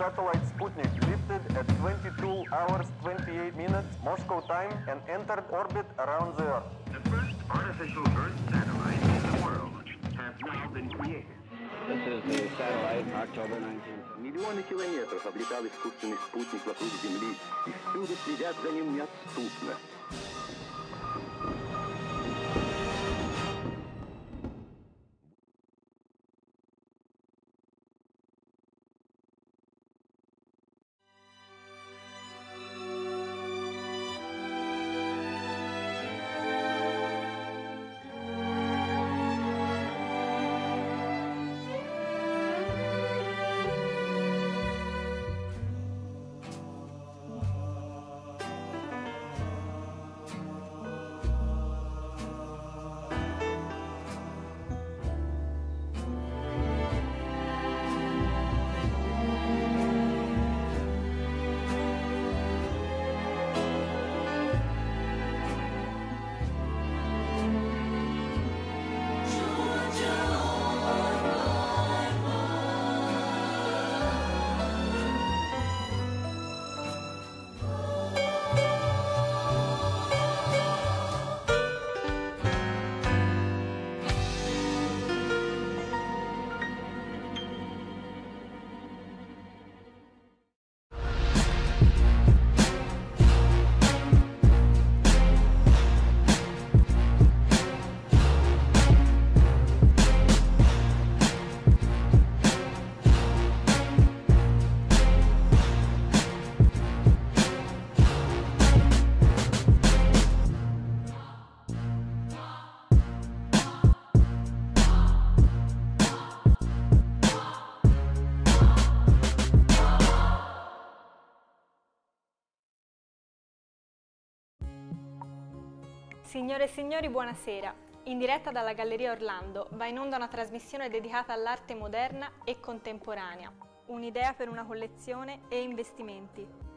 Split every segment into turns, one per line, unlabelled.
satellite Sputnik lifted at 22 hours 28 minutes Moscow time and entered
orbit around the Earth. The first artificial Earth satellite in the world has
now been created. This
is the satellite,
October 19th. Миллионы километров облетал искусственный спутник вокруг Земли, и всюду следят за ним неотступно. Signore e signori, buonasera. In diretta dalla Galleria Orlando va in onda una trasmissione dedicata all'arte moderna e contemporanea. Un'idea per una collezione
e investimenti.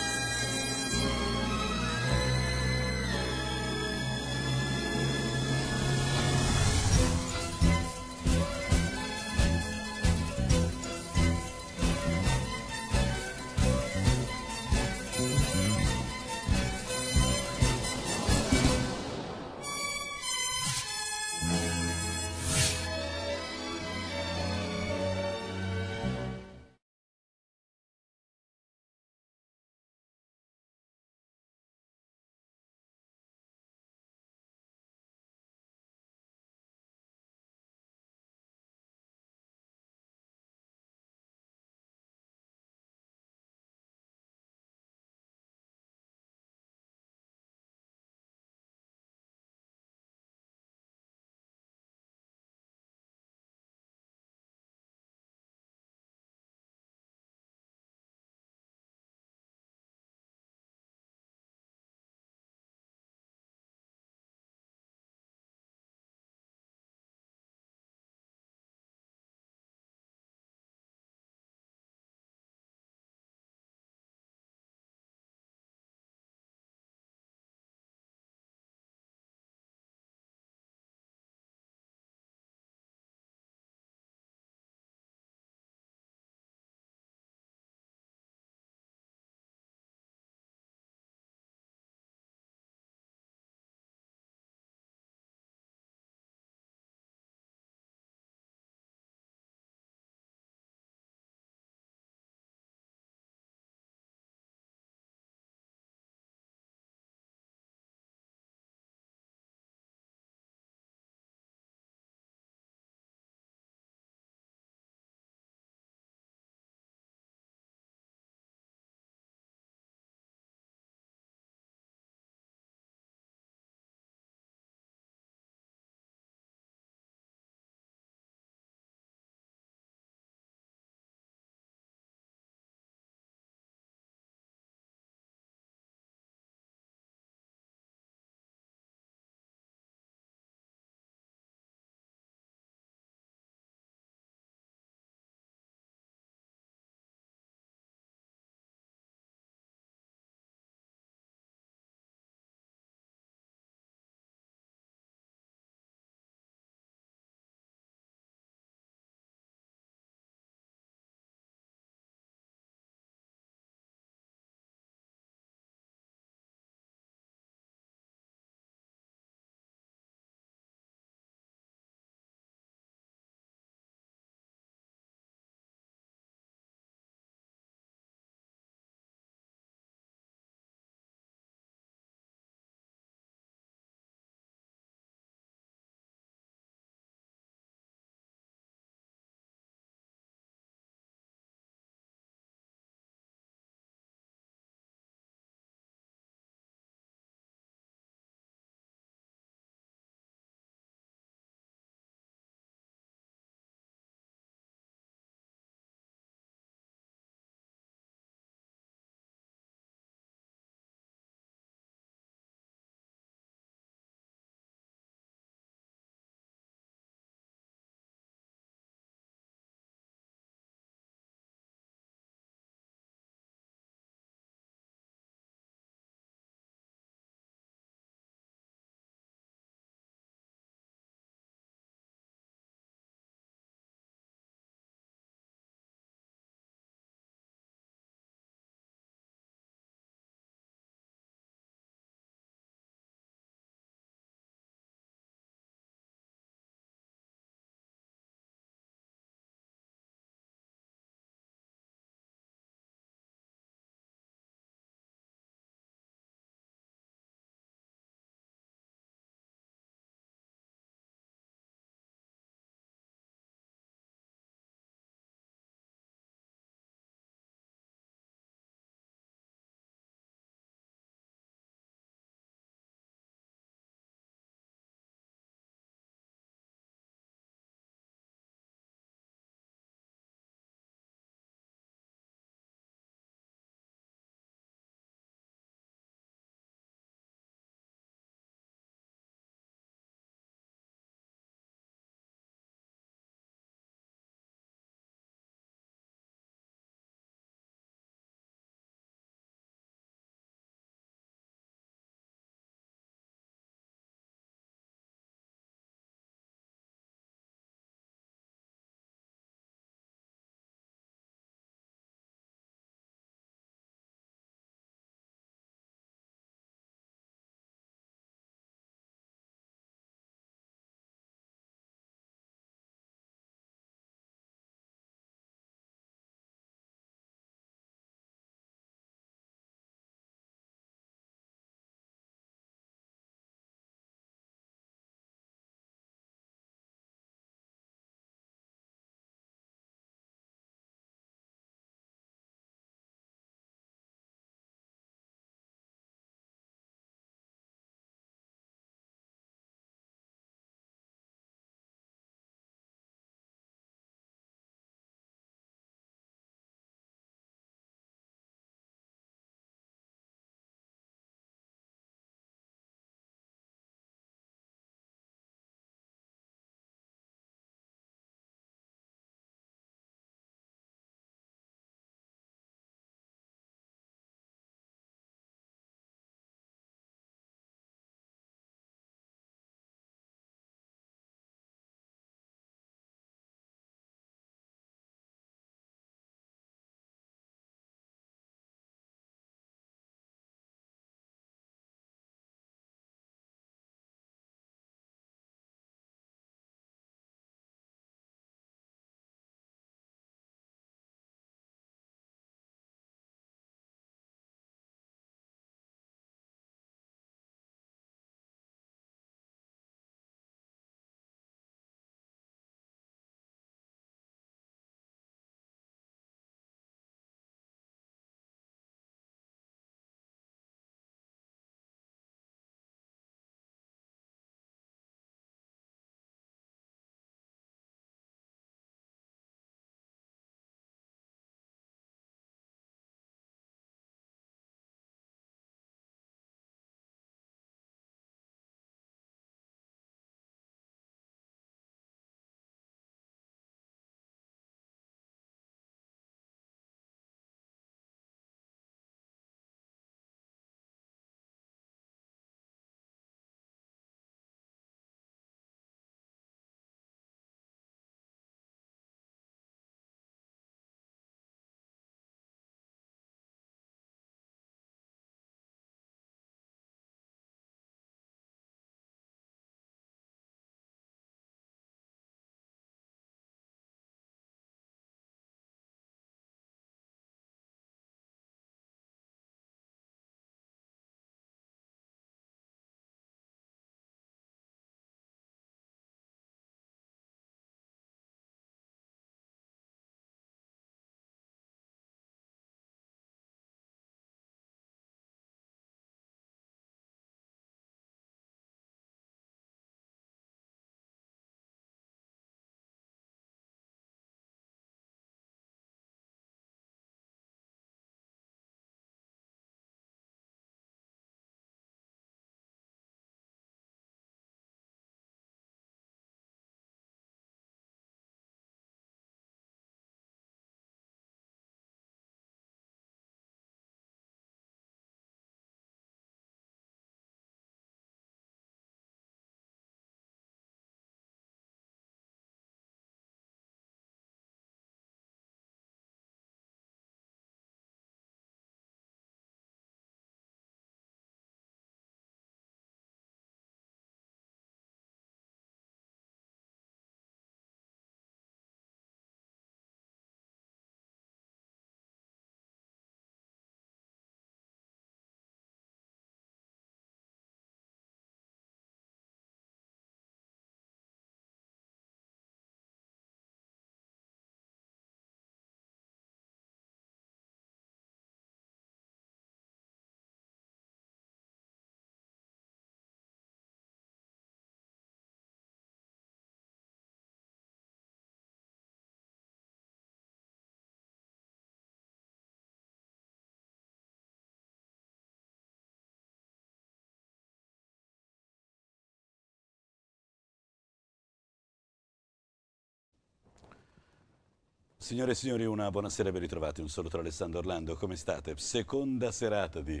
Signore e signori, una buonasera e ben ritrovati, un saluto da Alessandro Orlando, come state? Seconda serata di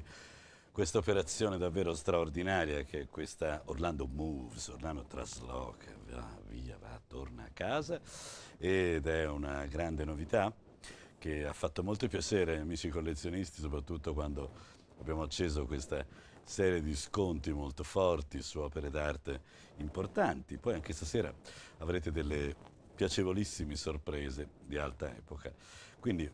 questa operazione davvero straordinaria che è questa Orlando Moves, Orlando Trasloca, va via, va, torna a casa ed è una grande novità che ha fatto molto piacere amici collezionisti, soprattutto quando abbiamo acceso questa serie di sconti molto forti su opere d'arte importanti. Poi anche stasera avrete delle piacevolissime sorprese di alta epoca. Quindi, eh,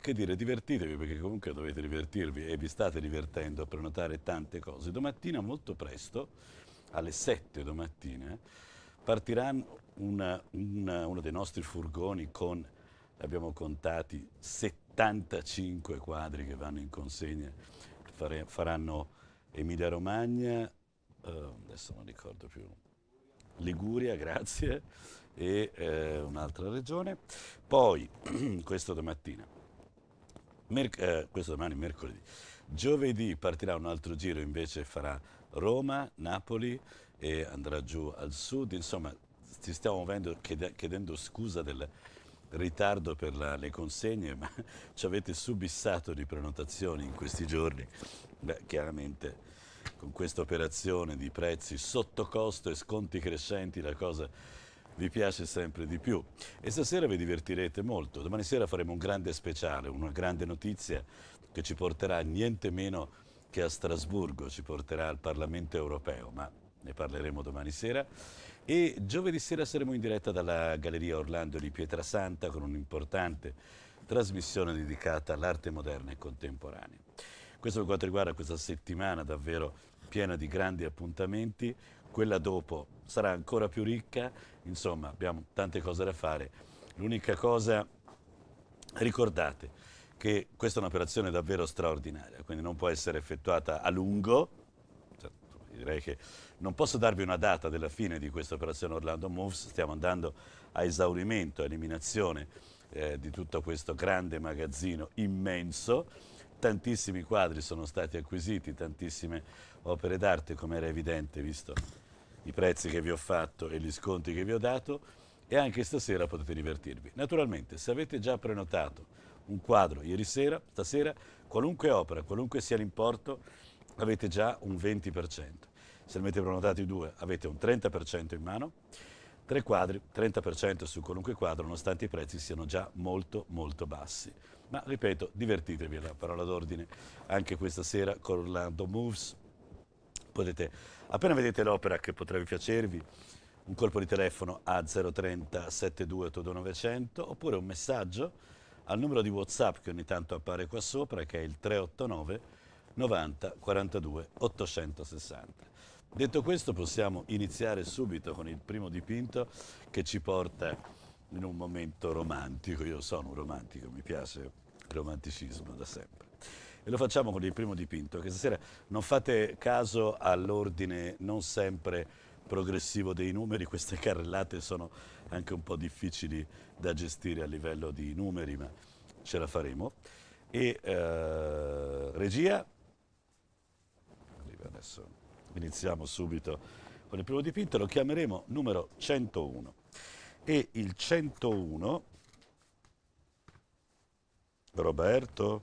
che dire, divertitevi perché comunque dovete divertirvi e vi state divertendo a prenotare tante cose. Domattina molto presto, alle 7 domattina, partirà una, una, uno dei nostri furgoni con, abbiamo contati, 75 quadri che vanno in consegna. Fare, faranno Emilia Romagna, eh, adesso non ricordo più, Liguria, grazie, e eh, un'altra regione. Poi, questo domattina, merc- eh, questo domani mercoledì, giovedì partirà un altro giro, invece farà Roma, Napoli e andrà giù al sud. Insomma, ci stiamo muovendo, chiede- chiedendo scusa del ritardo per la, le consegne, ma ci avete subissato di prenotazioni in questi giorni. Beh, chiaramente con questa operazione di prezzi sotto costo e sconti crescenti la cosa vi piace sempre di più. E stasera vi divertirete molto. Domani sera faremo un grande speciale, una grande notizia che ci porterà niente meno che a Strasburgo, ci porterà al Parlamento europeo, ma ne parleremo domani sera. E giovedì sera saremo in diretta dalla Galleria Orlando di Pietrasanta con un'importante trasmissione dedicata all'arte moderna e contemporanea. Questo per quanto riguarda questa settimana davvero piena di grandi appuntamenti quella dopo sarà ancora più ricca, insomma abbiamo tante cose da fare. L'unica cosa, ricordate che questa è un'operazione davvero straordinaria, quindi non può essere effettuata a lungo, cioè, direi che non posso darvi una data della fine di questa operazione Orlando Moves, stiamo andando a esaurimento, a eliminazione eh, di tutto questo grande magazzino immenso, tantissimi quadri sono stati acquisiti, tantissime opere d'arte come era evidente visto i prezzi che vi ho fatto e gli sconti che vi ho dato e anche stasera potete divertirvi. Naturalmente, se avete già prenotato un quadro ieri sera, stasera, qualunque opera, qualunque sia l'importo, avete già un 20%. Se ne avete prenotati due, avete un 30% in mano. Tre quadri, 30% su qualunque quadro, nonostante i prezzi siano già molto, molto bassi. Ma ripeto, divertitevi, è la parola d'ordine anche questa sera con Orlando Moves, potete, appena vedete l'opera che potrebbe piacervi, un colpo di telefono a 030 72 900 oppure un messaggio al numero di WhatsApp che ogni tanto appare qua sopra che è il 389 90 42 860. Detto questo possiamo iniziare subito con il primo dipinto che ci porta in un momento romantico, io sono un romantico, mi piace il romanticismo da sempre e lo facciamo con il primo dipinto, che stasera non fate caso all'ordine non sempre progressivo dei numeri, queste carrellate sono anche un po' difficili da gestire a livello di numeri, ma ce la faremo. E eh, regia, adesso iniziamo subito con il primo dipinto, lo chiameremo numero 101 e il 101 Roberto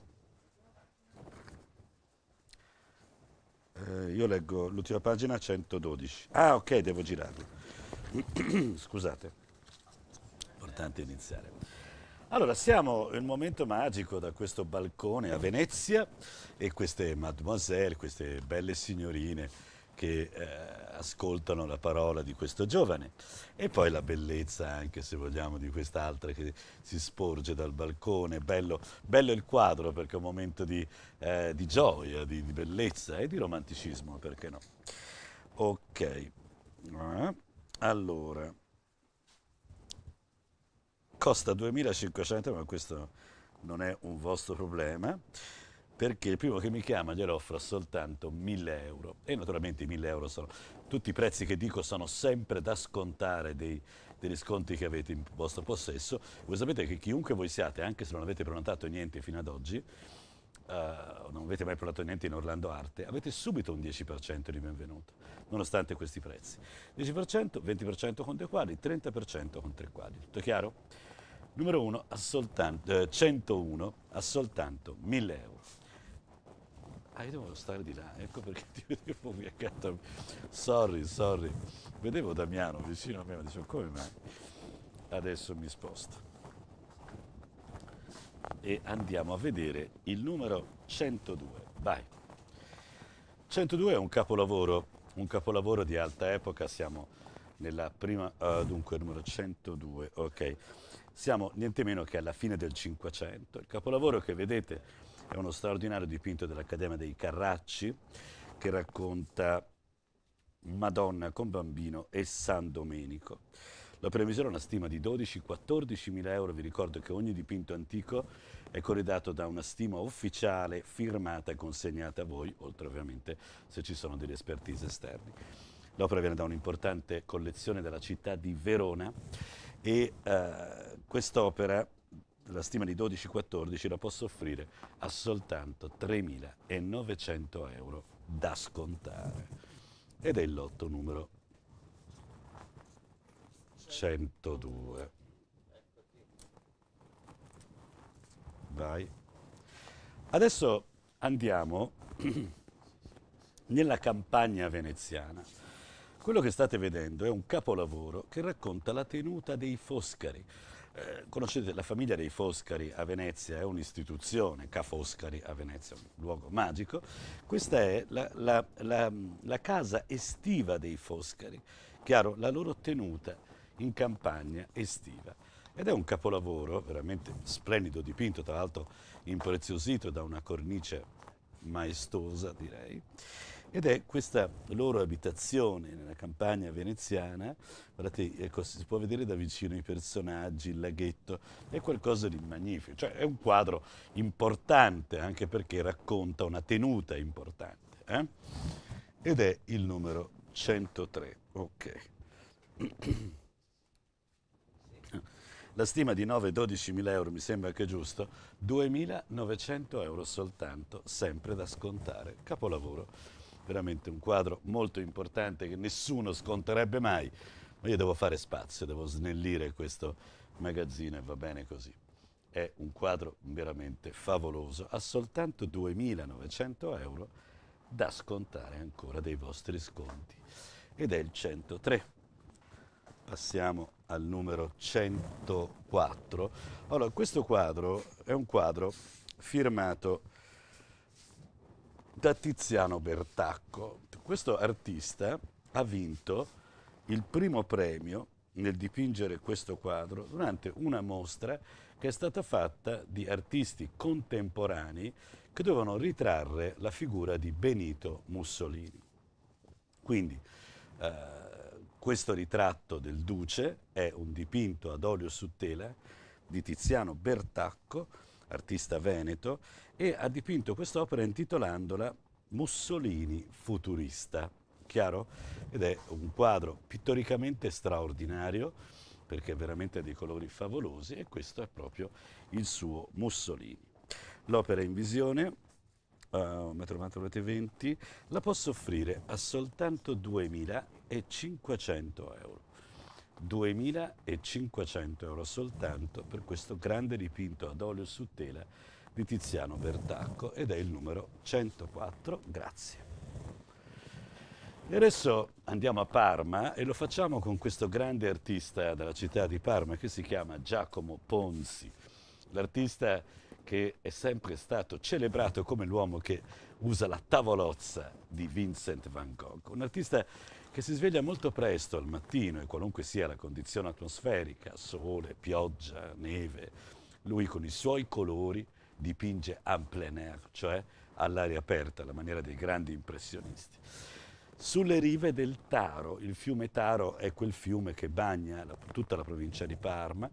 Eh, io leggo l'ultima pagina 112. Ah, ok, devo girarlo. Scusate. Importante iniziare. Allora, siamo in un momento magico da questo balcone a Venezia e queste mademoiselle, queste belle signorine che eh, ascoltano la parola di questo giovane e poi la bellezza anche se vogliamo di quest'altra che si sporge dal balcone, bello, bello il quadro perché è un momento di, eh, di gioia, di, di, bellezza e di romanticismo, perché no? Ok, eh? allora, costa 2500 ma questo non è un vostro problema perché il primo che mi chiama glielo offro soltanto 1000 euro e naturalmente i 1000 euro sono tutti i prezzi che dico sono sempre da scontare dei, degli sconti che avete in vostro possesso voi sapete che chiunque voi siate anche se non avete prenotato niente fino ad oggi Uh, non avete mai prenotato niente in Orlando Arte, avete subito un 10% di benvenuto, nonostante questi prezzi. 10%, 20% con i quali, 30% con tre quali. Tutto chiaro? Numero 1, eh, 101 a soltanto 1000 euro. Ah, io devo stare di là, ecco perché ti vedevo qui accanto a me. Sorry, sorry. Vedevo Damiano vicino a me, ma dicevo come mai? Adesso mi sposto. E andiamo a vedere il numero 102. Vai. 102 è un capolavoro, un capolavoro di alta epoca, siamo nella prima, uh, dunque il numero 102, ok. Siamo niente meno che alla fine del 500, il capolavoro che vedete è uno straordinario dipinto dell'Accademia dei Carracci che racconta Madonna con bambino e San Domenico. L'opera misura una stima di 12-14 mila euro, vi ricordo che ogni dipinto antico è corredato da una stima ufficiale firmata e consegnata a voi, oltre ovviamente se ci sono degli espertise esterni. L'opera viene da un'importante collezione della città di Verona e eh, quest'opera la stima di 12-14 la posso offrire a soltanto 3.900 euro da scontare. Ed è il lotto numero 102. Vai. Adesso andiamo nella campagna veneziana. Quello che state vedendo è un capolavoro che racconta la tenuta dei Foscari. Eh, conoscete la famiglia dei Foscari a Venezia, è un'istituzione, Ca Foscari a Venezia, un luogo magico. Questa è la, la, la, la casa estiva dei Foscari, chiaro, la loro tenuta in campagna estiva. Ed è un capolavoro veramente splendido dipinto, tra l'altro impreziosito da una cornice maestosa direi. Ed è questa loro abitazione nella campagna veneziana, guardate, ecco, si può vedere da vicino i personaggi, il laghetto, è qualcosa di magnifico, cioè è un quadro importante anche perché racconta una tenuta importante. Eh? Ed è il numero 103. Ok. La stima di 9-12 mila euro mi sembra che giusto, 2.900 euro soltanto, sempre da scontare. Capolavoro veramente un quadro molto importante che nessuno sconterebbe mai, ma io devo fare spazio, devo snellire questo magazzino e va bene così. È un quadro veramente favoloso, ha soltanto 2.900 euro da scontare ancora dei vostri sconti ed è il 103 passiamo al numero 104. Allora, questo quadro è un quadro firmato da Tiziano Bertacco. Questo artista ha vinto il primo premio nel dipingere questo quadro durante una mostra che è stata fatta di artisti contemporanei che dovevano ritrarre la figura di Benito Mussolini. Quindi eh, questo ritratto del Duce è un dipinto ad olio su tela di Tiziano Bertacco artista veneto, e ha dipinto quest'opera intitolandola Mussolini futurista, chiaro? Ed è un quadro pittoricamente straordinario perché è veramente ha dei colori favolosi e questo è proprio il suo Mussolini. L'opera in visione, uh, 1,20 m, la posso offrire a soltanto 2.500 euro. 2.500 euro soltanto per questo grande dipinto ad olio su tela di Tiziano Bertacco ed è il numero 104, grazie. E adesso andiamo a Parma e lo facciamo con questo grande artista della città di Parma che si chiama Giacomo Ponzi, l'artista che è sempre stato celebrato come l'uomo che usa la tavolozza di Vincent van Gogh, un artista che si sveglia molto presto al mattino e qualunque sia la condizione atmosferica, sole, pioggia, neve, lui con i suoi colori dipinge en plein air, cioè all'aria aperta, alla maniera dei grandi impressionisti. Sulle rive del Taro, il fiume Taro è quel fiume che bagna la, tutta la provincia di Parma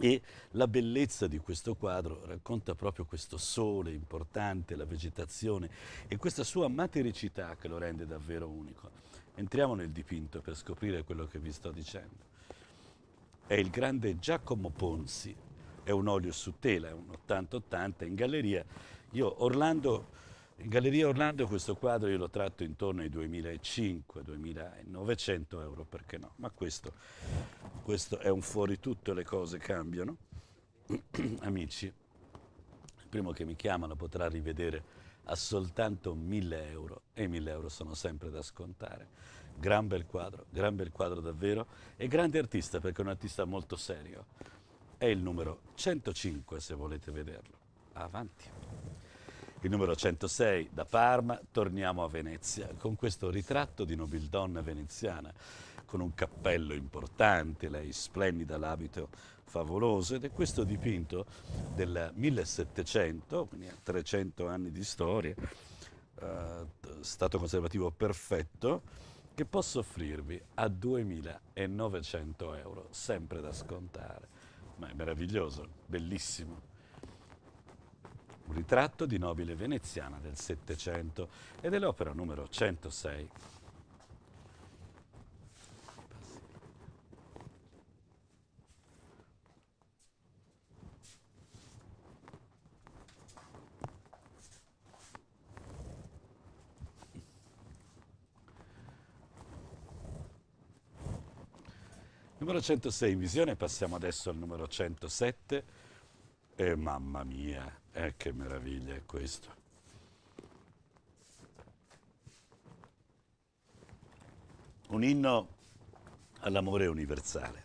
e la bellezza di questo quadro racconta proprio questo sole importante, la vegetazione e questa sua matericità che lo rende davvero unico. Entriamo nel dipinto per scoprire quello che vi sto dicendo. È il grande Giacomo Ponzi, è un olio su tela, è un 80-80 in galleria. Io Orlando, in Galleria Orlando questo quadro io lo tratto intorno ai 2.500-2.900 euro, perché no? Ma questo, questo è un fuori tutto, le cose cambiano. Amici, il primo che mi chiamano potrà rivedere a soltanto 1000 euro e i 1000 euro sono sempre da scontare. Gran bel quadro, gran bel quadro davvero e grande artista perché è un artista molto serio. È il numero 105 se volete vederlo. Avanti. Il numero 106 da Parma, torniamo a Venezia con questo ritratto di nobildonna veneziana con un cappello importante, lei splendida l'abito favoloso ed è questo dipinto del 1700, quindi 300 anni di storia, eh, stato conservativo perfetto, che posso offrirvi a 2.900 euro, sempre da scontare. Ma è meraviglioso, bellissimo. Un ritratto di nobile veneziana del Settecento ed è l'opera numero 106. Numero 106 in visione, passiamo adesso al numero 107. E mamma mia, eh, che meraviglia è questo. Un inno all'amore universale.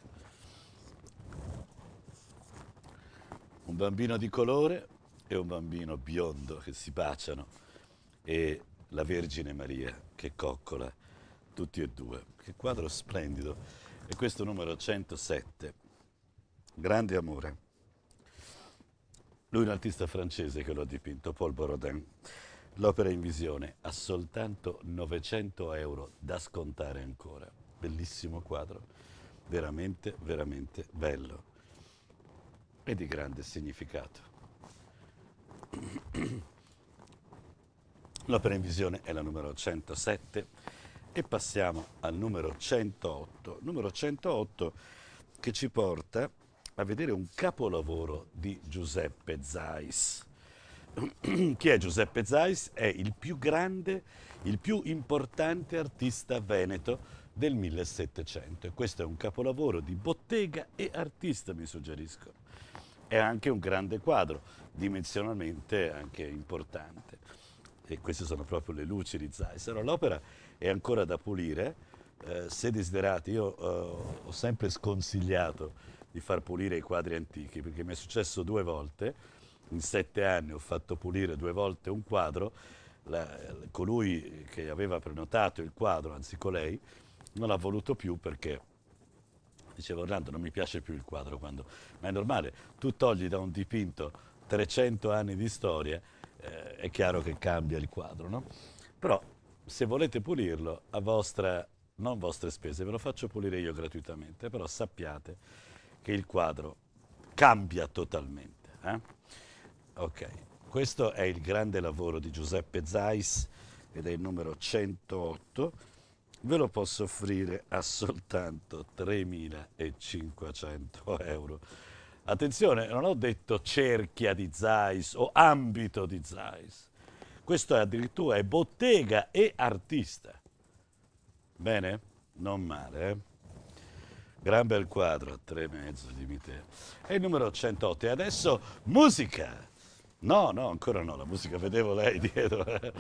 Un bambino di colore e un bambino biondo che si baciano e la Vergine Maria che coccola tutti e due. Che quadro splendido. E questo numero 107, Grande Amore. Lui è un artista francese che lo ha dipinto, Paul Borodin. L'opera in visione ha soltanto 900 euro da scontare ancora. Bellissimo quadro, veramente, veramente bello e di grande significato. L'opera in visione è la numero 107 e passiamo al numero 108, numero 108 che ci porta a vedere un capolavoro di Giuseppe Zais. Chi è Giuseppe Zais? È il più grande, il più importante artista veneto del 1700 e questo è un capolavoro di bottega e artista, mi suggerisco. È anche un grande quadro, dimensionalmente anche importante. E queste sono proprio le luci di Zais. Allora, l'opera è ancora da pulire. Eh, se desiderate, io eh, ho sempre sconsigliato di far pulire i quadri antichi perché mi è successo due volte, in sette anni ho fatto pulire due volte un quadro, la, colui che aveva prenotato il quadro, anzi colei, non l'ha voluto più perché diceva Orlando non mi piace più il quadro quando... ma è normale, tu togli da un dipinto 300 anni di storia, eh, è chiaro che cambia il quadro, no? Però se volete pulirlo a vostra, non vostre spese, ve lo faccio pulire io gratuitamente, però sappiate che il quadro cambia totalmente. Eh? Ok, questo è il grande lavoro di Giuseppe Zais ed è il numero 108. Ve lo posso offrire a soltanto 3.500 euro. Attenzione, non ho detto cerchia di Zais o ambito di Zais questo è addirittura è bottega e artista. Bene? Non male, eh? Gran bel quadro, a tre e mezzo, dimmi te. È il numero 108. E adesso musica! No, no, ancora no, la musica vedevo lei dietro. Allora,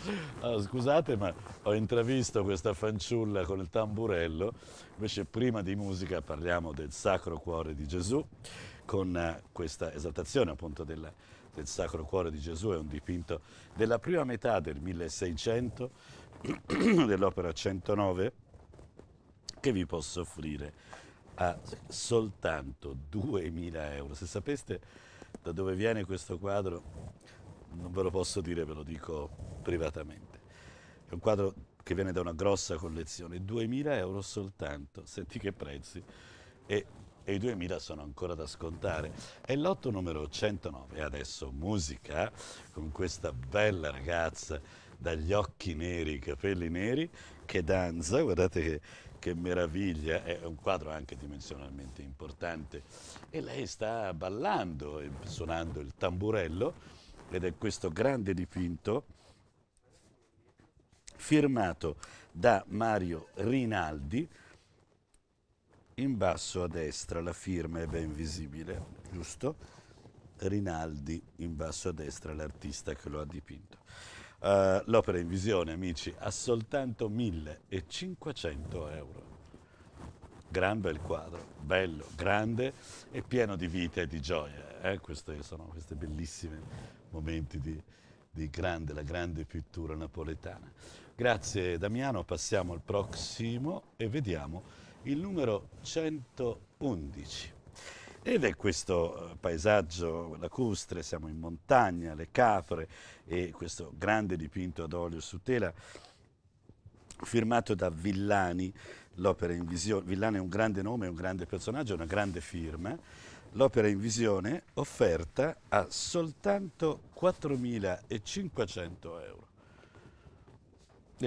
ah, scusate, ma ho intravisto questa fanciulla con il tamburello. Invece prima di musica parliamo del Sacro Cuore di Gesù con eh, questa esaltazione appunto della, del Sacro Cuore di Gesù è un dipinto della prima metà del 1600, dell'opera 109, che vi posso offrire a soltanto 2.000 euro. Se sapeste da dove viene questo quadro, non ve lo posso dire, ve lo dico privatamente. È un quadro che viene da una grossa collezione, 2.000 euro soltanto, senti che prezzi. E e i 2000 sono ancora da scontare. E lotto numero 109, adesso musica, con questa bella ragazza dagli occhi neri, i capelli neri, che danza, guardate che, che meraviglia, è un quadro anche dimensionalmente importante. E lei sta ballando, suonando il tamburello, ed è questo grande dipinto firmato da Mario Rinaldi, in basso a destra la firma è ben visibile, giusto? Rinaldi in basso a destra l'artista che lo ha dipinto. Uh, l'opera in visione, amici, a soltanto 1500 euro. Gran bel quadro, bello, grande e pieno di vita e di gioia. Eh? Questi sono questi bellissimi momenti di, di grande, la grande pittura napoletana. Grazie Damiano, passiamo al prossimo e vediamo il numero 111. Ed è questo eh, paesaggio lacustre, siamo in montagna, le capre e questo grande dipinto ad olio su tela firmato da Villani, l'opera in visione, Villani è un grande nome, un grande personaggio, una grande firma, l'opera in visione offerta a soltanto 4.500 euro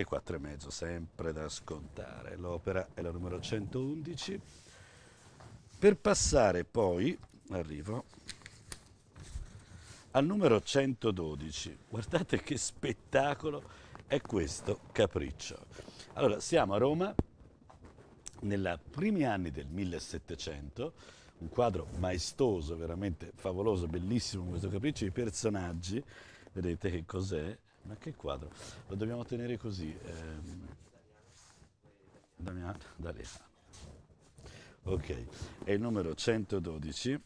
e mezzo sempre da scontare. L'opera è la numero 111. Per passare poi, arrivo, al numero 112. Guardate che spettacolo è questo capriccio. Allora, siamo a Roma, nei primi anni del 1700, un quadro maestoso, veramente favoloso, bellissimo questo capriccio, i personaggi, vedete che cos'è, ma che quadro? Lo dobbiamo tenere così. Ehm, Damiano D'Alea. Ok, è il numero 112.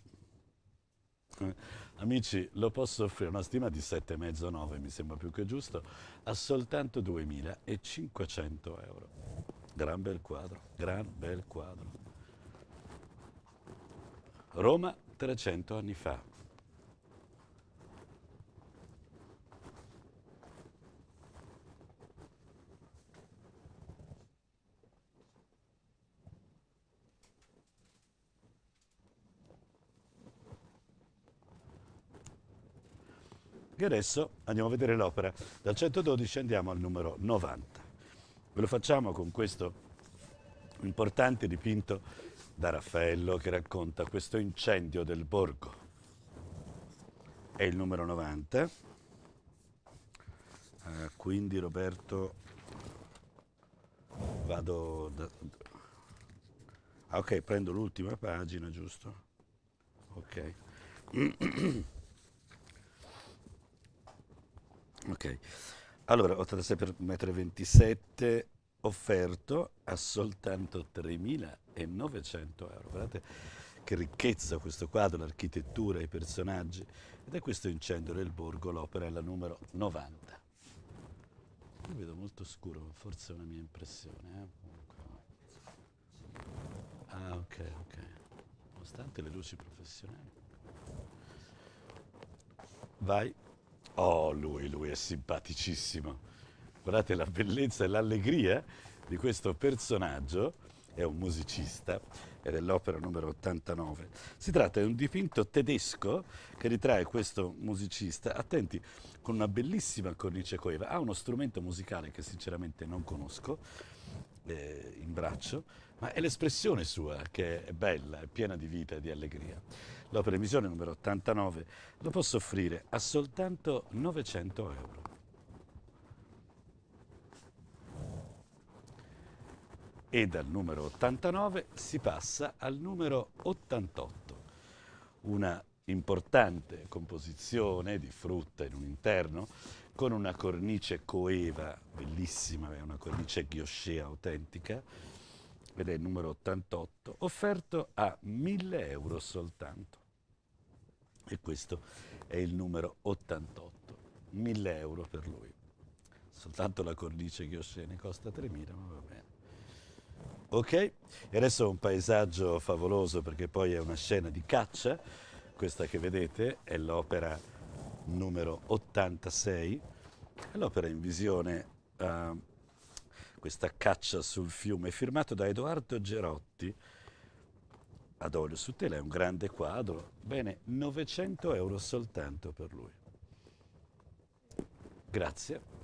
Eh, amici, lo posso offrire, una stima di 7,5-9 mi sembra più che giusto, a soltanto 2.500 euro. Gran bel quadro, gran bel quadro. Roma 300 anni fa. E adesso andiamo a vedere l'opera. Dal 112 andiamo al numero 90. Ve lo facciamo con questo importante dipinto da Raffaello che racconta questo incendio del borgo. È il numero 90. Eh, quindi Roberto vado da... Ah, ok, prendo l'ultima pagina, giusto? Ok. Ok, allora 1,27 m offerto a soltanto 3.900 euro. Guardate che ricchezza questo quadro, l'architettura, i personaggi. Ed è questo incendio del borgo, l'opera è la numero 90. Io vedo molto scuro, forse è una mia impressione. Eh? Ah, ok, ok. Nonostante le luci professionali. Vai. Oh, lui, lui è simpaticissimo. Guardate la bellezza e l'allegria di questo personaggio. È un musicista ed è l'opera numero 89. Si tratta di un dipinto tedesco che ritrae questo musicista, attenti, con una bellissima cornice coeva. Ha uno strumento musicale che sinceramente non conosco, eh, in braccio, ma è l'espressione sua che è bella, è piena di vita e di allegria. L'opera in visione numero 89 lo posso offrire a soltanto 900 euro. E dal numero 89 si passa al numero 88, una importante composizione di frutta in un interno con una cornice coeva, bellissima, è una cornice ghioscea autentica, ed è il numero 88, offerto a 1000 euro soltanto. E questo è il numero 88, 1000 euro per lui. Soltanto la cornice ghioscea ne costa 3000, ma va bene. Ok, e adesso un paesaggio favoloso perché poi è una scena di caccia, questa che vedete è l'opera numero 86, l'opera in visione, uh, questa caccia sul fiume, firmato da Edoardo Gerotti, ad olio su tela, è un grande quadro, bene, 900 euro soltanto per lui. Grazie.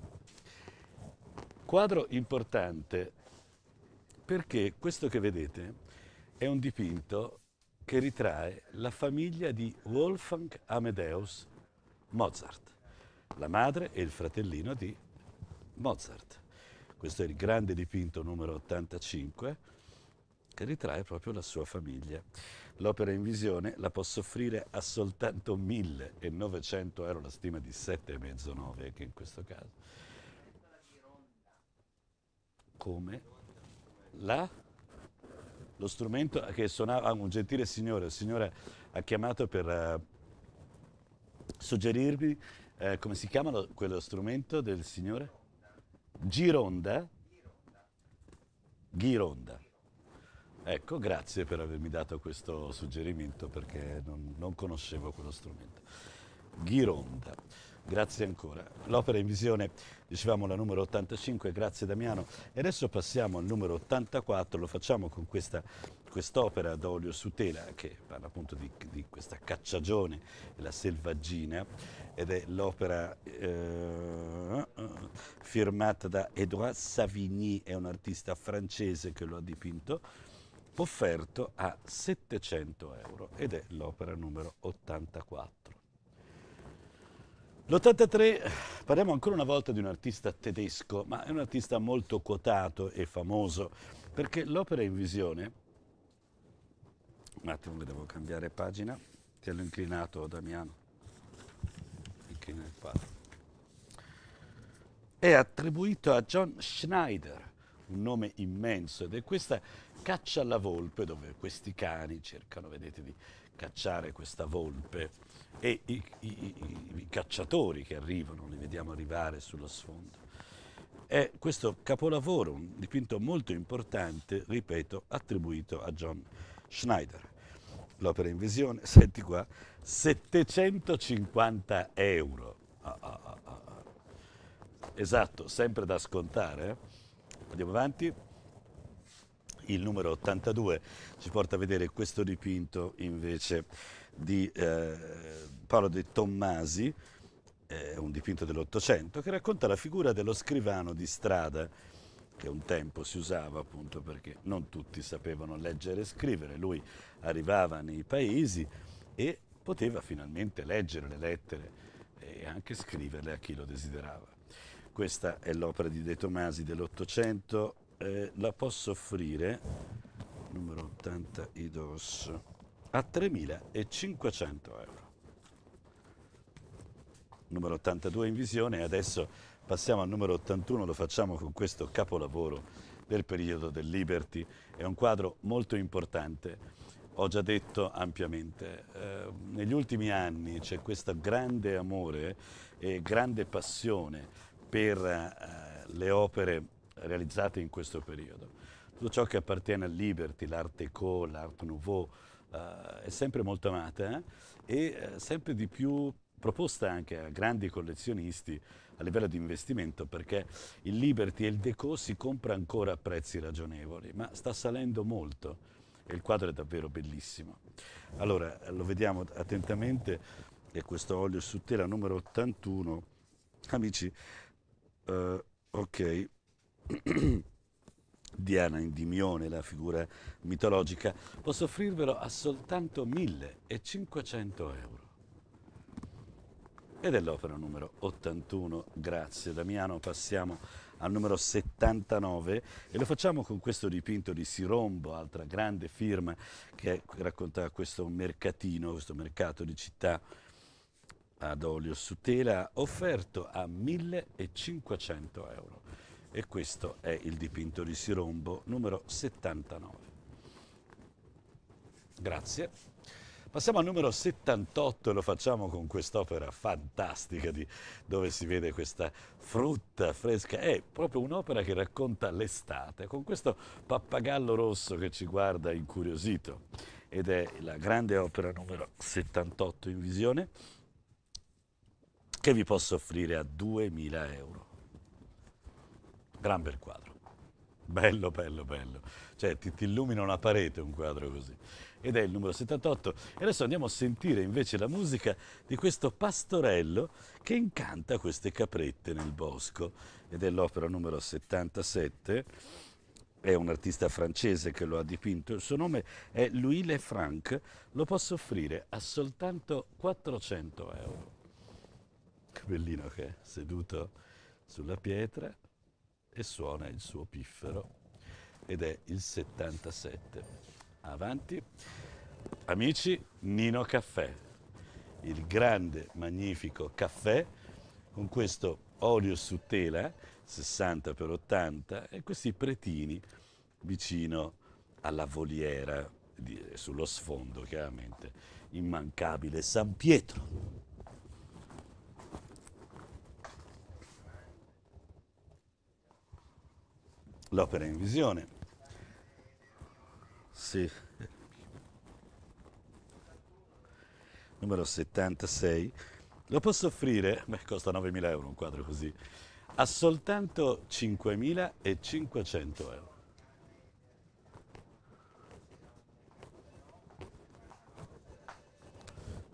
Quadro importante perché questo che vedete è un dipinto che ritrae la famiglia di Wolfgang Amedeus Mozart. La madre e il fratellino di Mozart. Questo è il grande dipinto numero 85 che ritrae proprio la sua famiglia. L'opera in visione la posso offrire a soltanto 1.900 euro, la stima di 7,5 9 anche in questo caso. Come? La? Lo strumento che suonava ah, un gentile signore, il signore ha chiamato per eh, suggerirvi eh, come si chiama lo, quello strumento del signore? Gironda. Ghironda. Ecco, grazie per avermi dato questo suggerimento perché non, non conoscevo quello strumento. Gironda. Grazie ancora. L'opera in visione, dicevamo la numero 85, grazie Damiano. E adesso passiamo al numero 84, lo facciamo con questa quest'opera d'olio su tela che parla appunto di, di questa cacciagione, e la selvaggina, ed è l'opera eh, firmata da Edouard Savigny, è un artista francese che lo ha dipinto, offerto a 700 euro ed è l'opera numero 84. L'83 parliamo ancora una volta di un artista tedesco, ma è un artista molto quotato e famoso perché l'opera in visione un attimo che devo cambiare pagina ti hanno inclinato Damiano inclina il padre è attribuito a John Schneider un nome immenso ed è questa caccia alla volpe dove questi cani cercano vedete di cacciare questa volpe e i, i, i, i cacciatori che arrivano li vediamo arrivare sullo sfondo è questo capolavoro un dipinto molto importante ripeto attribuito a John Schneider Schneider. L'opera in visione, senti qua, 750 euro. Ah ah, ah, ah, ah, esatto, sempre da scontare. Eh. Andiamo avanti. Il numero 82 ci porta a vedere questo dipinto invece di eh, Paolo De Tommasi, eh, un dipinto dell'Ottocento, che racconta la figura dello scrivano di strada che un tempo si usava appunto perché non tutti sapevano leggere e scrivere. Lui arrivava nei paesi e poteva finalmente leggere le lettere e anche scriverle a chi lo desiderava. Questa è l'opera di De Tomasi dell'Ottocento, eh, la posso offrire, numero 80 idos, a 3.500 euro. Numero 82 in visione e adesso Passiamo al numero 81, lo facciamo con questo capolavoro del periodo del Liberty. È un quadro molto importante, ho già detto ampiamente. Eh, negli ultimi anni c'è questo grande amore e grande passione per eh, le opere realizzate in questo periodo. Tutto ciò che appartiene al Liberty, l'Art Deco, l'Art Nouveau, eh, è sempre molto amata eh, e eh, sempre di più proposta anche a grandi collezionisti a livello di investimento perché il Liberty e il Deco si compra ancora a prezzi ragionevoli, ma sta salendo molto e il quadro è davvero bellissimo. Allora lo vediamo attentamente, è questo olio su tela numero 81, amici, uh, ok. Diana Indimione, la figura mitologica, posso offrirvelo a soltanto 1500 euro ed è l'opera numero 81, grazie Damiano, passiamo al numero 79 e lo facciamo con questo dipinto di Sirombo, altra grande firma che racconta questo mercatino, questo mercato di città ad olio su tela offerto a 1500 euro e questo è il dipinto di Sirombo numero 79. Grazie. Passiamo al numero 78 e lo facciamo con quest'opera fantastica di, dove si vede questa frutta fresca. È proprio un'opera che racconta l'estate, con questo pappagallo rosso che ci guarda incuriosito. Ed è la grande opera numero 78 in visione che vi posso offrire a 2.000 euro. Gran bel quadro. Bello, bello, bello. Cioè ti, ti illumina una parete un quadro così ed è il numero 78. E adesso andiamo a sentire invece la musica di questo pastorello che incanta queste caprette nel bosco ed è l'opera numero 77. È un artista francese che lo ha dipinto, il suo nome è Louis Lefranc, lo posso offrire a soltanto 400 euro. Che bellino che è, seduto sulla pietra e suona il suo piffero ed è il 77 avanti. Amici, Nino Caffè, il grande, magnifico caffè con questo olio su tela 60x80 e questi pretini vicino alla voliera sullo sfondo chiaramente immancabile San Pietro. L'opera in visione sì. Numero 76. Lo posso offrire, beh, costa 9.000 euro un quadro così, a soltanto 5.500 euro.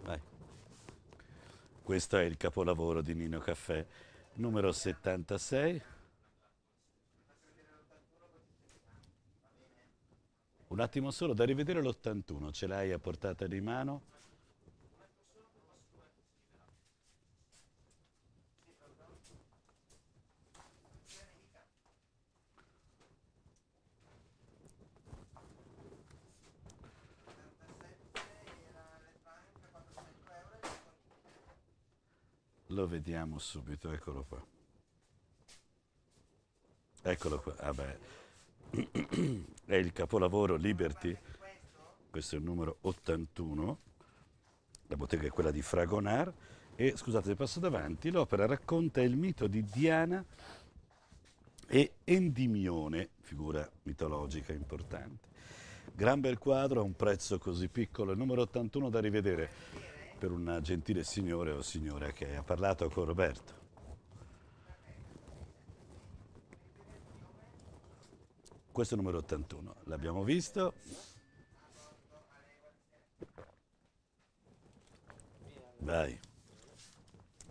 Vai. Questo è il capolavoro di Nino Caffè, numero 76. Un attimo solo, da rivedere l'81, ce l'hai a portata di mano? Lo vediamo subito, eccolo qua. Eccolo qua, vabbè. Ah è il capolavoro Liberty, questo è il numero 81, la bottega è quella di Fragonard e scusate se passo davanti, l'opera racconta il mito di Diana e Endimione, figura mitologica importante. Gran bel quadro a un prezzo così piccolo, il numero 81 da rivedere per una gentile signore o signora che ha parlato con Roberto. Questo è il numero 81, l'abbiamo visto. Vai.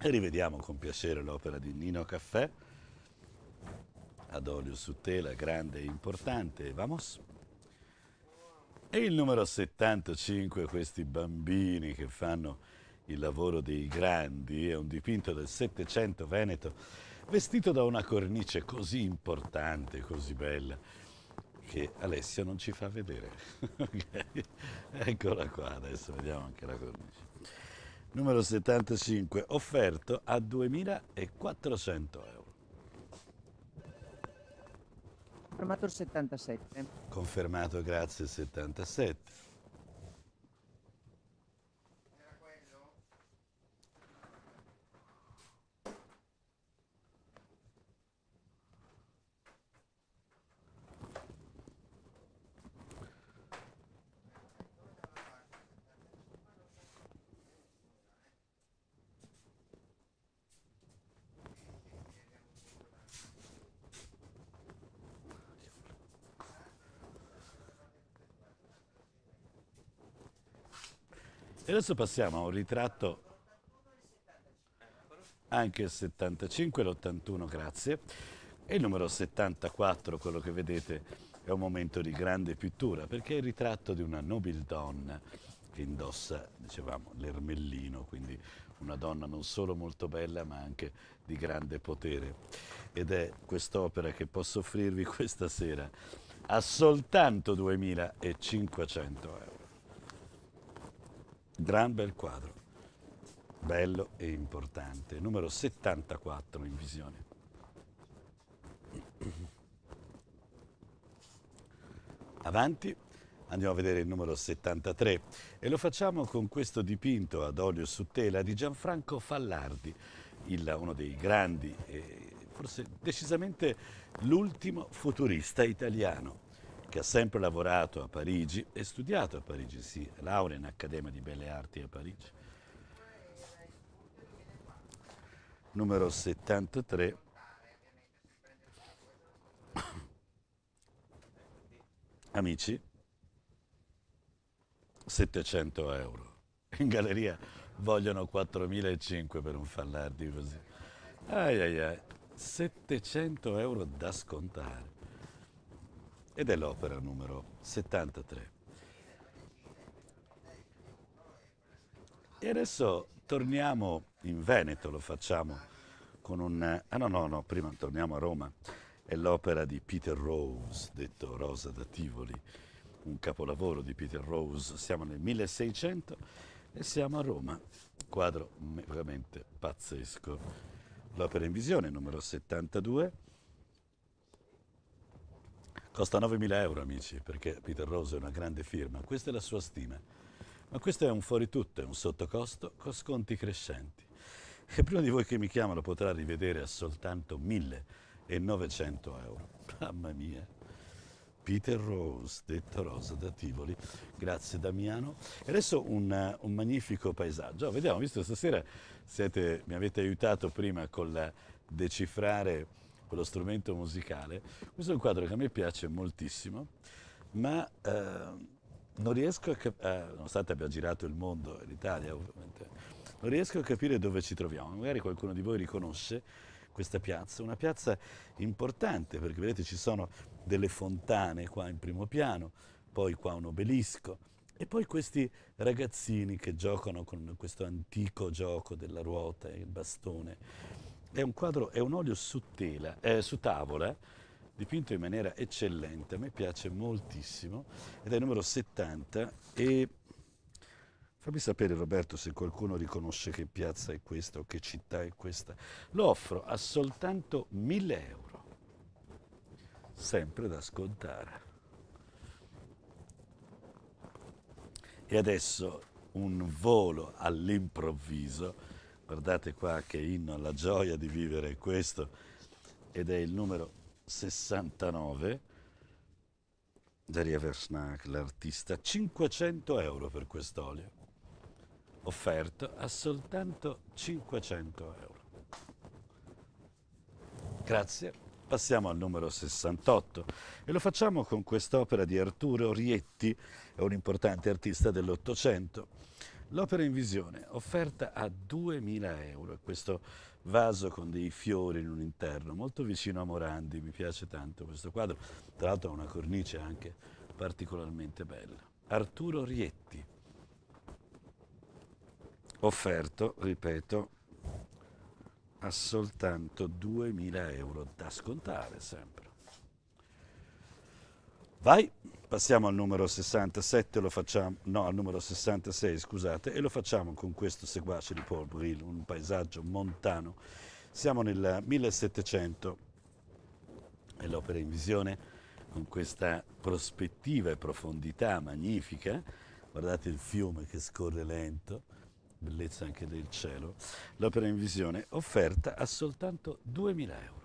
E rivediamo con piacere l'opera di Nino Caffè, ad olio su tela, grande e importante. Vamos. E il numero 75, questi bambini che fanno il lavoro dei grandi, è un dipinto del Settecento Veneto, vestito da una cornice così importante, così bella che Alessia non ci fa vedere. okay. Eccola qua, adesso vediamo anche la cornice. Numero 75, offerto a 2.400 euro.
Confermato 77.
Confermato, grazie 77. E adesso passiamo a un ritratto anche il 75 l'81, grazie. E il numero 74, quello che vedete, è un momento di grande pittura perché è il ritratto di una nobildonna che indossa, dicevamo, l'ermellino, quindi una donna non solo molto bella ma anche di grande potere. Ed è quest'opera che posso offrirvi questa sera a soltanto 2.500 euro. Gran bel quadro, bello e importante, numero 74 in visione. Avanti, andiamo a vedere il numero 73 e lo facciamo con questo dipinto ad olio su tela di Gianfranco Fallardi, il, uno dei grandi e forse decisamente l'ultimo futurista italiano che ha sempre lavorato a Parigi e studiato a Parigi, sì, laurea in Accademia di Belle Arti a Parigi. Numero 73. Amici, 700 euro. In galleria vogliono 4.500 per un fallardi così. Ai ai ai, 700 euro da scontare ed è l'opera numero 73. E adesso torniamo in Veneto, lo facciamo con un... Ah no, no, no, prima torniamo a Roma. È l'opera di Peter Rose, detto Rosa da Tivoli, un capolavoro di Peter Rose. Siamo nel 1600 e siamo a Roma. Quadro veramente pazzesco. L'opera in visione, numero 72 Costa 9.000 euro, amici, perché Peter Rose è una grande firma. Questa è la sua stima. Ma questo è un fuori tutto, è un sottocosto con sconti crescenti. E prima di voi che mi chiamano lo potrà rivedere a soltanto 1.900 euro. Mamma mia! Peter Rose, detto Rosa da Tivoli. Grazie Damiano. E adesso un, eh, un magnifico paesaggio. Oh, vediamo, visto stasera siete, mi avete aiutato prima con la decifrare quello strumento musicale. Questo è un quadro che a me piace moltissimo, ma eh, non riesco a capire, eh, nonostante abbia girato il mondo, l'Italia ovviamente, non riesco a capire dove ci troviamo. Magari qualcuno di voi riconosce questa piazza, una piazza importante perché vedete ci sono delle fontane qua in primo piano, poi qua un obelisco e poi questi ragazzini che giocano con questo antico gioco della ruota e il bastone è un quadro, è un olio su, tela, eh, su tavola, dipinto in maniera eccellente, a me piace moltissimo, ed è il numero 70 e Fammi sapere Roberto se qualcuno riconosce che piazza è questa o che città è questa. Lo offro a soltanto 1000 euro, sempre da scontare. E adesso un volo all'improvviso Guardate qua che inno alla gioia di vivere questo ed è il numero 69 Daria Versnack, l'artista, 500 euro per quest'olio, offerto a soltanto 500 euro. Grazie, passiamo al numero 68 e lo facciamo con quest'opera di Arturo Rietti, un importante artista dell'Ottocento L'opera in visione, offerta a 2.000 euro, questo vaso con dei fiori in un interno, molto vicino a Morandi, mi piace tanto questo quadro, tra l'altro ha una cornice anche particolarmente bella. Arturo Rietti, offerto, ripeto, a soltanto 2.000 euro da scontare sempre. Vai, passiamo al numero 67, facciamo, no, al numero 66, scusate, e lo facciamo con questo seguace di Paul Brill, un paesaggio montano. Siamo nel 1700 e l'opera in visione con questa prospettiva e profondità magnifica. Guardate il fiume che scorre lento, bellezza anche del cielo. L'opera in visione offerta a soltanto 2000 euro.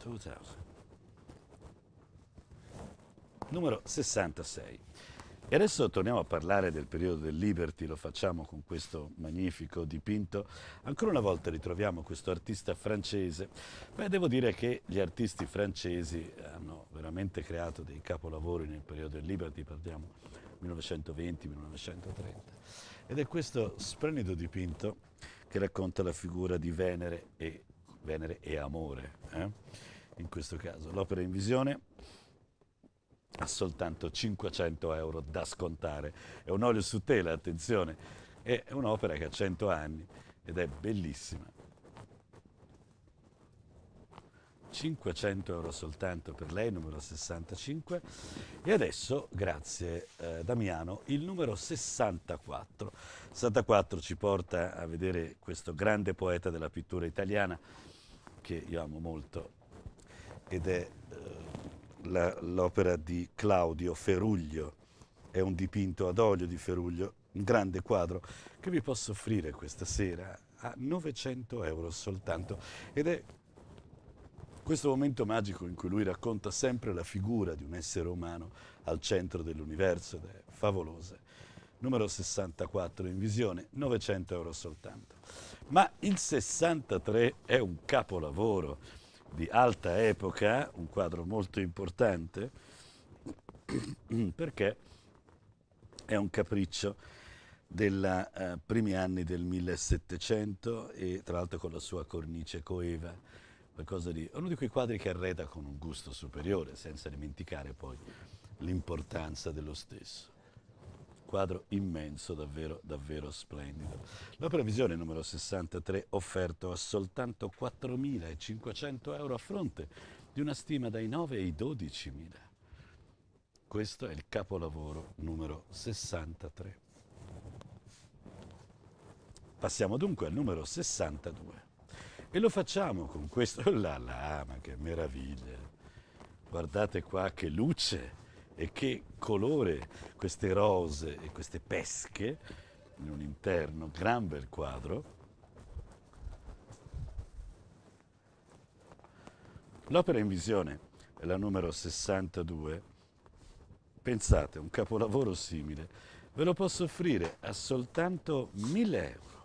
2000 numero 66. E adesso torniamo a parlare del periodo del Liberty, lo facciamo con questo magnifico dipinto. Ancora una volta ritroviamo questo artista francese. Beh, devo dire che gli artisti francesi hanno veramente creato dei capolavori nel periodo del Liberty, parliamo 1920-1930. Ed è questo splendido dipinto che racconta la figura di Venere e, Venere e amore, eh? in questo caso. L'opera in visione a soltanto 500 euro da scontare. È un olio su tela, attenzione, è un'opera che ha 100 anni ed è bellissima. 500 euro soltanto per lei, numero 65. E adesso, grazie eh, Damiano, il numero 64. 64 ci porta a vedere questo grande poeta della pittura italiana che io amo molto ed è eh, la, l'opera di Claudio Feruglio, è un dipinto ad olio di Feruglio, un grande quadro che vi posso offrire questa sera a 900 euro soltanto ed è questo momento magico in cui lui racconta sempre la figura di un essere umano al centro dell'universo ed è favolosa. Numero 64 in visione, 900 euro soltanto. Ma il 63 è un capolavoro di alta epoca, un quadro molto importante, perché è un capriccio dei eh, primi anni del 1700 e tra l'altro con la sua cornice coeva, di, uno di quei quadri che arreda con un gusto superiore, senza dimenticare poi l'importanza dello stesso quadro immenso, davvero, davvero splendido. La previsione numero 63 offerto a soltanto 4.500 euro a fronte di una stima dai 9 ai 12.000. Questo è il capolavoro numero 63. Passiamo dunque al numero 62. E lo facciamo con questo... Oh là là, ma che meraviglia! Guardate qua che luce! e che colore queste rose e queste pesche in un interno, gran bel quadro. L'opera in visione è la numero 62. Pensate, un capolavoro simile ve lo posso offrire a soltanto 1000 euro.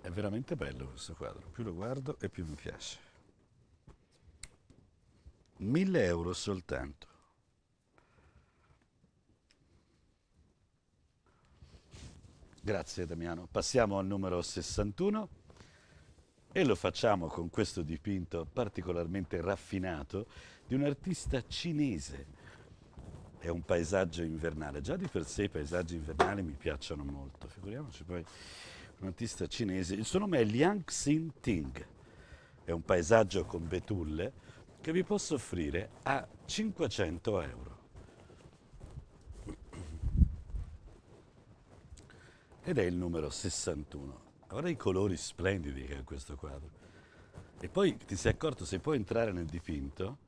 È veramente bello questo quadro, più lo guardo e più mi piace. 1000 euro soltanto. Grazie Damiano. Passiamo al numero 61 e lo facciamo con questo dipinto particolarmente raffinato di un artista cinese. È un paesaggio invernale, già di per sé i paesaggi invernali mi piacciono molto, figuriamoci poi un artista cinese, il suo nome è Liang Xin Ting, è un paesaggio con betulle, che vi posso offrire a 500 euro. Ed è il numero 61. Avrei i colori splendidi che ha questo quadro. E poi ti sei accorto se puoi entrare nel dipinto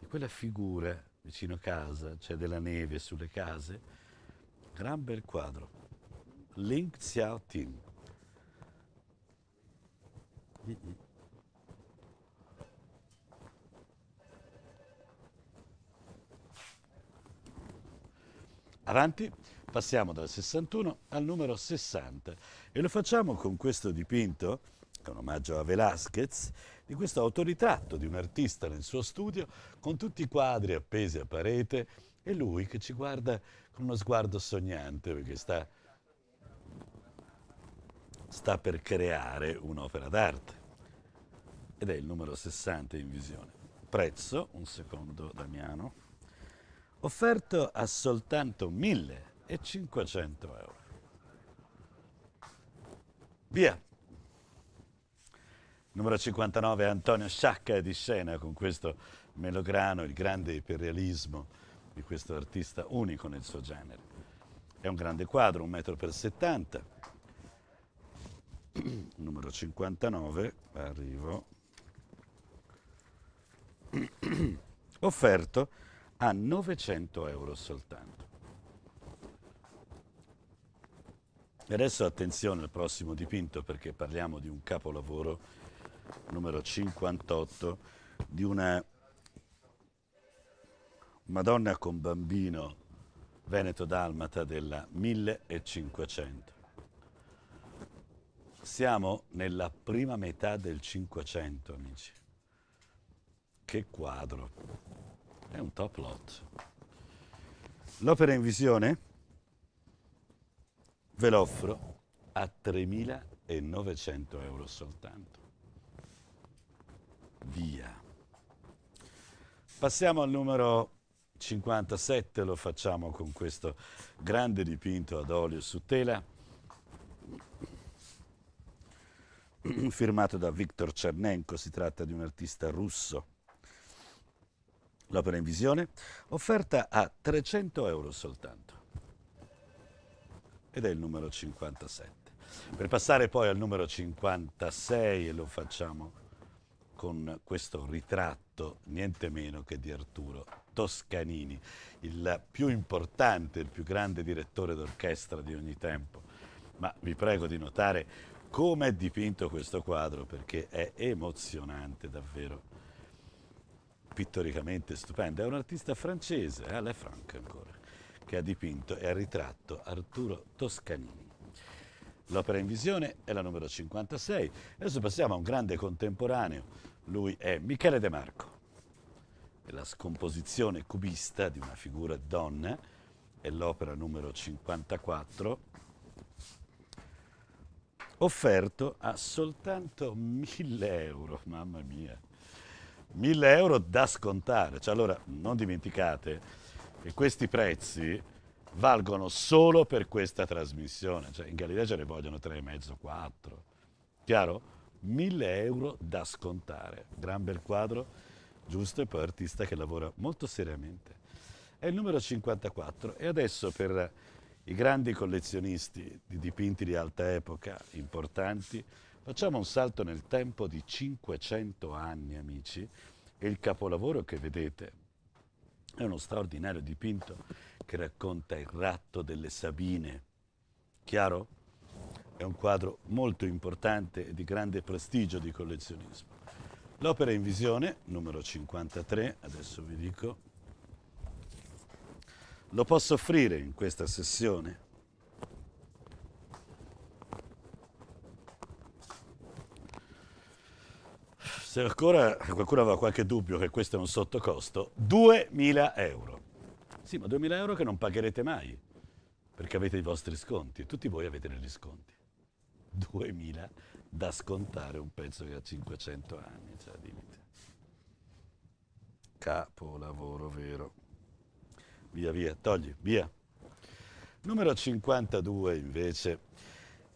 di quella figura vicino casa, cioè della neve sulle case. Gran bel quadro. Ling Xiao Tin. Avanti, passiamo dal 61 al numero 60 e lo facciamo con questo dipinto, che è un omaggio a Velázquez, di questo autoritratto di un artista nel suo studio con tutti i quadri appesi a parete e lui che ci guarda con uno sguardo sognante perché sta, sta per creare un'opera d'arte. Ed è il numero 60 in visione. Prezzo, un secondo Damiano offerto a soltanto 1.500 euro. Via! Numero 59 Antonio Sciacca di scena con questo melograno, il grande iperrealismo di questo artista unico nel suo genere. È un grande quadro, un metro per 70. Numero 59, arrivo. Offerto a 900 euro soltanto. E adesso attenzione al prossimo dipinto perché parliamo di un capolavoro numero 58 di una Madonna con bambino Veneto Dalmata della 1500. Siamo nella prima metà del 500, amici. Che quadro! È un top lot. L'opera in visione ve l'offro a 3.900 euro soltanto. Via. Passiamo al numero 57, lo facciamo con questo grande dipinto ad olio su tela, firmato da Viktor Cernenko, si tratta di un artista russo L'opera in visione, offerta a 300 euro soltanto. Ed è il numero 57. Per passare poi al numero 56 e lo facciamo con questo ritratto niente meno che di Arturo Toscanini, il più importante, il più grande direttore d'orchestra di ogni tempo. Ma vi prego di notare come è dipinto questo quadro perché è emozionante davvero pittoricamente stupenda. È un artista francese, eh, Alain Franck ancora, che ha dipinto e ha ritratto Arturo Toscanini. L'opera in visione è la numero 56. Adesso passiamo a un grande contemporaneo. Lui è Michele De Marco. È la scomposizione cubista di una figura donna. È l'opera numero 54. Offerto a soltanto 1000 euro, mamma mia. 1000 euro da scontare. Cioè, allora non dimenticate che questi prezzi valgono solo per questa trasmissione. Cioè, in Galilea ce ne vogliono 3,5, 4. Chiaro? 1000 euro da scontare. Gran bel quadro, giusto e poi artista che lavora molto seriamente. È il numero 54 e adesso per i grandi collezionisti di dipinti di alta epoca importanti, Facciamo un salto nel tempo di 500 anni, amici, e il capolavoro che vedete è uno straordinario dipinto che racconta il ratto delle Sabine. Chiaro? È un quadro molto importante e di grande prestigio di collezionismo. L'opera in visione, numero 53, adesso vi dico, lo posso offrire in questa sessione Se ancora qualcuno aveva qualche dubbio che questo è un sottocosto, 2.000 euro. Sì, ma 2.000 euro che non pagherete mai, perché avete i vostri sconti, tutti voi avete degli sconti. 2.000 da scontare un pezzo che ha 500 anni, cioè dimmi capolavoro vero. Via, via, togli, via. Numero 52 invece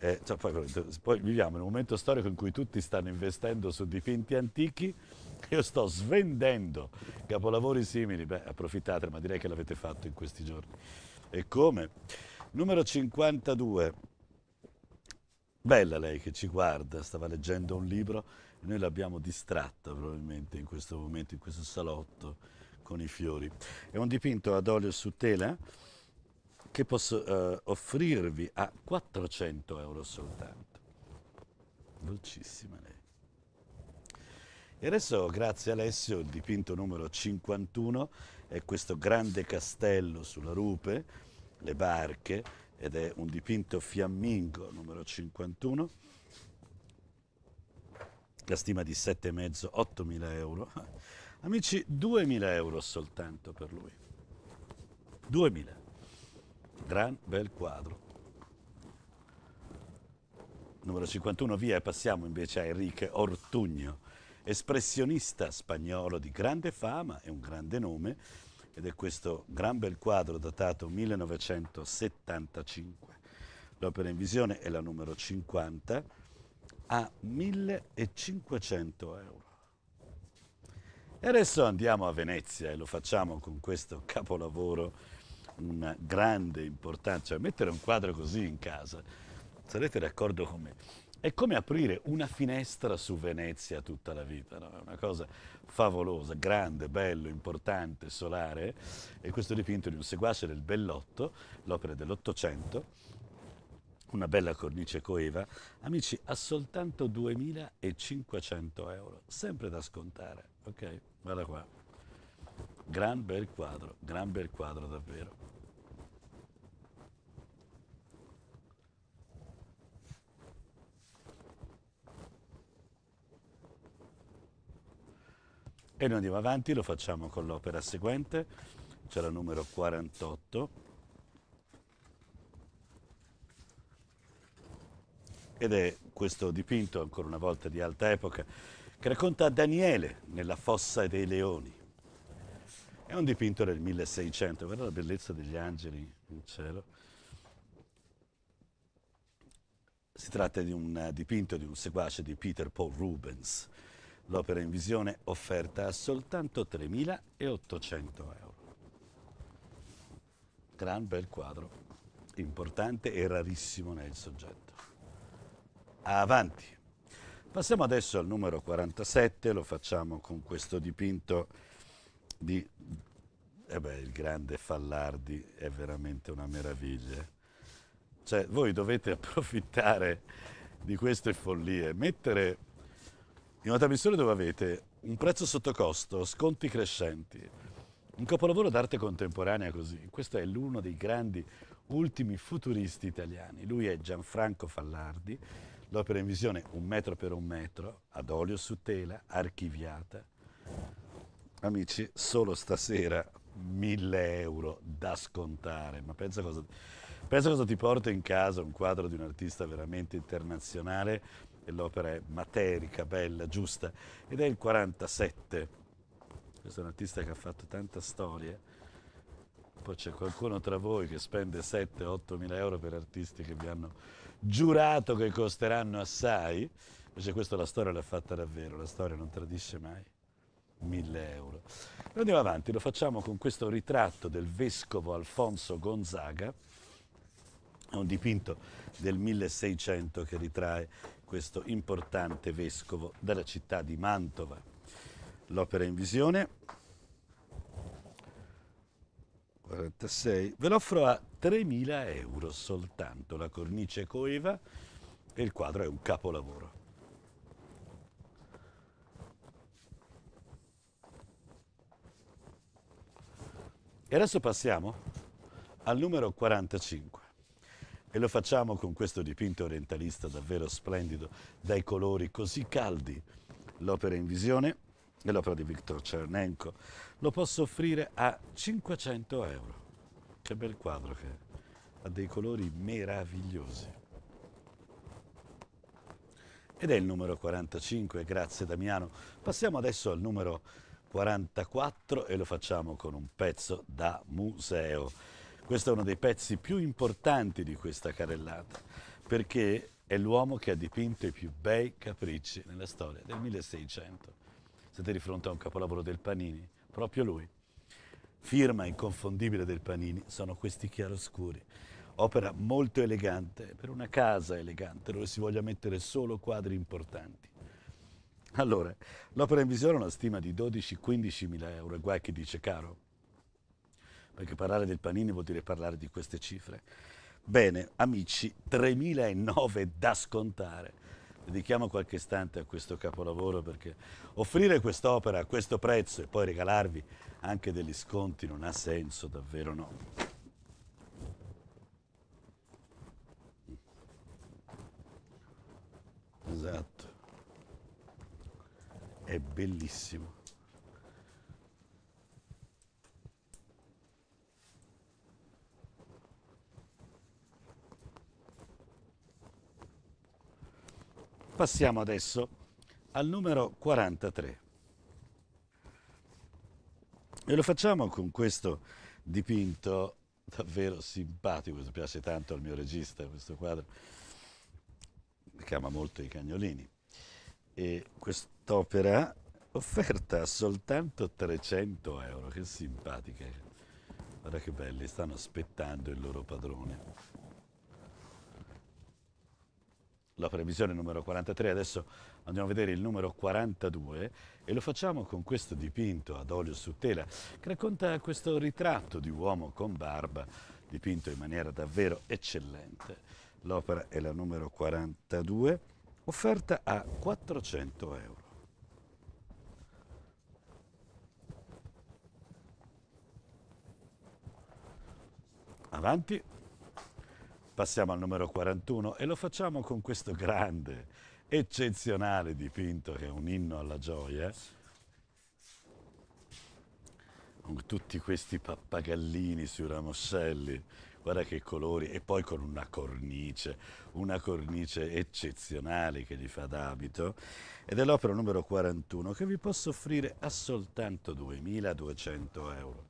eh, cioè poi, poi, viviamo in un momento storico in cui tutti stanno investendo su dipinti antichi, io sto svendendo capolavori simili, beh approfittate, ma direi che l'avete fatto in questi giorni. E come? Numero 52. Bella lei che ci guarda, stava leggendo un libro e noi l'abbiamo distratta probabilmente in questo momento, in questo salotto con i fiori. È un dipinto ad olio su tela che posso eh, offrirvi a 400 euro soltanto. Dolcissima lei. E adesso, grazie Alessio, il dipinto numero 51 è questo grande castello sulla rupe, le barche, ed è un dipinto fiammingo numero 51. La stima di 7,5-8 mila euro. Amici, 2.000 euro soltanto per lui. 2.000. Gran bel quadro. Numero 51 via e passiamo invece a Enrique Ortugno, espressionista spagnolo di grande fama e un grande nome, ed è questo gran bel quadro datato 1975. L'opera in visione è la numero 50 a 1500 euro. E adesso andiamo a Venezia e lo facciamo con questo capolavoro una grande importanza, cioè mettere un quadro così in casa, sarete d'accordo con me, è come aprire una finestra su Venezia tutta la vita, no? è una cosa favolosa, grande, bello, importante, solare, e questo dipinto di un seguace del Bellotto, l'opera dell'Ottocento, una bella cornice coeva, amici, a soltanto 2.500 euro, sempre da scontare, ok? Guarda qua, gran bel quadro, gran bel quadro davvero. E noi andiamo avanti, lo facciamo con l'opera seguente, c'è la numero 48, ed è questo dipinto ancora una volta di alta epoca che racconta Daniele nella fossa dei leoni. È un dipinto del 1600, guarda la bellezza degli angeli in cielo. Si tratta di un eh, dipinto di un seguace di Peter Paul Rubens, L'opera in visione offerta a soltanto 3.800 euro. Gran bel quadro, importante e rarissimo nel soggetto. Avanti! Passiamo adesso al numero 47, lo facciamo con questo dipinto di... Eh beh, il grande Fallardi è veramente una meraviglia. Cioè, voi dovete approfittare di queste follie, mettere in una trasmissione dove avete un prezzo sotto costo, sconti crescenti, un capolavoro d'arte contemporanea così. Questo è l'uno dei grandi ultimi futuristi italiani. Lui è Gianfranco Fallardi, l'opera in visione un metro per un metro, ad olio su tela, archiviata. Amici, solo stasera 1000 euro da scontare, ma pensa cosa, pensa cosa ti porta in casa un quadro di un artista veramente internazionale l'opera è materica, bella, giusta, ed è il 47. Questo è un artista che ha fatto tanta storia. Poi c'è qualcuno tra voi che spende 7-8 mila euro per artisti che vi hanno giurato che costeranno assai. Invece questa la storia l'ha fatta davvero, la storia non tradisce mai. 1000 euro. Andiamo avanti, lo facciamo con questo ritratto del vescovo Alfonso Gonzaga, è un dipinto del 1600 che ritrae questo importante vescovo della città di Mantova. L'opera in visione 46 ve l'offro a 3.000 euro soltanto, la cornice coeva e il quadro è un capolavoro. E adesso passiamo al numero 45 e lo facciamo con questo dipinto orientalista davvero splendido, dai colori così caldi. L'opera in visione è l'opera di Viktor Cernenko. Lo posso offrire a 500 euro. Che bel quadro che è. Ha dei colori meravigliosi. Ed è il numero 45, grazie Damiano. Passiamo adesso al numero 44 e lo facciamo con un pezzo da museo. Questo è uno dei pezzi più importanti di questa carellata, perché è l'uomo che ha dipinto i più bei capricci nella storia del 1600. Siete di fronte a un capolavoro del Panini, proprio lui. Firma inconfondibile del Panini sono questi chiaroscuri. Opera molto elegante, per una casa elegante, dove si voglia mettere solo quadri importanti. Allora, l'opera in visione ha una stima di 12-15 mila euro, guai chi dice caro, perché parlare del Panini vuol dire parlare di queste cifre. Bene, amici, 3.009 da scontare. Dedichiamo qualche istante a questo capolavoro perché offrire quest'opera a questo prezzo e poi regalarvi anche degli sconti non ha senso, davvero no. Esatto. È bellissimo. Passiamo adesso al numero 43. E lo facciamo con questo dipinto davvero simpatico, questo piace tanto al mio regista, questo quadro, che ama molto i cagnolini. E quest'opera offerta soltanto 300 euro, che simpatica. Guarda che belli, stanno aspettando il loro padrone la previsione numero 43, adesso andiamo a vedere il numero 42 e lo facciamo con questo dipinto ad olio su tela che racconta questo ritratto di uomo con barba dipinto in maniera davvero eccellente. L'opera è la numero 42, offerta a 400 euro. Avanti. Passiamo al numero 41 e lo facciamo con questo grande, eccezionale dipinto che è un inno alla gioia. Con tutti questi pappagallini sui ramoscelli, guarda che colori, e poi con una cornice, una cornice eccezionale che gli fa d'abito, ed è l'opera numero 41 che vi posso offrire a soltanto 2200 euro.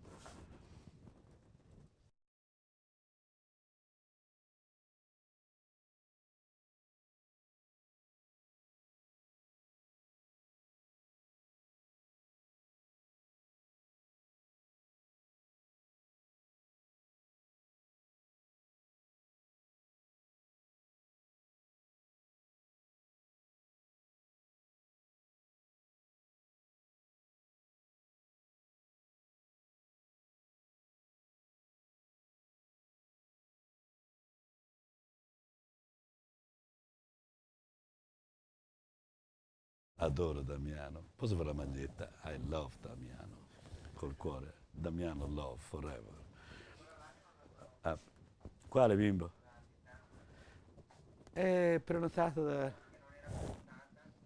adoro Damiano. Posso fare la maglietta? I love Damiano, col cuore. Damiano love forever. Ah, quale bimbo? È prenotato da...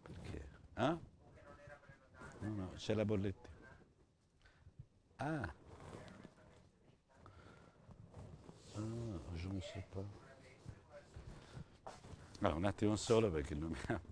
Perché? Eh? No, no, c'è la bolletta. Ah. Ah, je ne sais pas. Allora, ah, un attimo solo perché non mi ha...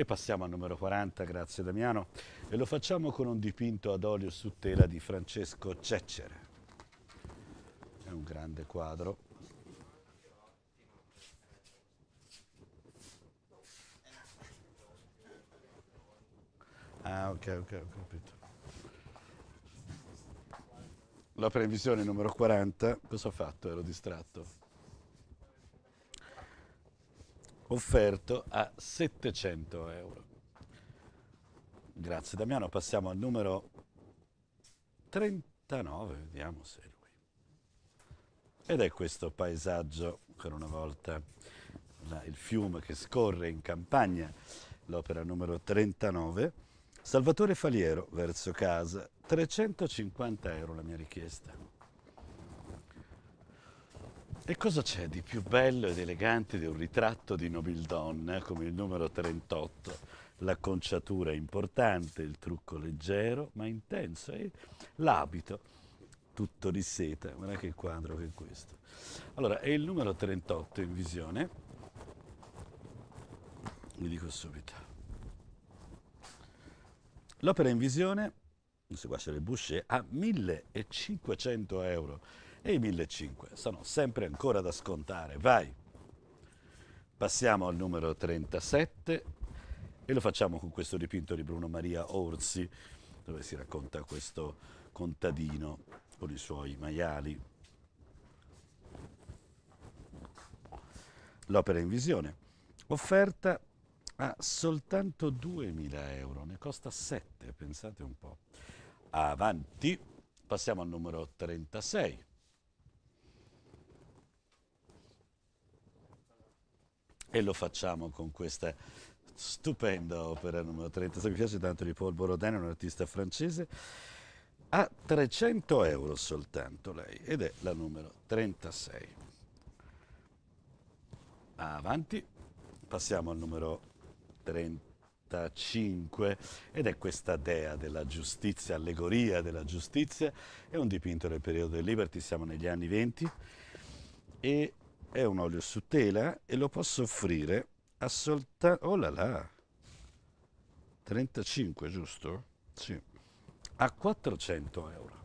E passiamo al numero 40, grazie Damiano, e lo facciamo con un dipinto ad olio su tela di Francesco Ceccere. È un grande quadro. Ah, ok, ok, ho capito. La previsione numero 40, cosa ho fatto? Ero distratto. offerto a 700 euro. Grazie Damiano, passiamo al numero 39, vediamo se è lui. Ed è questo paesaggio, ancora una volta, la, il fiume che scorre in campagna, l'opera numero 39. Salvatore Faliero, verso casa, 350 euro la mia richiesta. E cosa c'è di più bello ed elegante di un ritratto di nobildonna eh, come il numero 38? L'acconciatura è importante, il trucco leggero ma intenso e l'abito tutto di seta, guarda che quadro che è questo. Allora, è il numero 38 in visione, vi dico subito. L'opera in visione, se qua c'è le Boucher, a 1500 euro e i 1.500 sono sempre ancora da scontare. Vai! Passiamo al numero 37 e lo facciamo con questo dipinto di Bruno Maria Orsi, dove si racconta questo contadino con i suoi maiali. L'opera in visione, offerta a soltanto 2.000 euro, ne costa 7, pensate un po'. Avanti, passiamo al numero 36. e lo facciamo con questa stupenda opera numero 30. Mi piace tanto di Paul Borodin, un artista francese. Ha 300 euro soltanto lei ed è la numero 36. Avanti, passiamo al numero 35 ed è questa dea della giustizia, allegoria della giustizia, è un dipinto del periodo del Liberty, siamo negli anni 20 e è un olio su tela e lo posso offrire a soltanto... Oh là là! 35, giusto? Sì. A 400 euro.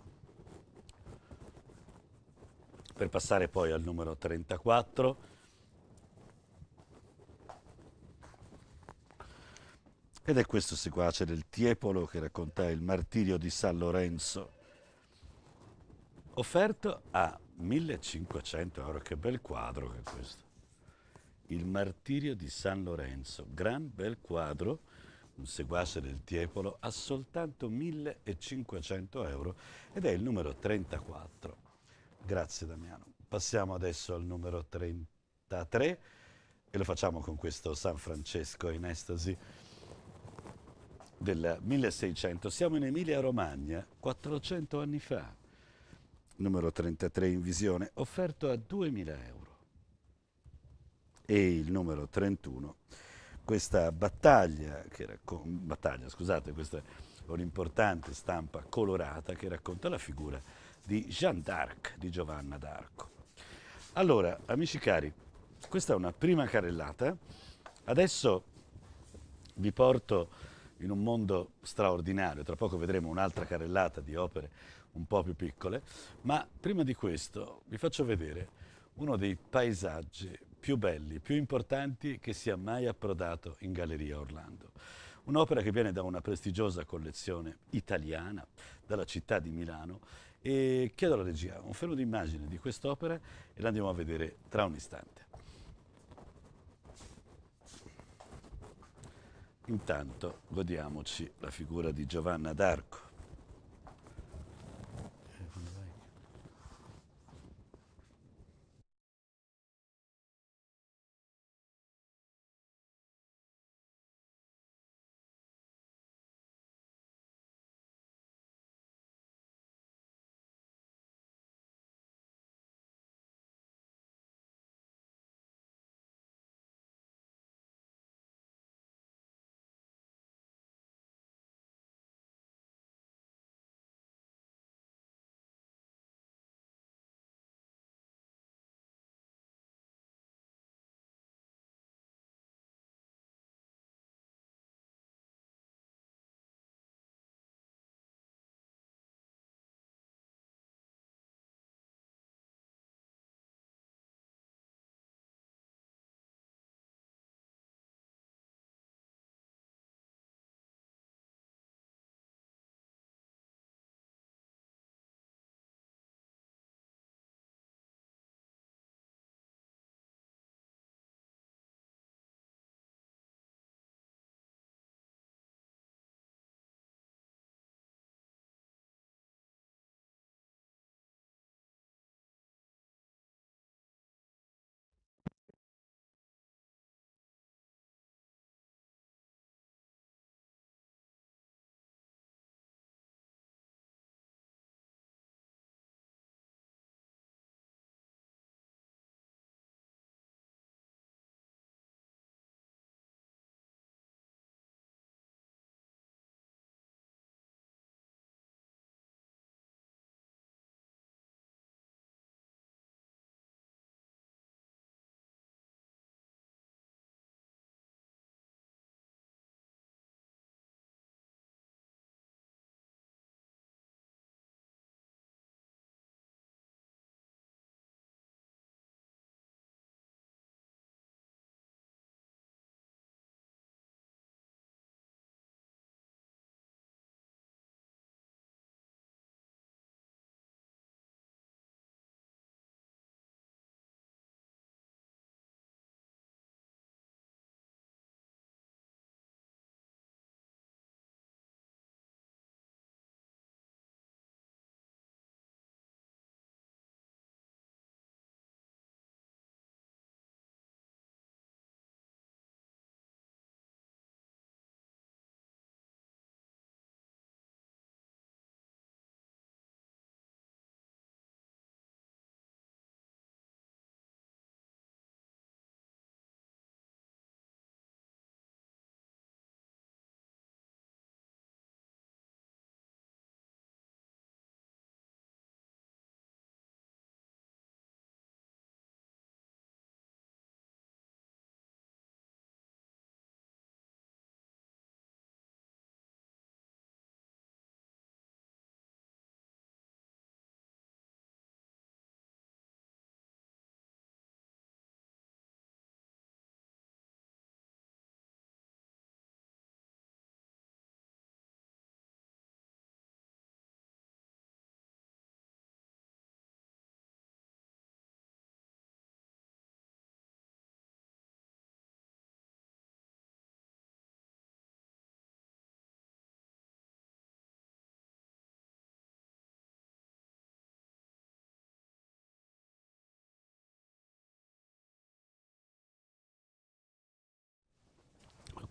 Per passare poi al numero 34... Ed è questo seguace del Tiepolo che racconta il martirio di San Lorenzo, offerto a 1500 euro, che bel quadro che è questo. Il martirio di San Lorenzo, gran bel quadro, un seguace del Tiepolo, ha soltanto 1500 euro ed è il numero 34. Grazie Damiano. Passiamo adesso al numero 33 e lo facciamo con questo San Francesco in estasi del 1600. Siamo in Emilia Romagna, 400 anni fa numero 33 in visione, offerto a 2.000 euro. E il numero 31, questa battaglia, che battaglia scusate, questa un'importante stampa colorata che racconta la figura di Jeanne d'Arc, di Giovanna d'Arco. Allora, amici cari, questa è una prima carrellata. Adesso vi porto in un mondo straordinario. Tra poco vedremo un'altra carrellata di opere un po' più piccole, ma prima di questo vi faccio vedere uno dei paesaggi più belli, più importanti che sia mai approdato in Galleria Orlando. Un'opera che viene da una prestigiosa collezione italiana, dalla città di Milano, e chiedo alla regia un fermo d'immagine di quest'opera e l'andiamo a vedere tra un istante. Intanto godiamoci la figura di Giovanna d'Arco.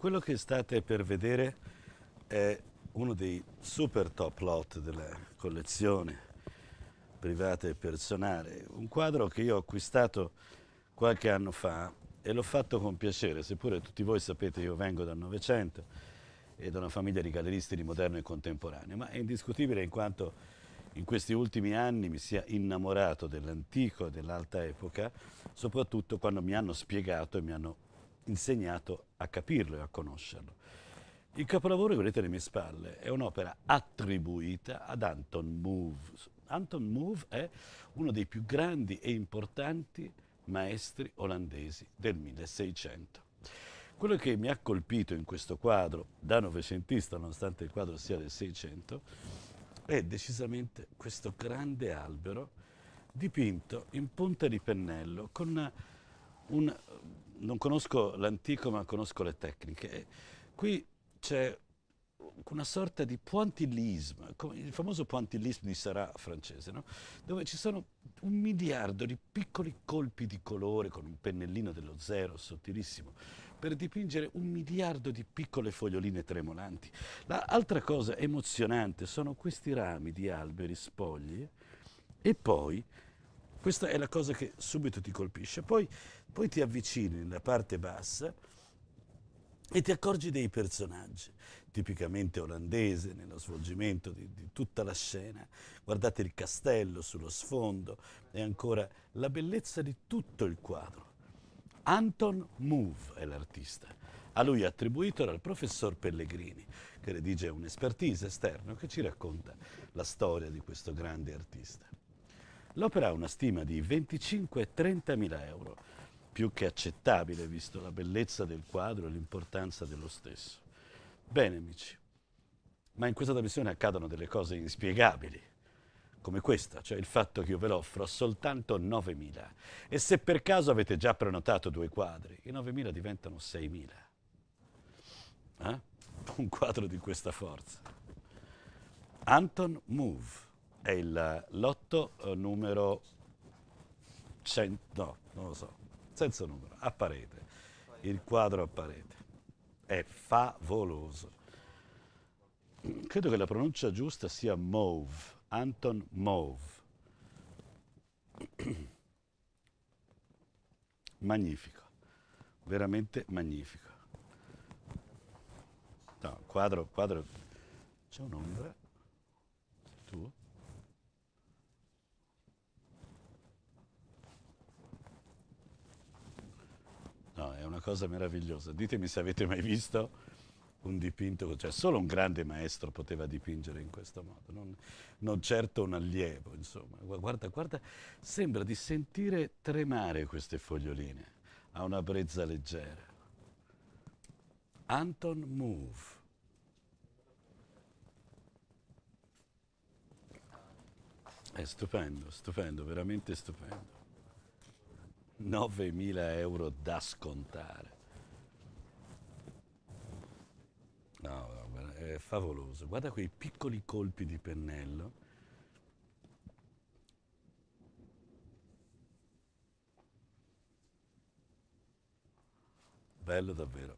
Quello che state per vedere è uno dei super top lot della collezione privata e personale, un quadro che io ho acquistato qualche anno fa e l'ho fatto con piacere, seppure tutti voi sapete io vengo dal Novecento e da una famiglia di galleristi di moderno e contemporaneo, ma è indiscutibile in quanto in questi ultimi anni mi sia innamorato dell'antico, e dell'alta epoca, soprattutto quando mi hanno spiegato e mi hanno insegnato a capirlo e a conoscerlo. Il capolavoro che vedete alle mie spalle è un'opera attribuita ad Anton Move. Anton Move è uno dei più grandi e importanti maestri olandesi del 1600. Quello che mi ha colpito in questo quadro, da novecentista, nonostante il quadro sia del 600, è decisamente questo grande albero dipinto in punta di pennello con un non conosco l'antico ma conosco le tecniche. Qui c'è una sorta di pointillismo, il famoso pointillisme di Sarah francese, no? dove ci sono un miliardo di piccoli colpi di colore con un pennellino dello zero sottilissimo per dipingere un miliardo di piccole foglioline tremolanti. L'altra cosa emozionante sono questi rami di alberi spogli e poi questa è la cosa che subito ti colpisce. Poi, poi ti avvicini nella parte bassa e ti accorgi dei personaggi, tipicamente olandese nello svolgimento di, di, tutta la scena. Guardate il castello sullo sfondo e ancora la bellezza di tutto il quadro. Anton Move è l'artista. A lui è attribuito dal professor Pellegrini, che redige un'espertise esterno che ci racconta la storia di questo grande artista. L'opera ha una stima di 25-30 mila euro, più che accettabile visto la bellezza del quadro e l'importanza dello stesso. Bene, amici, ma in questa trasmissione accadono delle cose inspiegabili, come questa, cioè il fatto che io ve l'offro a soltanto mila. e se per caso avete già prenotato due quadri, i 9 mila diventano 6.000. Eh? Un quadro di questa forza. Anton Move è il lotto eh, numero 100, no, non lo so, senza numero, a parete, il quadro a parete. È favoloso. Credo che la pronuncia giusta sia Mauve, Anton Mauve. magnifico, veramente magnifico. No, quadro, quadro, c'è un'ombra. No, è una cosa meravigliosa. Ditemi se avete mai visto un dipinto, cioè solo un grande maestro poteva dipingere in questo modo, non, non certo un allievo, insomma. Guarda, guarda, sembra di sentire tremare queste foglioline, ha una brezza leggera. Anton Move. È stupendo, stupendo, veramente stupendo. 9.000 euro da scontare. No, no, è favoloso. Guarda quei piccoli colpi di pennello. Bello davvero.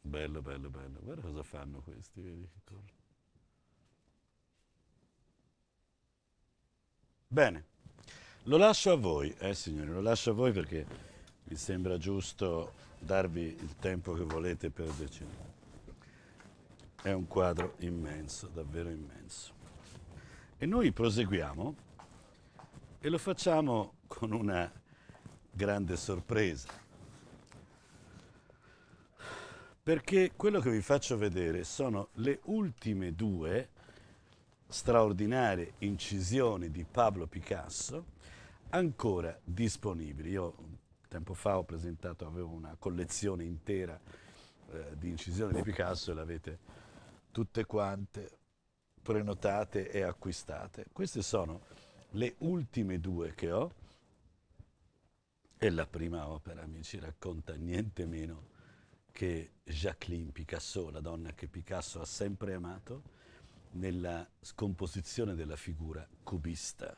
Bello, bello, bello. Guarda cosa fanno questi, vedi che cosa. Bene. Lo lascio a voi, eh signori, lo lascio a voi perché mi sembra giusto darvi il tempo che volete per decidere. È un quadro immenso, davvero immenso. E noi proseguiamo e lo facciamo con una grande sorpresa. Perché quello che vi faccio vedere sono le ultime due straordinarie incisioni di Pablo Picasso ancora disponibili. Io tempo fa ho presentato, avevo una collezione intera eh, di incisioni di Picasso e l'avete tutte quante prenotate e acquistate. Queste sono le ultime due che ho e la prima opera mi ci racconta niente meno che Jacqueline Picasso, la donna che Picasso ha sempre amato, nella scomposizione della figura cubista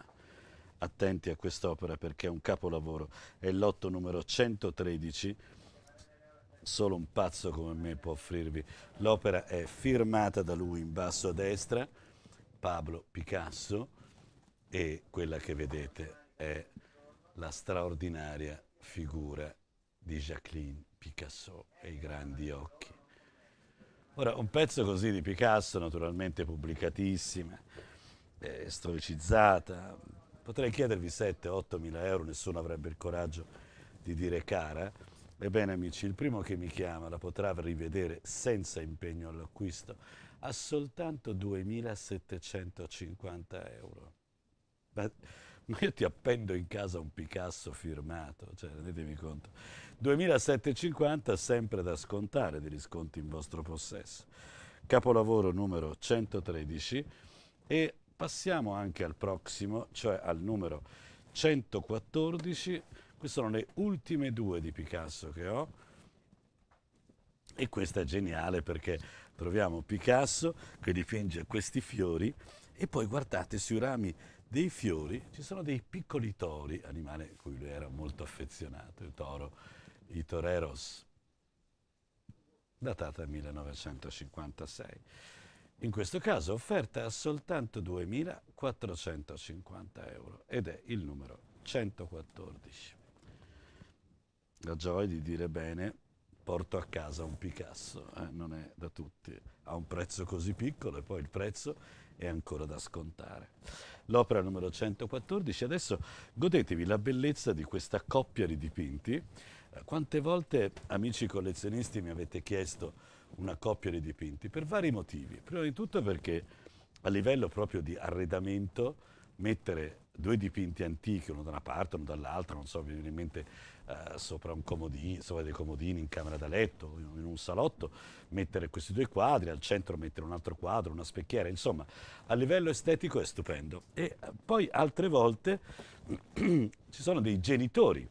attenti a quest'opera perché è un capolavoro, è il lotto numero 113, solo un pazzo come me può offrirvi. L'opera è firmata da lui in basso a destra, Pablo Picasso, e quella che vedete è la straordinaria figura di Jacqueline Picasso e i grandi occhi. Ora, un pezzo così di Picasso, naturalmente pubblicatissima, eh, storicizzata, Potrei chiedervi 7-8 mila euro, nessuno avrebbe il coraggio di dire cara. Ebbene amici, il primo che mi chiama la potrà rivedere senza impegno all'acquisto a soltanto 2.750 euro. Ma, ma, io ti appendo in casa un Picasso firmato, cioè rendetevi conto. 2.750 sempre da scontare degli sconti in vostro possesso. Capolavoro numero 113 e Passiamo anche al prossimo, cioè al numero 114. Queste sono le ultime due di Picasso che ho. E questa è geniale perché troviamo Picasso che dipinge questi fiori e poi guardate sui rami dei fiori ci sono dei piccoli tori, animale a cui lui era molto affezionato, il toro, i toreros, datata 1956. In questo caso offerta a soltanto 2.450 euro ed è il numero 114. La gioia di dire bene, porto a casa un Picasso, eh? non è da tutti, ha un prezzo così piccolo e poi il prezzo è ancora da scontare. L'opera numero 114, adesso godetevi la bellezza di questa coppia di dipinti. Eh, quante volte, amici collezionisti, mi avete chiesto una coppia di dipinti per vari motivi. Prima di tutto perché a livello proprio di arredamento mettere due dipinti antichi, uno da una parte, uno dall'altra, non so, mi viene in mente eh, sopra, comodino, sopra dei comodini in camera da letto, in un salotto, mettere questi due quadri, al centro mettere un altro quadro, una specchiera, insomma, a livello estetico è stupendo. E eh, poi altre volte ci sono dei genitori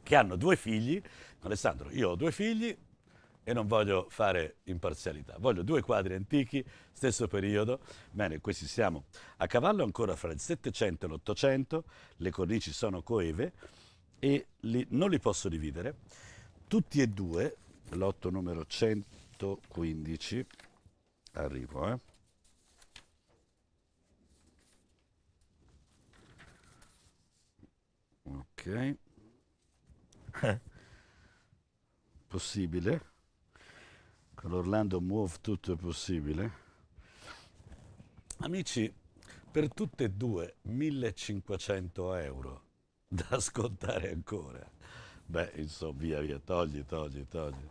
che hanno due figli, Alessandro, io ho due figli, e non voglio fare imparzialità, voglio due quadri antichi, stesso periodo, bene, questi siamo a cavallo ancora fra il 700 e l'800, le cornici sono coeve e li, non li posso dividere, tutti e due, lotto numero 115, arrivo, eh. Ok. Possibile. Con l'Orlando Move tutto è possibile. Amici, per tutte e due 1500 euro da scontare ancora. Beh, insomma, via via, togli, togli, togli.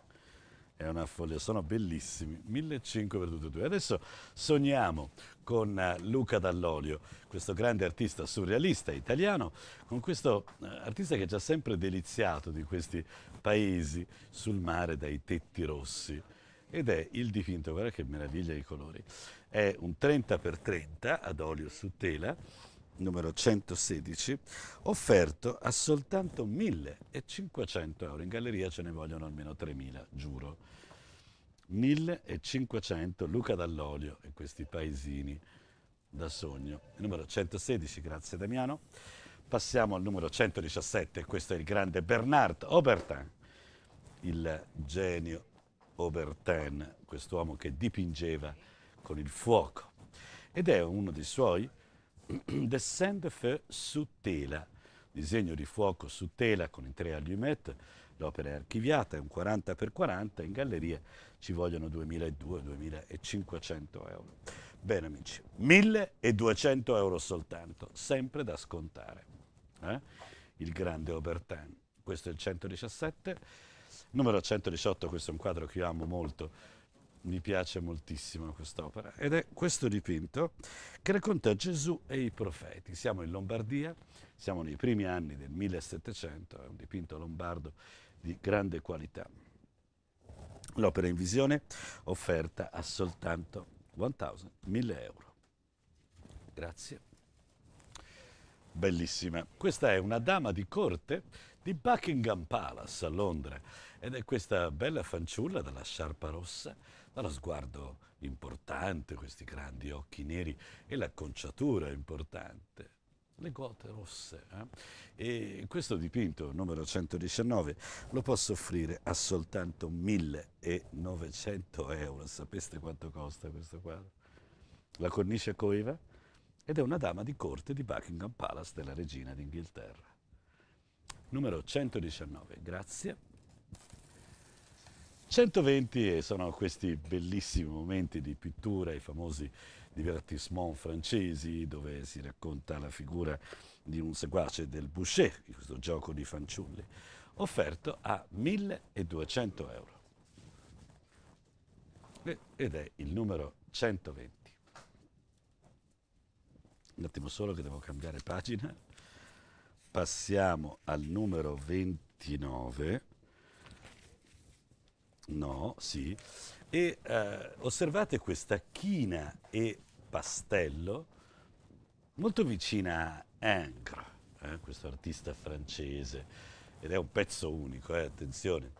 È una follia, sono bellissimi. 1500 per tutte e due. Adesso sogniamo con eh, Luca Dall'Olio, questo grande artista surrealista italiano, con questo eh, artista che ci ha sempre deliziato di questi paesi sul mare dai tetti rossi ed è il dipinto, guarda che meraviglia i colori, è un 30x30 ad olio su tela, numero 116, offerto a soltanto 1500 euro, in galleria ce ne vogliono almeno 3000, giuro. 1500 Luca dall'olio e questi paesini da sogno. numero 116, grazie Damiano. Passiamo al numero 117, questo è il grande Bernard Obertin, il genio Obertin, quest'uomo che dipingeva con il fuoco. Ed è uno dei suoi Dessin de feu su tela, disegno di fuoco su tela con i tre allumette, l'opera è archiviata, è un 40x40, in galleria ci vogliono 2.200-2.500 euro. Bene amici, 1.200 euro soltanto, sempre da scontare. Eh? Il grande Obertin. Questo è il 117. Numero 118, questo è un quadro che io amo molto, mi piace moltissimo quest'opera, ed è questo dipinto che racconta Gesù e i profeti. Siamo in Lombardia, siamo nei primi anni del 1700, è un dipinto lombardo di grande qualità. L'opera in visione offerta a soltanto 1000, euro. Grazie. Bellissima. Questa è una dama di corte di Buckingham Palace a Londra ed è questa bella fanciulla dalla sciarpa rossa, dallo sguardo importante, questi grandi occhi neri e l'acconciatura importante. Le gote rosse. Eh? E questo dipinto, numero 119, lo posso offrire a soltanto 1900 euro. Sapeste quanto costa questo quadro? La cornice coeva ed è una dama di corte di Buckingham Palace della regina d'Inghilterra. Numero 119, grazie. 120 e sono questi bellissimi momenti di pittura, i famosi divertissement francesi, dove si racconta la figura di un seguace del Boucher, di questo gioco di fanciulli, offerto a 1200 euro. Eh, ed è il numero 120. Un attimo solo che devo cambiare pagina. Passiamo al numero 29 No, sì. E eh, osservate questa china e pastello molto vicina a Ingres, eh, questo artista francese, ed è un pezzo unico, eh, attenzione,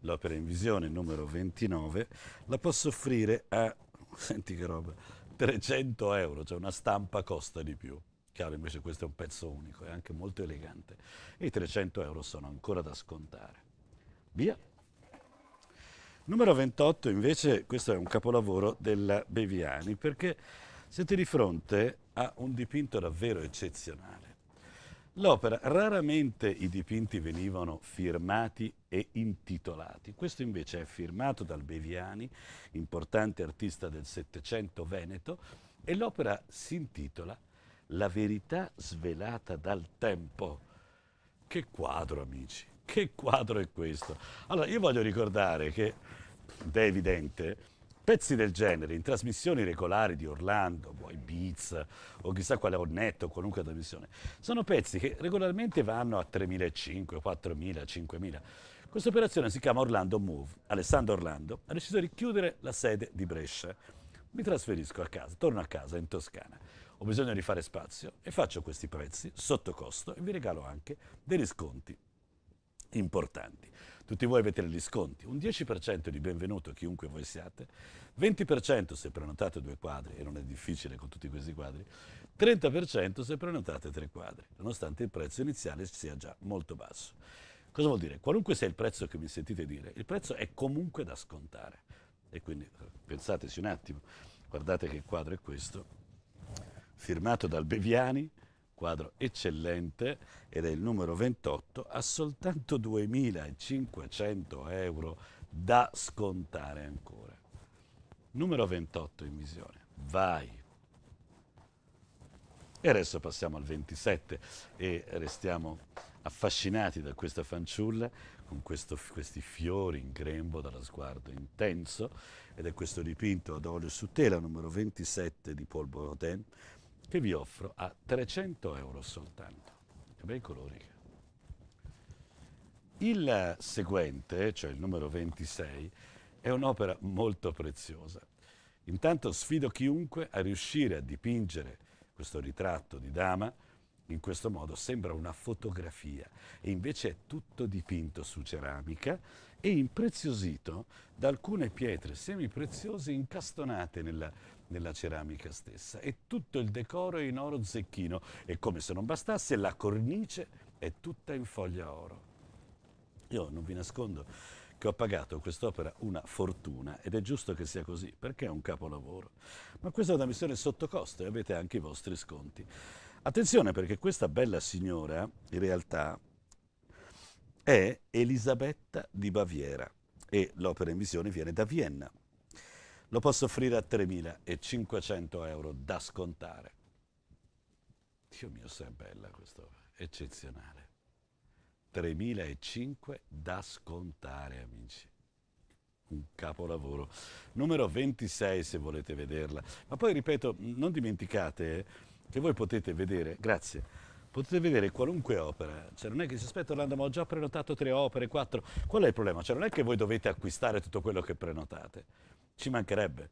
l'opera in visione numero 29, la posso offrire a, senti che roba, 300 euro, cioè una stampa costa di più. Chiaro, invece questo è un pezzo unico, è anche molto elegante. E i 300 euro sono ancora da scontare. Via! Numero 28 invece, questo è un capolavoro della Beviani perché siete di fronte a un dipinto davvero eccezionale. L'opera, raramente i dipinti venivano firmati e intitolati. Questo invece è firmato dal Beviani, importante artista del Settecento veneto, e l'opera si intitola La verità svelata dal tempo. Che quadro, amici! che quadro è questo? Allora, io voglio ricordare che, ed è evidente, pezzi del genere in trasmissioni regolari di Orlando, o boh, Ibiza, o chissà quale Ornetto, qualunque trasmissione, sono pezzi che regolarmente vanno a 3.500, 4.000, 5.000. Questa operazione si chiama Orlando Move. Alessandro Orlando ha deciso di chiudere la sede di Brescia. Mi trasferisco a casa, torno a casa in Toscana. Ho bisogno di fare spazio e faccio questi prezzi sotto costo e vi regalo anche degli sconti importanti. Tutti voi avete gli sconti, un 10% di benvenuto chiunque voi siate, 20% se prenotate due quadri, e non è difficile con tutti questi quadri, 30% se prenotate tre quadri, nonostante il prezzo iniziale sia già molto basso. Cosa vuol dire? Qualunque sia il prezzo che mi sentite dire, il prezzo è comunque da scontare. E quindi eh, pensateci un attimo, guardate che quadro è questo, firmato dal Beviani, quadro eccellente ed è il numero 28, ha soltanto 2.500 euro da scontare ancora. Numero 28 in visione, vai! E adesso passiamo al 27 e restiamo affascinati da questa fanciulla con questo, questi fiori in grembo dallo sguardo intenso ed è questo dipinto ad olio su tela numero 27 di Paul Borodin che vi offro a 300 euro soltanto. Che bei colori. Il seguente, cioè il numero 26, è un'opera molto preziosa. Intanto sfido chiunque a riuscire a dipingere questo ritratto di dama in questo modo sembra una fotografia e invece è tutto dipinto su ceramica e impreziosito da alcune pietre semipreziose incastonate nella nella ceramica stessa e tutto il decoro è in oro zecchino e come se non bastasse la cornice è tutta in foglia oro. Io non vi nascondo che ho pagato quest'opera una fortuna ed è giusto che sia così perché è un capolavoro. Ma questa è una missione sotto costo e avete anche i vostri sconti. Attenzione perché questa bella signora in realtà è Elisabetta di Baviera e l'opera in visione viene da Vienna lo posso offrire a 3.500 euro da scontare. Dio mio, se è bella questo, eccezionale. 3.500 da scontare, amici un capolavoro. Numero 26 se volete vederla. Ma poi ripeto, non dimenticate che voi potete vedere, grazie, potete vedere qualunque opera. Cioè non è che si aspetta Orlando, ma ho già prenotato tre opere, quattro. Qual è il problema? Cioè non è che voi dovete acquistare tutto quello che prenotate ci mancherebbe.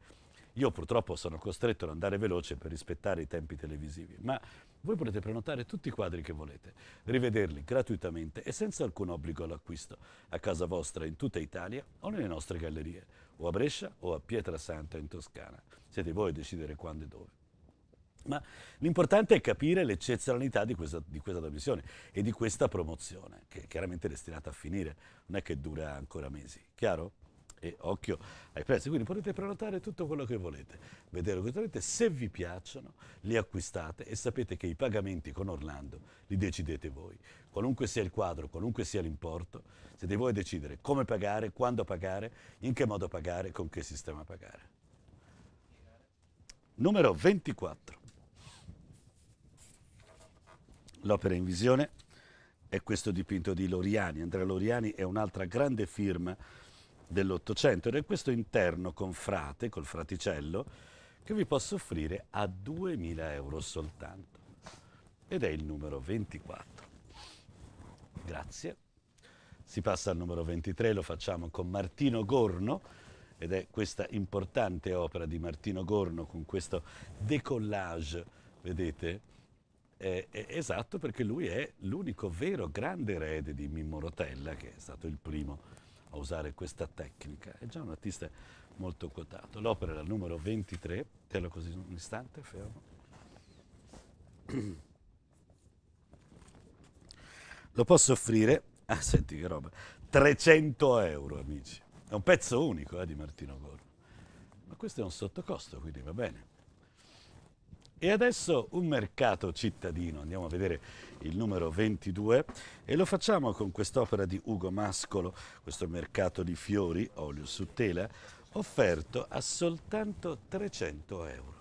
Io purtroppo sono costretto ad andare veloce per rispettare i tempi televisivi, ma voi potete prenotare tutti i quadri che volete, rivederli gratuitamente e senza alcun obbligo all'acquisto, a casa vostra in tutta Italia o nelle nostre gallerie, o a Brescia o a Pietrasanta in Toscana. Siete voi a decidere quando e dove. Ma l'importante è capire l'eccezionalità di questa, di questa trasmissione e di questa promozione, che è chiaramente destinata a finire, non è che dura ancora mesi. Chiaro? e occhio ai prezzi. Quindi potete prenotare tutto quello che volete, vedere quello che volete, se vi piacciono li acquistate e sapete che i pagamenti con Orlando li decidete voi. Qualunque sia il quadro, qualunque sia l'importo, siete voi a decidere come pagare, quando pagare, in che modo pagare, con che sistema pagare. Numero 24. L'opera in visione è questo dipinto di Loriani. Andrea Loriani è un'altra grande firma dell'Ottocento ed è questo interno con frate, col fraticello, che vi posso offrire a 2.000 euro soltanto. Ed è il numero 24. Grazie. Si passa al numero 23, lo facciamo con Martino Gorno, ed è questa importante opera di Martino Gorno con questo decollage, vedete? È, è esatto perché lui è l'unico vero grande erede di Mimmo Rotella, che è stato il primo a usare questa tecnica, è già un artista molto quotato. L'opera è la numero 23, te lo così un istante, fermo. Lo posso offrire, ah senti che roba, 300 euro amici. È un pezzo unico eh, di Martino Gorgo. Ma questo è un sottocosto, quindi va bene. E adesso un mercato cittadino, andiamo a vedere il numero 22, e lo facciamo con quest'opera di Ugo Mascolo, questo mercato di fiori, olio su tela, offerto a soltanto 300 euro.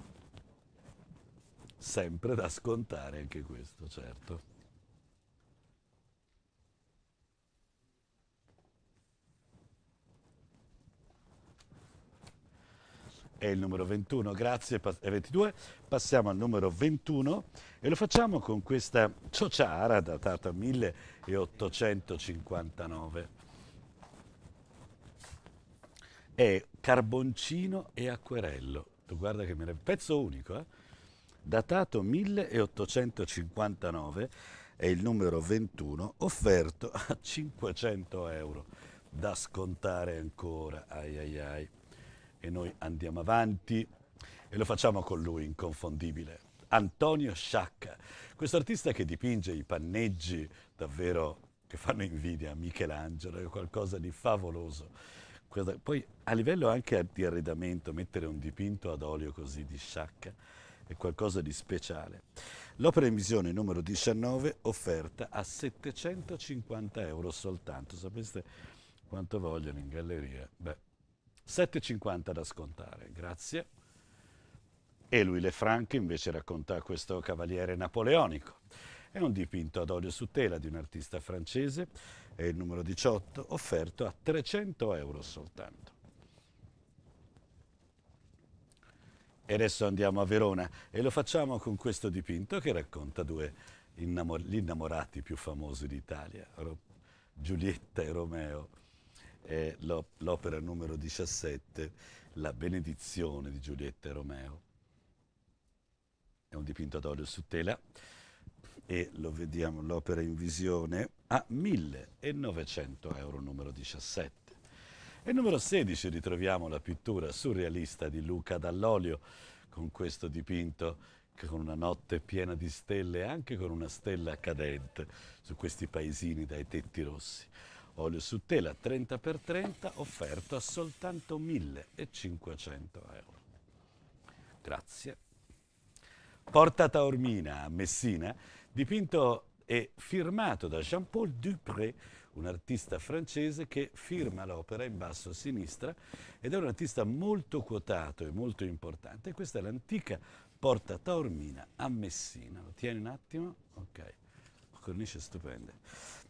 Sempre da scontare anche questo, certo. è il numero 21, grazie, è 22. Passiamo al numero 21 e lo facciamo con questa ciociara datata 1859. È Carboncino e Acquerello. Tu guarda che meraviglia. Pezzo unico, eh? Datato 1859 è il numero 21, offerto a 500 euro. Da scontare ancora, ai ai ai e noi andiamo avanti e lo facciamo con lui, inconfondibile, Antonio Sciacca, questo artista che dipinge i panneggi davvero che fanno invidia a Michelangelo, è qualcosa di favoloso. Poi a livello anche di arredamento, mettere un dipinto ad olio così di Sciacca è qualcosa di speciale. L'opera in visione numero 19 offerta a 750 euro soltanto. Sapeste quanto vogliono in galleria? Beh, 7,50 da scontare, grazie. E lui Le Franche invece racconta questo cavaliere napoleonico. È un dipinto ad olio su tela di un artista francese, è il numero 18, offerto a 300 euro soltanto. E adesso andiamo a Verona e lo facciamo con questo dipinto che racconta due innamor- gli innamorati più famosi d'Italia, Giulietta e Romeo è l'opera numero 17, La benedizione di Giulietta e Romeo. È un dipinto ad olio su tela e lo vediamo l'opera in visione a 1900 euro numero 17. E numero 16 ritroviamo la pittura surrealista di Luca Dall'Olio con questo dipinto con una notte piena di stelle e anche con una stella cadente su questi paesini dai tetti rossi olio su tela 30x30 offerto a soltanto 1500 euro. Grazie. Porta Taormina a Messina, dipinto e firmato da Jean-Paul Dupré, un artista francese che firma l'opera in basso a sinistra ed è un artista molto quotato e molto importante. Questa è l'antica Porta Taormina a Messina. Lo tieni un attimo? Ok, cornice stupende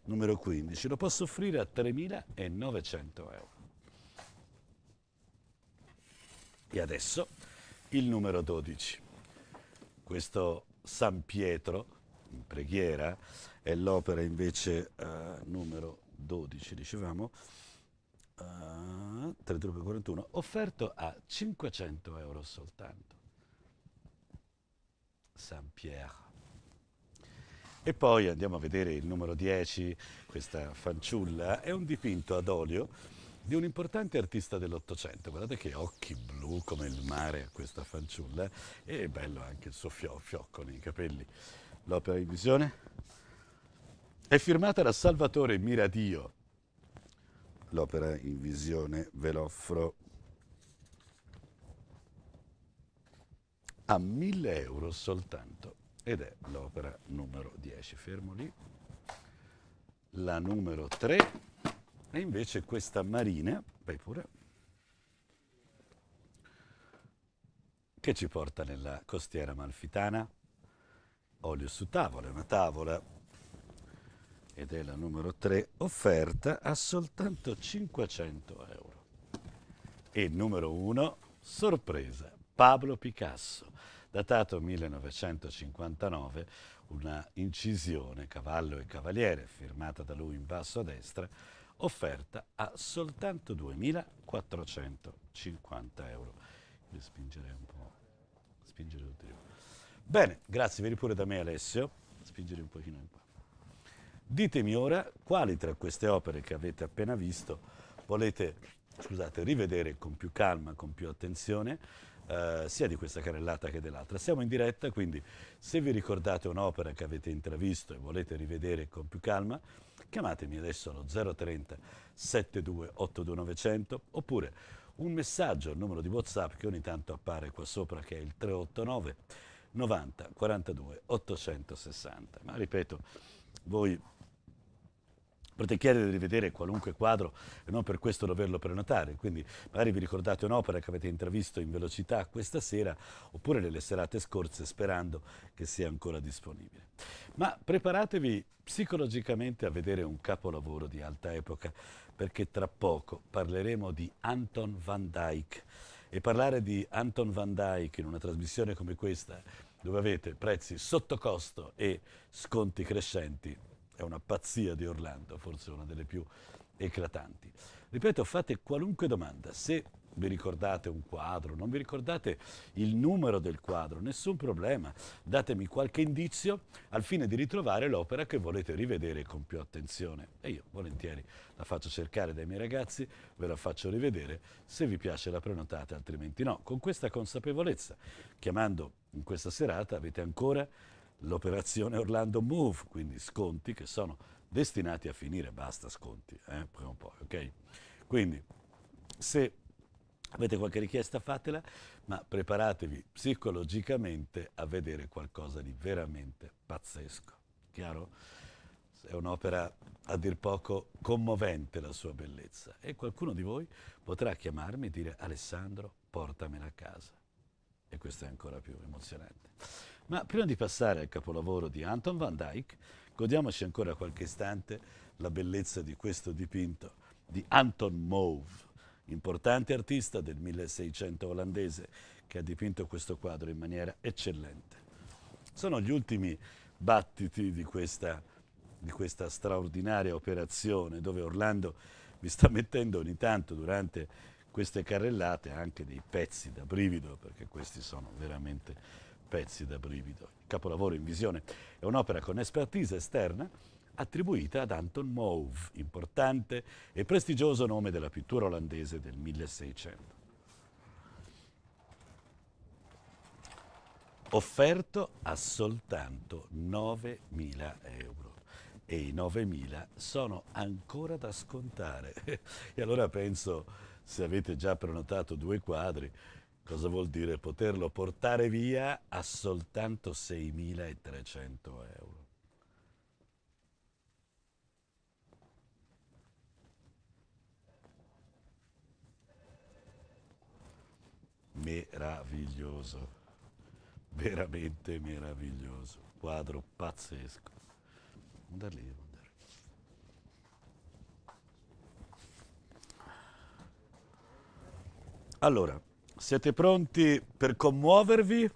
numero 15, lo posso offrire a 3.900 euro. E adesso il numero 12. Questo San Pietro in preghiera è l'opera invece eh, numero 12, dicevamo, uh, eh, 41, offerto a 500 euro soltanto. San Pietro. E poi andiamo a vedere il numero 10, questa fanciulla, è un dipinto ad olio di un importante artista dell'Ottocento. Guardate che occhi blu come il mare a questa fanciulla e bello anche il suo fio- fiocco nei capelli. L'opera in visione è firmata da Salvatore Miradio. L'opera in visione ve l'offro a 1000 euro soltanto ed è l'opera numero 10. Fermo lì. La numero 3 è invece questa marina, vai pure, che ci porta nella costiera malfitana. Olio su tavola, è una tavola ed è la numero 3, offerta a soltanto 500 euro. E numero 1, sorpresa, Pablo Picasso datato 1959, una incisione Cavallo e Cavaliere, firmata da lui in basso a destra, offerta a soltanto 2.450 euro. Io spingerei un po', spingere ulteriore. Bene, grazie, vieni pure da me Alessio, spingere un pochino in qua. Ditemi ora quali tra queste opere che avete appena visto volete, scusate, rivedere con più calma, con più attenzione, eh, sia di questa carrellata che dell'altra. Siamo in diretta, quindi se vi ricordate un'opera che avete intravisto e volete rivedere con più calma, chiamatemi adesso allo 030 7282 oppure un messaggio al numero di WhatsApp che ogni tanto appare qua sopra che è il 389 90 42 860. Ma ripeto, voi Potete chiedere di rivedere qualunque quadro e non per questo doverlo prenotare. Quindi magari vi ricordate un'opera che avete intravisto in velocità questa sera oppure nelle serate scorse sperando che sia ancora disponibile. Ma preparatevi psicologicamente a vedere un capolavoro di alta epoca perché tra poco parleremo di Anton van Dyck e parlare di Anton van Dyck in una trasmissione come questa dove avete prezzi sotto costo e sconti crescenti è una pazzia di Orlando, forse una delle più eclatanti. Ripeto, fate qualunque domanda, se vi ricordate un quadro, non vi ricordate il numero del quadro, nessun problema, datemi qualche indizio al fine di ritrovare l'opera che volete rivedere con più attenzione e io volentieri la faccio cercare dai miei ragazzi, ve la faccio rivedere, se vi piace la prenotate, altrimenti no. Con questa consapevolezza, chiamando in questa serata, avete ancora l'operazione Orlando Move, quindi sconti che sono destinati a finire, basta sconti, eh, prima o poi, ok? Quindi se avete qualche richiesta fatela, ma preparatevi psicologicamente a vedere qualcosa di veramente pazzesco, chiaro? È un'opera a dir poco commovente la sua bellezza e qualcuno di voi potrà chiamarmi e dire Alessandro portamela a casa e questo è ancora più emozionante. Ma prima di passare al capolavoro di Anton van Dyck, godiamoci ancora qualche istante la bellezza di questo dipinto di Anton Mauve, importante artista del 1600 olandese che ha dipinto questo quadro in maniera eccellente. Sono gli ultimi battiti di questa, di questa straordinaria operazione dove Orlando vi sta mettendo ogni tanto durante queste carrellate anche dei pezzi da brivido perché questi sono veramente pezzi da brivido. Il capolavoro in visione è un'opera con expertise esterna attribuita ad Anton Mauve, importante e prestigioso nome della pittura olandese del 1600. Offerto a soltanto 9.000 euro e i 9.000 sono ancora da scontare. e allora penso, se avete già prenotato due quadri, Cosa vuol dire poterlo portare via a soltanto 6.300 euro? meraviglioso, veramente meraviglioso, quadro pazzesco. Da lì, da lì. Allora, siete pronti per commuovervi?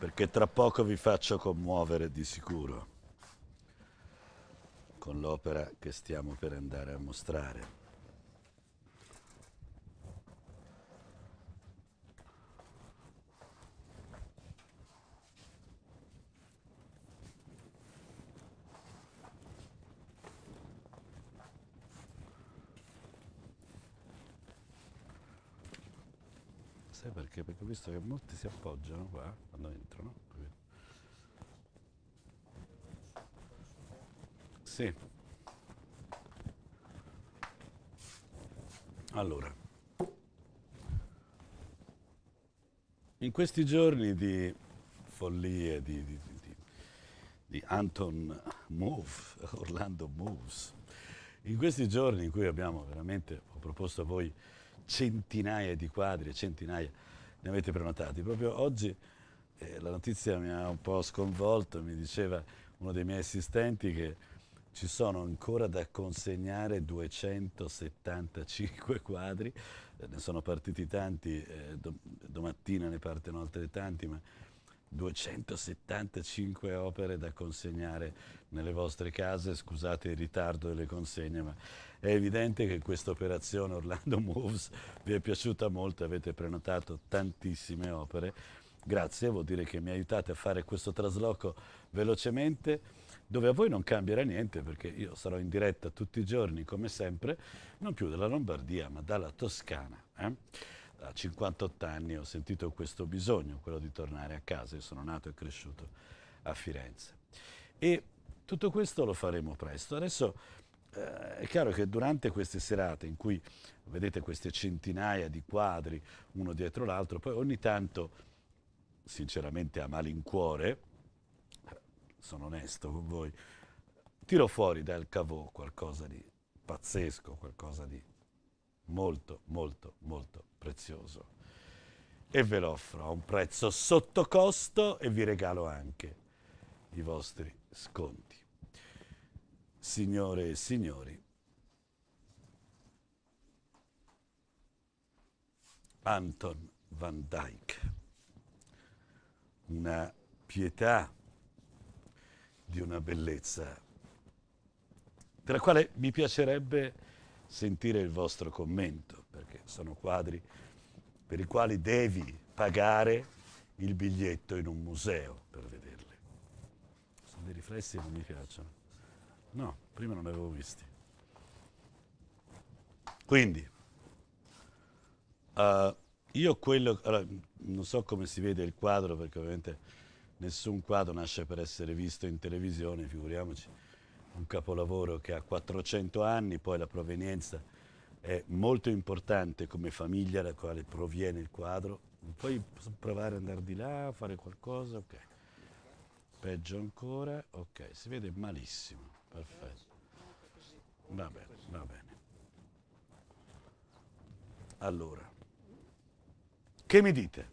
Perché tra poco vi faccio commuovere di sicuro con l'opera che stiamo per andare a mostrare. sai perché? Perché ho visto che molti si appoggiano qua quando entrano. Sì. Allora, in questi giorni di follie, di, di, di, di Anton Move, Orlando Moves, in questi giorni in cui abbiamo veramente, ho proposto a voi centinaia di quadri, centinaia ne avete prenotati. Proprio oggi eh, la notizia mi ha un po' sconvolto, mi diceva uno dei miei assistenti che ci sono ancora da consegnare 275 quadri, eh, ne sono partiti tanti, eh, dom domattina ne partono altri tanti, ma 275 opere da consegnare nelle vostre case, scusate il ritardo delle consegne, ma è evidente che questa operazione Orlando Moves vi è piaciuta molto, avete prenotato tantissime opere. Grazie, vuol dire che mi aiutate a fare questo trasloco velocemente, dove a voi non cambierà niente perché io sarò in diretta tutti i giorni, come sempre, non più dalla Lombardia ma dalla Toscana. Eh? A 58 anni ho sentito questo bisogno, quello di tornare a casa, io sono nato e cresciuto a Firenze. E tutto questo lo faremo presto. Adesso eh, è chiaro che durante queste serate in cui vedete queste centinaia di quadri uno dietro l'altro, poi ogni tanto, sinceramente a malincuore, sono onesto con voi, tiro fuori dal cavò qualcosa di pazzesco, qualcosa di molto, molto, molto prezioso. E ve lo offro a un prezzo sotto costo e vi regalo anche i vostri sconti signore e signori. Anton van Dyck, una pietà di una bellezza, per la quale mi piacerebbe sentire il vostro commento, perché sono quadri per i quali devi pagare il biglietto in un museo per vederli. Sono dei riflessi che non mi piacciono. No, prima non li avevo visti. Quindi, uh, io quello... Allora, non so come si vede il quadro, perché ovviamente nessun quadro nasce per essere visto in televisione, figuriamoci. Un capolavoro che ha 400 anni, poi la provenienza è molto importante come famiglia da quale proviene il quadro. Poi provare ad andare di là, fare qualcosa, ok. Peggio ancora, ok, si vede malissimo perfetto. Va bene, va bene. Allora, che mi dite?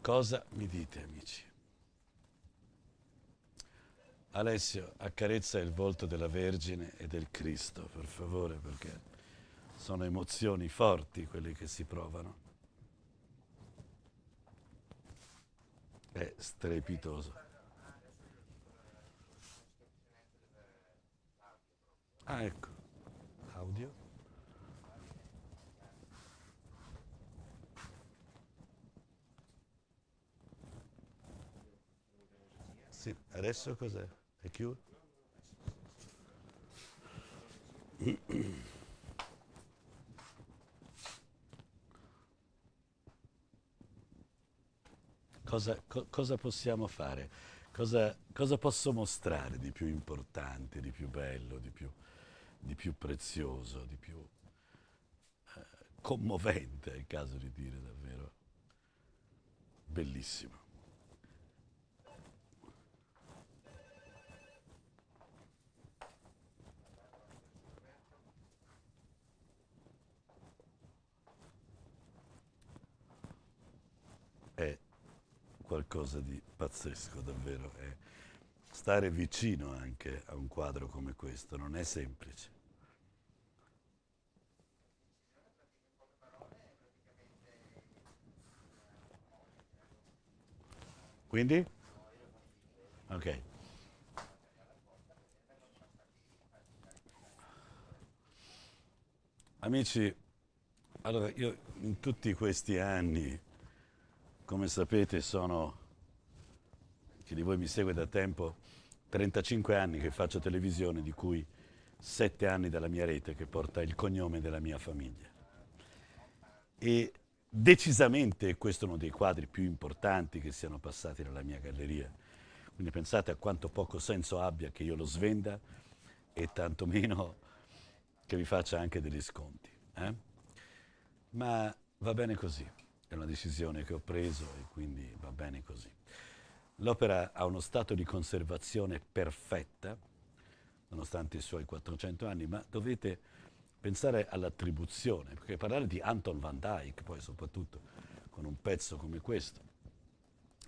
Cosa mi dite, amici? Alessio, accarezza il volto della Vergine e del Cristo, per favore, perché sono emozioni forti quelle che si provano. È strepitoso. Ah, ecco. Audio. Sì, adesso cos'è? È chiuso? Cosa, co, cosa, possiamo fare? Cosa, cosa posso mostrare di più importante, di più bello, di più di più prezioso, di più eh, commovente, è il caso di dire davvero. Bellissimo. È qualcosa di pazzesco, davvero. È stare vicino anche a un quadro come questo, non è semplice. Quindi? Ok. Amici, allora io in tutti questi anni, come sapete, sono, chi di voi mi segue da tempo, 35 anni che faccio televisione, di cui 7 anni dalla mia rete che porta il cognome della mia famiglia. E decisamente questo è uno dei quadri più importanti che siano passati nella mia galleria. Quindi pensate a quanto poco senso abbia che io lo svenda e tantomeno che vi faccia anche degli sconti. Eh? Ma va bene così, è una decisione che ho preso e quindi va bene così. L'opera ha uno stato di conservazione perfetta, nonostante i suoi 400 anni, ma dovete pensare all'attribuzione, perché parlare di Anton van Dyck, poi soprattutto con un pezzo come questo,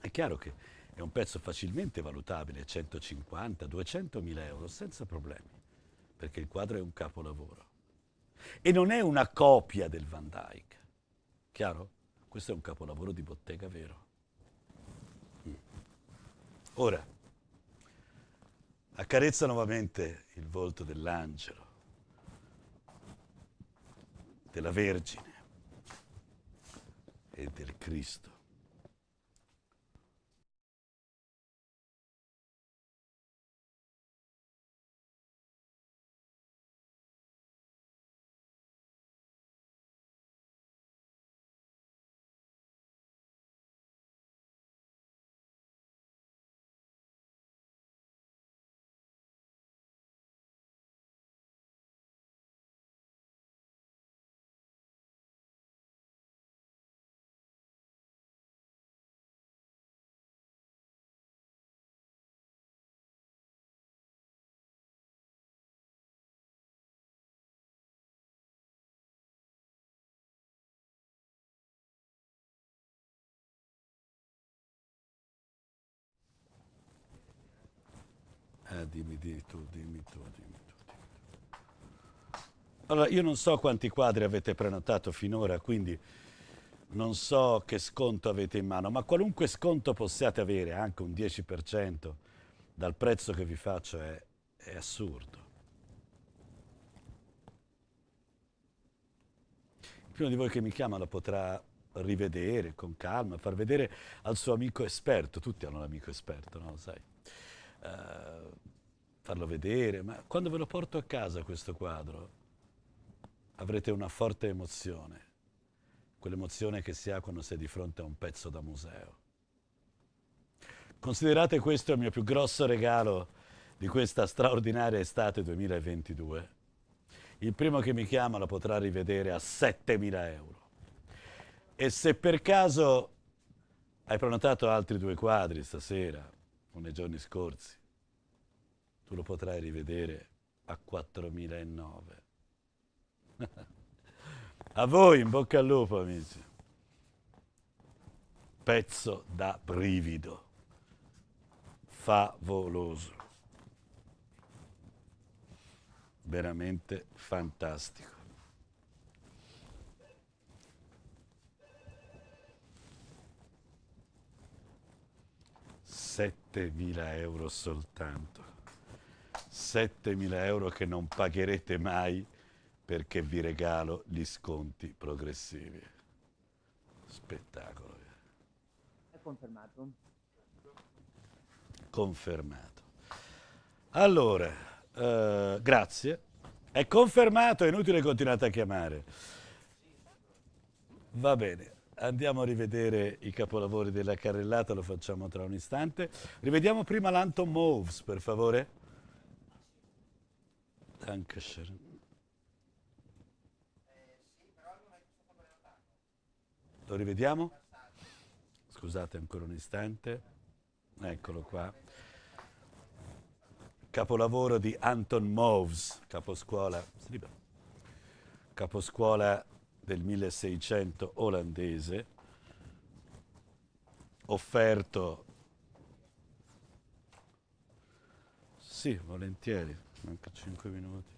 è chiaro che è un pezzo facilmente valutabile, 150-200 mila euro, senza problemi, perché il quadro è un capolavoro. E non è una copia del Van Dyck, chiaro? Questo è un capolavoro di bottega vero. Ora, accarezza nuovamente il volto dell'angelo, della Vergine e del Cristo. Dai, dimmi, dimmi tu, dimmi tu, dimmi tu. Allora, io non so quanti quadri avete prenotato finora, quindi non so che sconto avete in mano, ma qualunque sconto possiate avere, anche un 10%, dal prezzo che vi faccio è, è assurdo. Il primo di voi che mi chiama lo potrà rivedere con calma, far vedere al suo amico esperto, tutti hanno un amico esperto, no? Sai. Uh, farlo vedere, ma quando ve lo porto a casa questo quadro avrete una forte emozione, quell'emozione che si ha quando sei di fronte a un pezzo da museo. Considerate questo il mio più grosso regalo di questa straordinaria estate 2022. Il primo che mi chiama la potrà rivedere a 7.000 euro. E se per caso hai prenotato altri due quadri stasera o nei giorni scorsi, tu lo potrai rivedere a 4009. a voi in bocca al lupo, amici. Pezzo da brivido. Favoloso. Veramente fantastico. mila euro soltanto. 7.000 euro che non pagherete mai perché vi regalo gli sconti progressivi. Spettacolo. Eh.
È confermato?
Confermato. Allora, eh, grazie. È confermato, è inutile continuare a chiamare. Va bene, andiamo a rivedere i capolavori della carrellata, lo facciamo tra un istante. Rivediamo prima l'Anton Moves, per favore. Dankeschön. Lo rivediamo? Scusate ancora un istante. Eccolo qua. Capolavoro di Anton Moves, caposcuola, caposcuola del 1600 olandese, offerto... Sì, volentieri manca 5 minuti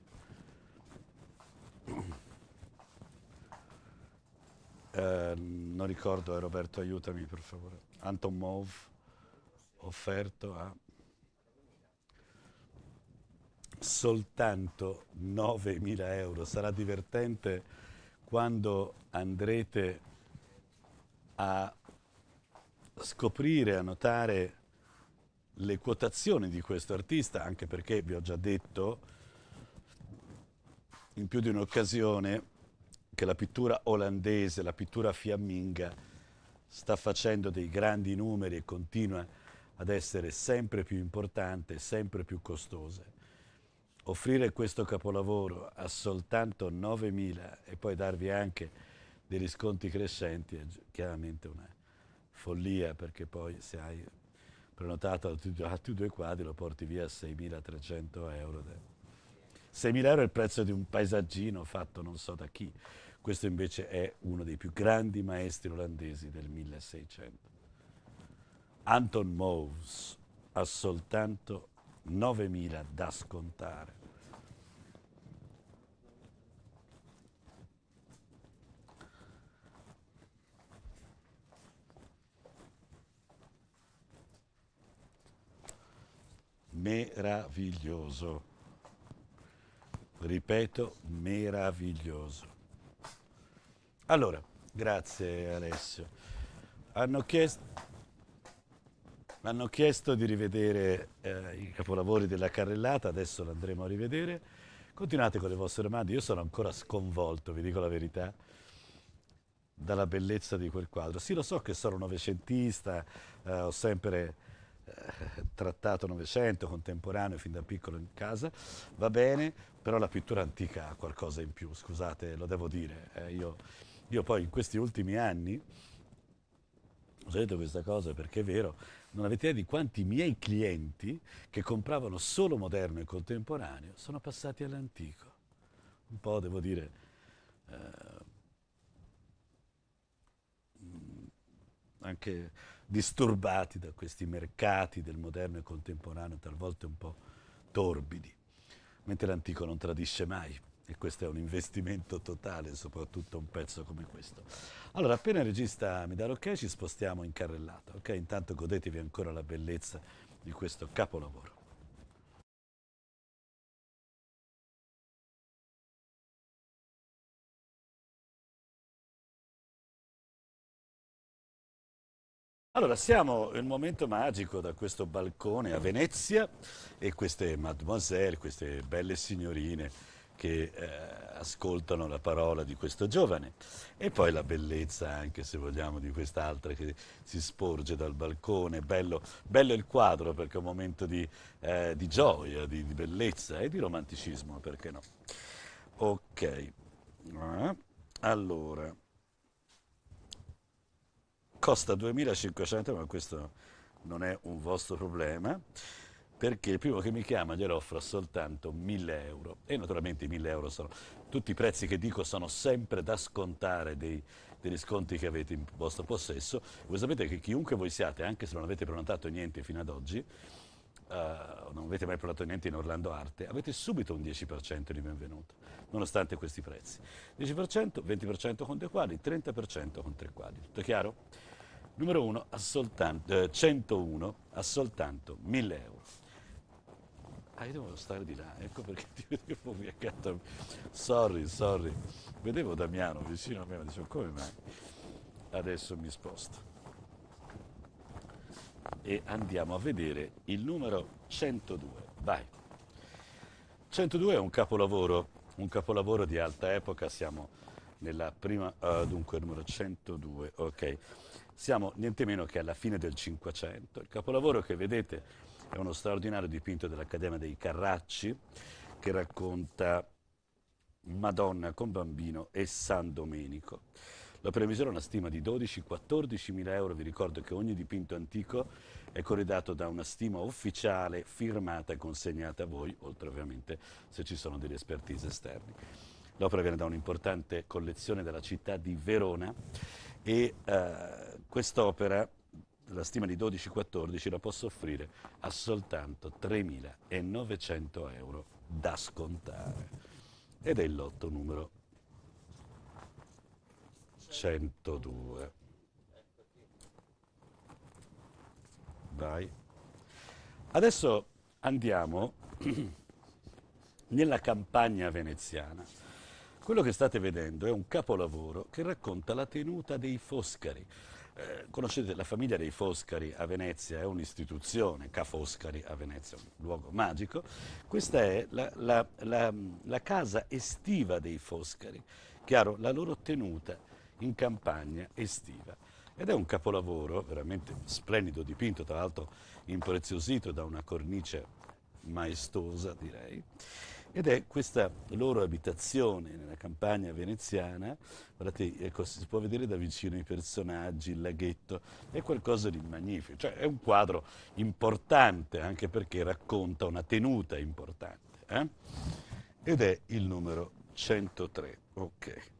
eh, non ricordo eh, Roberto aiutami per favore Anton Mauve offerto a soltanto 9.000 euro sarà divertente quando andrete a scoprire, a notare le quotazioni di questo artista, anche perché vi ho già detto in più di un'occasione che la pittura olandese, la pittura fiamminga, sta facendo dei grandi numeri e continua ad essere sempre più importante, sempre più costosa. Offrire questo capolavoro a soltanto 9.000 e poi darvi anche dei risconti crescenti è chiaramente una follia perché poi se hai prenotato a tutti due quadri lo porti via a 6.300 euro. 6.000 euro è il prezzo di un paesaggino fatto non so da chi. Questo invece è uno dei più grandi maestri olandesi del 1600. Anton Mauves ha soltanto 9.000 da scontare. meraviglioso. Ripeto, meraviglioso. Allora, grazie Alessio. Hanno chiesto, hanno chiesto di rivedere eh, i capolavori della carrellata, adesso l'andremo a rivedere. Continuate con le vostre domande, io sono ancora sconvolto, vi dico la verità dalla bellezza di quel quadro. Sì, lo so che sono novecentista, eh, ho sempre eh, trattato Novecento, contemporaneo, fin da piccolo in casa, va bene, però la pittura antica ha qualcosa in più, scusate, lo devo dire. Eh, io, io, poi in questi ultimi anni, ho detto questa cosa perché è vero, non avete idea di quanti miei clienti che compravano solo moderno e contemporaneo sono passati all'antico. Un po' devo dire... Eh, mm, anche disturbati da questi mercati del moderno e contemporaneo, talvolta un po' torbidi, mentre l'antico non tradisce mai. E questo è un investimento totale, soprattutto un pezzo come questo. Allora, appena il regista mi dà l'ok, ci spostiamo in carrellata, ok? Intanto godetevi ancora la bellezza di questo capolavoro. Allora, siamo in un momento magico da questo balcone a Venezia e queste mademoiselle, queste belle signorine che eh, ascoltano la parola di questo giovane e poi la bellezza anche se vogliamo di quest'altra che si sporge dal balcone, bello, bello il quadro perché è un momento di, eh, di gioia, di, di, bellezza e di romanticismo, perché no? Ok, eh, allora costa 2500 ma questo non è un vostro problema perché il primo che mi chiama glielo gliel'offro soltanto 1000 euro e naturalmente i 1000 euro sono tutti i prezzi che dico sono sempre da scontare dei, degli sconti che avete in vostro possesso voi sapete che chiunque voi siate anche se non avete prenotato niente fino ad oggi Uh, non avete mai prenotato niente in Orlando Arte, avete subito un 10% di benvenuto, nonostante questi prezzi. 10%, 20% con dei quadri, 30% con tre quadri. Tutto chiaro? numero 1 a soltanto, eh, 101 a soltanto 1000 euro. Ah, io devo stare di là, ecco perché ti vedevo qui accanto a me. Sorry, sorry. Vedevo Damiano vicino a me, ma dicevo come mai? Adesso mi sposto. E andiamo a vedere il numero 102. Vai. 102 è un capolavoro, un capolavoro di alta epoca, siamo nella prima, uh, dunque numero 102, ok. Siamo niente meno che alla fine del Cinquecento. Il capolavoro che vedete è uno straordinario dipinto dell'Accademia dei Carracci che racconta Madonna con bambino e San Domenico. L'opera misura una stima di 12-14 mila euro, vi ricordo che ogni dipinto antico è corredato da una stima ufficiale firmata e consegnata a voi, oltre ovviamente se ci sono delle espertise esterni. L'opera viene da un'importante collezione della città di Verona e eh, Quest'opera, la stima di 12-14, la posso offrire a soltanto 3.900 euro da scontare. Ed è il lotto numero 102. Vai. Adesso andiamo nella campagna veneziana. Quello che state vedendo è un capolavoro che racconta la tenuta dei Foscari. Eh, conoscete la famiglia dei Foscari a Venezia, è un'istituzione, Ca Foscari a Venezia, un luogo magico. Questa è la, la, la, la casa estiva dei Foscari, chiaro, la loro tenuta in campagna estiva. Ed è un capolavoro veramente splendido dipinto, tra l'altro impreziosito da una cornice maestosa, direi. Ed è questa loro abitazione nella campagna veneziana, guardate, ecco, si può vedere da vicino i personaggi, il laghetto, è qualcosa di magnifico, cioè è un quadro importante anche perché racconta una tenuta importante. Eh? Ed è il numero 103. Ok.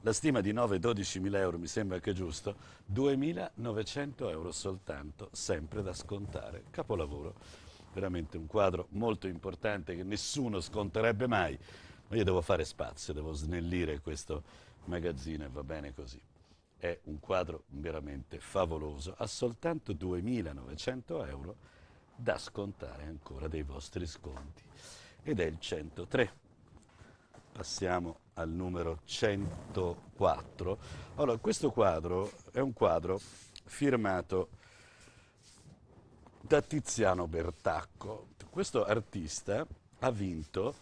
La stima di 9-12 mila euro mi sembra che giusto, 2.900 euro soltanto, sempre da scontare. Capolavoro veramente un quadro molto importante che nessuno sconterebbe mai, ma io devo fare spazio, devo snellire questo magazzino e va bene così. È un quadro veramente favoloso, ha soltanto 2.900 euro da scontare ancora dei vostri sconti ed è il 103. Passiamo al numero 104. Allora, questo quadro è un quadro firmato da Tiziano Bertacco. Questo artista ha vinto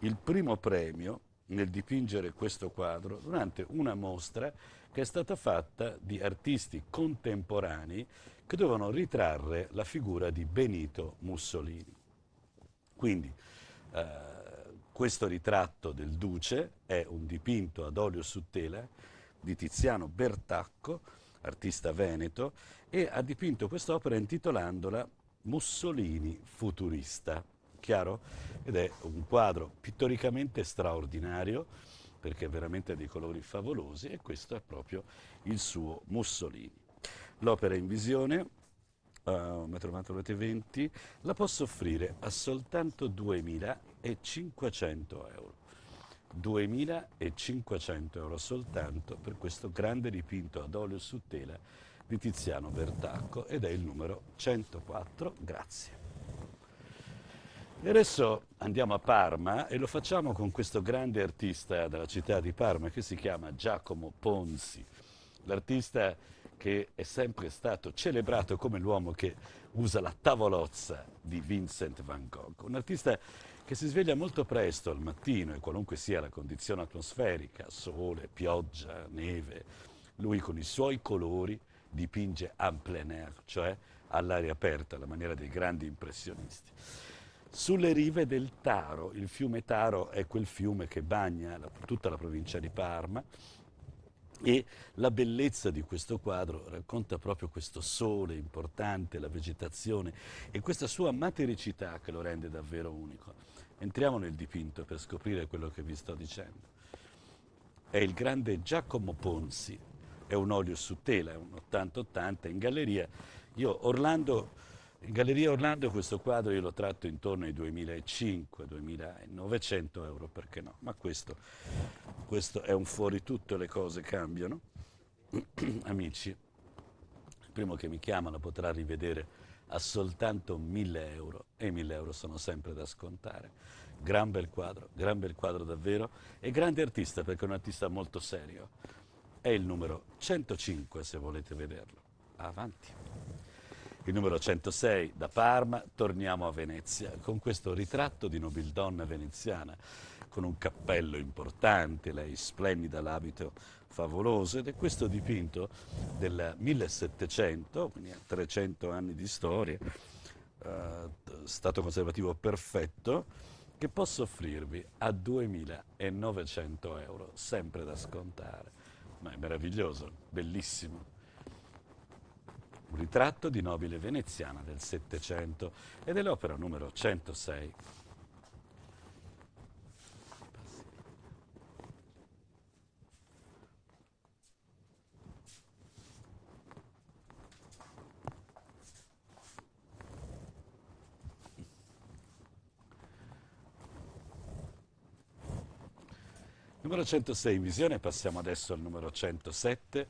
il primo premio nel dipingere questo quadro durante una mostra che è stata fatta di artisti contemporanei che dovevano ritrarre la figura di Benito Mussolini. Quindi eh, questo ritratto del Duce è un dipinto ad olio su tela di Tiziano Bertacco artista veneto, e ha dipinto quest'opera intitolandola Mussolini futurista. Chiaro? Ed è un quadro pittoricamente straordinario perché è veramente dei colori favolosi e questo è proprio il suo Mussolini. L'opera in visione, uh, 1,20 m, la posso offrire a soltanto 2.500 euro. 2.500 euro soltanto per questo grande dipinto ad olio su tela di Tiziano Bertacco ed è il numero 104. Grazie. E adesso andiamo a Parma e lo facciamo con questo grande artista della città di Parma che si chiama Giacomo Ponzi, l'artista che è sempre stato celebrato come l'uomo che usa la tavolozza di Vincent van Gogh, un artista che si sveglia molto presto al mattino e qualunque sia la condizione atmosferica, sole, pioggia, neve, lui con i suoi colori dipinge en plein air, cioè all'aria aperta, alla maniera dei grandi impressionisti. Sulle rive del Taro, il fiume Taro è quel fiume che bagna la, tutta la provincia di Parma e la bellezza di questo quadro racconta proprio questo sole importante, la vegetazione e questa sua matericità che lo rende davvero unico. Entriamo nel dipinto per scoprire quello che vi sto dicendo. È il grande Giacomo Ponzi, è un olio su tela, è un 80-80 in galleria. Io Orlando, in Galleria Orlando questo quadro io lo tratto intorno ai 2.500-2.900 euro, perché no? Ma questo, questo è un fuori tutto, le cose cambiano. Amici, il primo che mi chiama lo potrà rivedere a soltanto 1000 euro e i 1000 euro sono sempre da scontare. Gran bel quadro, gran bel quadro davvero e grande artista perché è un artista molto serio. È il numero 105 se volete vederlo. Avanti. Il numero 106 da Parma, torniamo a Venezia con questo ritratto di nobildonna veneziana con un cappello importante, lei splendida l'abito favoloso ed è questo dipinto del 1700, quindi 300 anni di storia, eh, stato conservativo perfetto, che posso offrirvi a 2.900 euro, sempre da scontare. Ma è meraviglioso, bellissimo un ritratto di nobile veneziana del Settecento ed è l'opera numero 106. Numero 106 in visione, passiamo adesso al numero 107.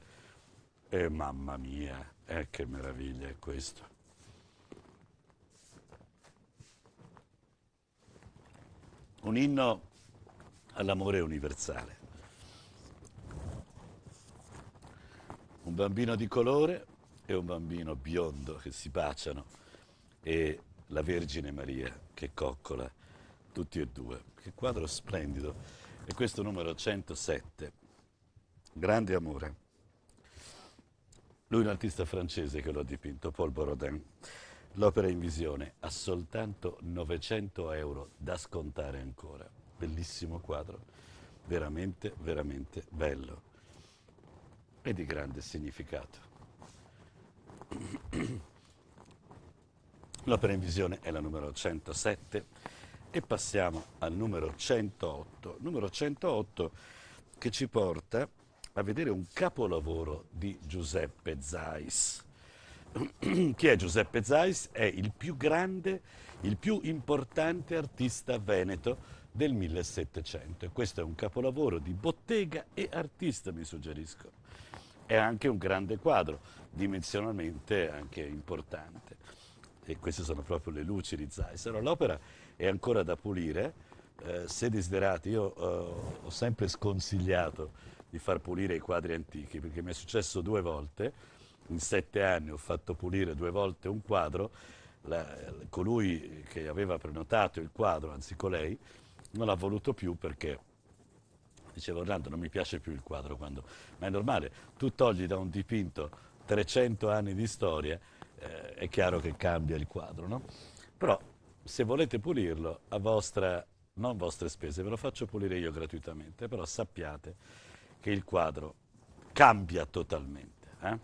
E eh, mamma mia, eh, che meraviglia è questo. Un inno all'amore universale. Un bambino di colore e un bambino biondo che si baciano e la Vergine Maria che coccola tutti e due. Che quadro splendido. E questo numero 107, Grande Amore. Lui è un artista francese che lo ha dipinto, Paul Borodin. L'opera in visione ha soltanto 900 euro da scontare ancora. Bellissimo quadro, veramente, veramente bello e di grande significato. L'opera in visione è la numero 107 e passiamo al numero 108, numero 108 che ci porta a vedere un capolavoro di Giuseppe Zais. Chi è Giuseppe Zais? È il più grande, il più importante artista veneto del 1700 questo è un capolavoro di bottega e artista, mi suggerisco. È anche un grande quadro, dimensionalmente anche importante. E queste sono proprio le luci di Zais. Allora, l'opera è ancora da pulire. Eh, se desiderate, io eh, ho sempre sconsigliato di far pulire i quadri antichi perché mi è successo due volte, in sette anni ho fatto pulire due volte un quadro, la, colui che aveva prenotato il quadro, anzi colei, non l'ha voluto più perché diceva Orlando non mi piace più il quadro quando... ma è normale, tu togli da un dipinto 300 anni di storia, eh, è chiaro che cambia il quadro, no? Però se volete pulirlo, a vostra, non vostre spese, ve lo faccio pulire io gratuitamente, però sappiate che il quadro cambia totalmente. Eh?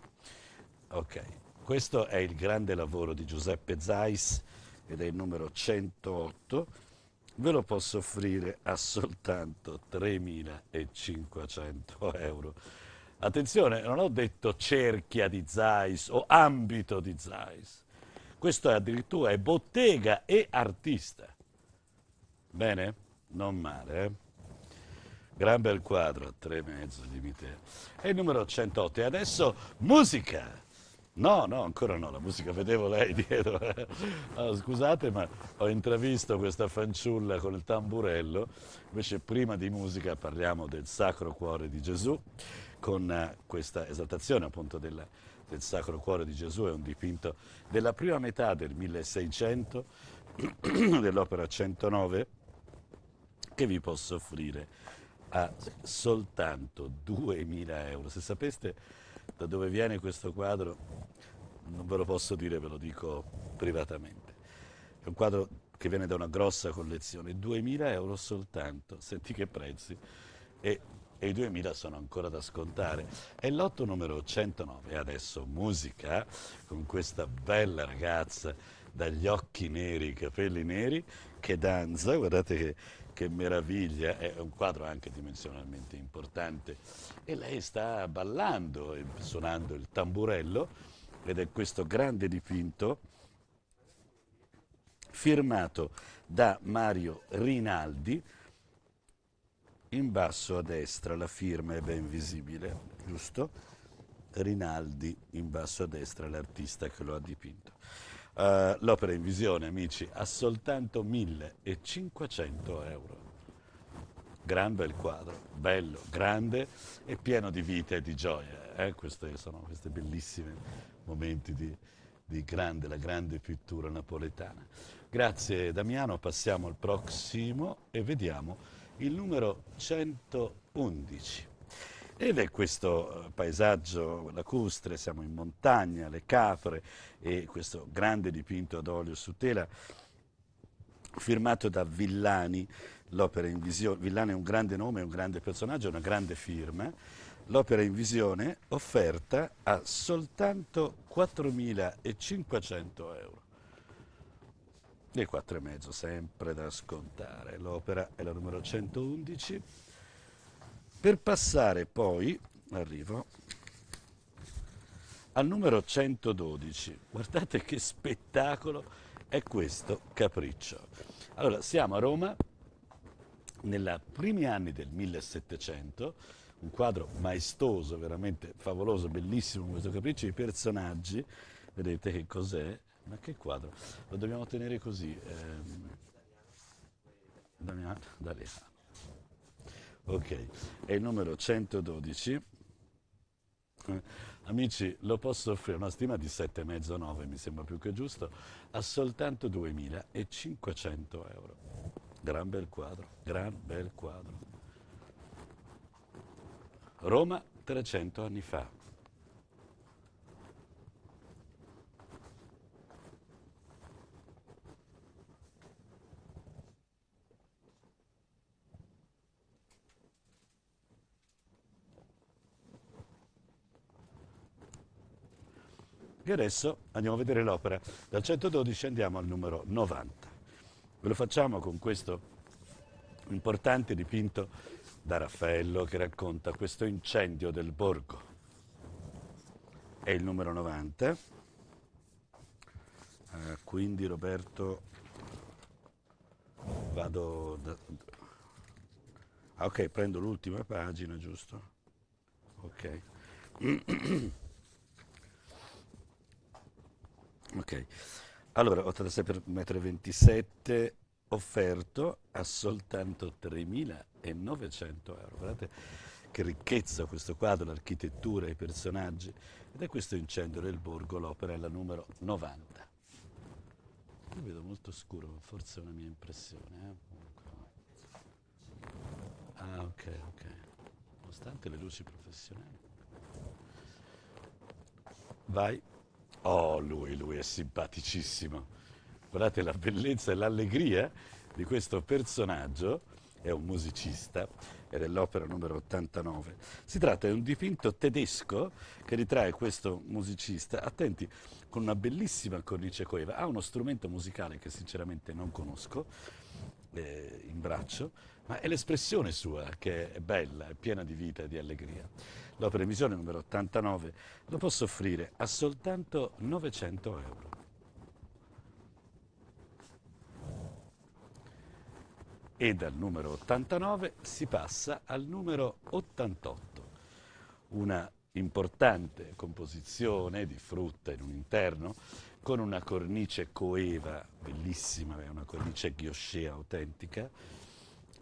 Ok, questo è il grande lavoro di Giuseppe Zais ed è il numero 108. Ve lo posso offrire a soltanto 3.500 euro. Attenzione, non ho detto cerchia di Zeiss o ambito di Zeiss, questo è addirittura è bottega e artista. Bene? Non male, eh? Gran bel quadro, tre e mezzo, di te. E il numero 108. E adesso musica! No, no, ancora no, la musica vedevo lei dietro. Oh, scusate, ma ho intravisto questa fanciulla con il tamburello. Invece prima di musica parliamo del Sacro Cuore di Gesù con eh, questa esaltazione appunto della del Sacro Cuore di Gesù, è un dipinto della prima metà del 1600, dell'opera 109, che vi posso offrire a soltanto 2.000 euro. Se sapeste da dove viene questo quadro, non ve lo posso dire, ve lo dico privatamente. È un quadro che viene da una grossa collezione, 2.000 euro soltanto, senti che prezzi. E e i 2000 sono ancora da scontare. E lotto numero 109, adesso musica, con questa bella ragazza dagli occhi neri, i capelli neri, che danza, guardate che, che meraviglia, è un quadro anche dimensionalmente importante. E lei sta ballando e suonando il tamburello ed è questo grande dipinto firmato da Mario Rinaldi in basso a destra la firma è ben visibile, giusto? Rinaldi, in basso a destra l'artista che lo ha dipinto. Uh, l'opera in visione, amici, a soltanto 1500 euro. Gran bel quadro, bello, grande e pieno di vita e di gioia. Eh? Questi sono questi bellissimi momenti di, di grande, la grande pittura napoletana. Grazie Damiano, passiamo al prossimo e vediamo il numero 111. Ed è questo eh, paesaggio lacustre, siamo in montagna, le capre e questo grande dipinto ad olio su tela firmato da Villani, l'opera in visione, Villani è un grande nome, un grande personaggio, una grande firma, l'opera in visione offerta a soltanto 4.500 euro. Le quattro e mezzo, sempre da scontare. L'opera è la numero 111. Per passare poi, arrivo, al numero 112. Guardate che spettacolo è questo capriccio. Allora, siamo a Roma, nei primi anni del 1700, un quadro maestoso, veramente favoloso, bellissimo questo capriccio, i personaggi, vedete che cos'è, ma che quadro? Lo dobbiamo tenere così. Ehm. Damiano D'Alea. Ok, è il numero 112. Eh, amici, lo posso offrire una stima di 7,5-9, mi sembra più che giusto, a soltanto 2.500 euro. Gran bel quadro, gran bel quadro. Roma 300 anni fa. E adesso andiamo a vedere l'opera. Dal 112 andiamo al numero 90. Ve lo facciamo con questo importante dipinto da Raffaello che racconta questo incendio del borgo. È il numero 90. Eh, quindi Roberto vado da... ah, ok, prendo l'ultima pagina, giusto? Ok. Ok. Allora, 86 per metro 27 offerto a soltanto 3.900 euro. Guardate che ricchezza questo quadro, l'architettura, i personaggi. Ed è questo incendio del borgo, l'opera è la numero 90. Io vedo molto scuro, ma forse è una mia impressione. Eh? Ah, ok, ok. Nonostante le luci professionali. Vai. Oh, lui, lui è simpaticissimo. Guardate la bellezza e l'allegria di questo personaggio, è un musicista ed è l'opera numero 89. Si tratta di un dipinto tedesco che ritrae questo musicista, attenti, con una bellissima cornice coeva, ha uno strumento musicale che sinceramente non conosco eh, in braccio, ma è l'espressione sua che è bella, è piena di vita e di allegria. L'opera in visione numero 89 lo posso offrire a soltanto 900 euro. E dal numero 89 si passa al numero 88, una importante composizione di frutta in un interno con una cornice coeva bellissima, una cornice ghioscea autentica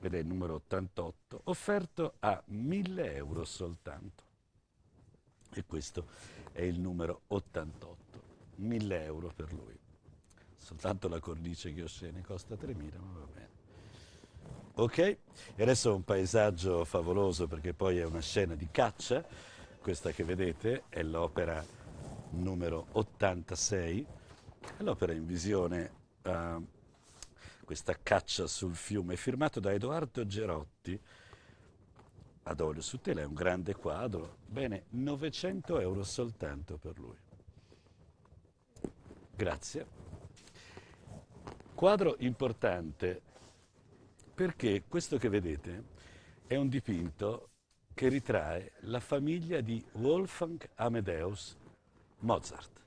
ed è il numero 88, offerto a 1000 euro soltanto. E questo è il numero 88, 1000 euro per lui. Soltanto la cornice che oscena costa 3000, ma va bene. Ok? E adesso un paesaggio favoloso perché poi è una scena di caccia. Questa che vedete è l'opera numero 86, l'opera in visione. Uh, questa caccia sul fiume, firmato da Edoardo Gerotti, ad olio su tela, è un grande quadro, bene, 900 euro soltanto per lui. Grazie. Quadro importante, perché questo che vedete è un dipinto che ritrae la famiglia di Wolfgang Amadeus Mozart,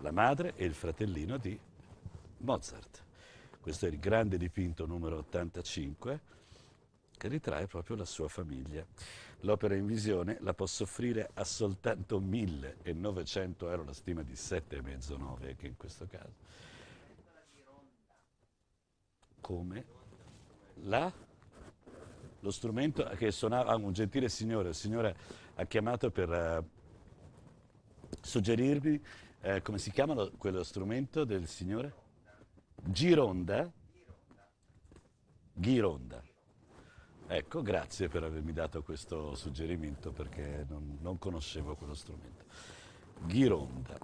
la madre e il fratellino di Mozart. Questo è il grande dipinto numero 85 che ritrae proprio la sua famiglia. L'opera in visione la posso offrire a soltanto 1.900 euro, la stima di 7,5 9 anche in questo caso. Come? La? Lo strumento che suonava ah, un gentile signore, il signore ha chiamato per uh, suggerirmi, uh, come si chiama lo, quello strumento del signore? Gironda? Ghironda. Ecco, grazie per avermi dato questo suggerimento perché non, non conoscevo quello strumento. Ghironda.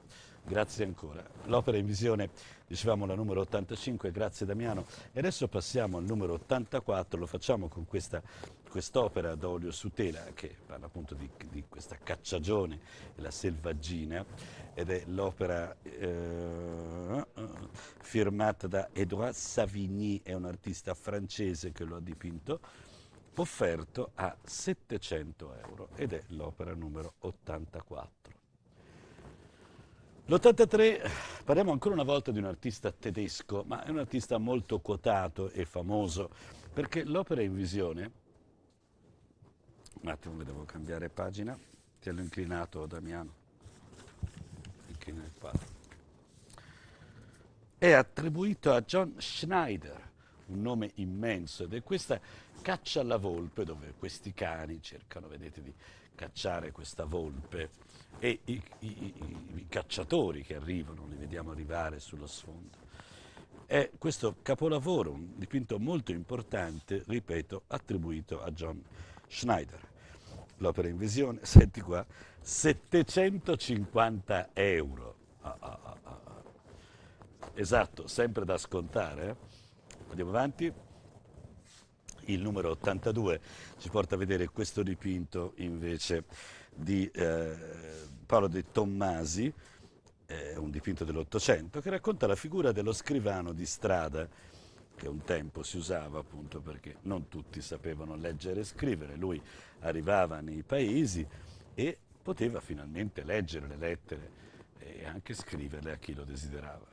Grazie ancora. L'opera in visione, dicevamo la numero 85, grazie Damiano. E adesso passiamo al numero 84, lo facciamo con questa quest'opera d'olio su tela che parla appunto di, di questa cacciagione, e la selvaggina, ed è l'opera eh, firmata da Edouard Savigny, è un artista francese che lo ha dipinto, offerto a 700 euro ed è l'opera numero 84. L'83 parliamo ancora una volta di un artista tedesco, ma è un artista molto quotato e famoso, perché l'opera in visione, un attimo che devo cambiare pagina, ti hanno inclinato Damiano, inclina è attribuito a John Schneider, un nome immenso, ed è questa caccia alla volpe, dove questi cani cercano, vedete, di cacciare questa volpe e i, i, i, cacciatori che arrivano, li vediamo arrivare sullo sfondo. È questo capolavoro, un dipinto molto importante, ripeto, attribuito a John Schneider. L'opera in visione, senti qua, 750 euro. Ah ah, ah, ah, ah, esatto, sempre da scontare. Eh. Andiamo avanti. Il numero 82 ci porta a vedere questo dipinto invece di eh, Paolo De Tommasi, eh, un dipinto dell'Ottocento, che racconta la figura dello scrivano di strada, che un tempo si usava appunto perché non tutti sapevano leggere e scrivere. Lui arrivava nei paesi e poteva finalmente leggere le lettere e anche scriverle a chi lo desiderava.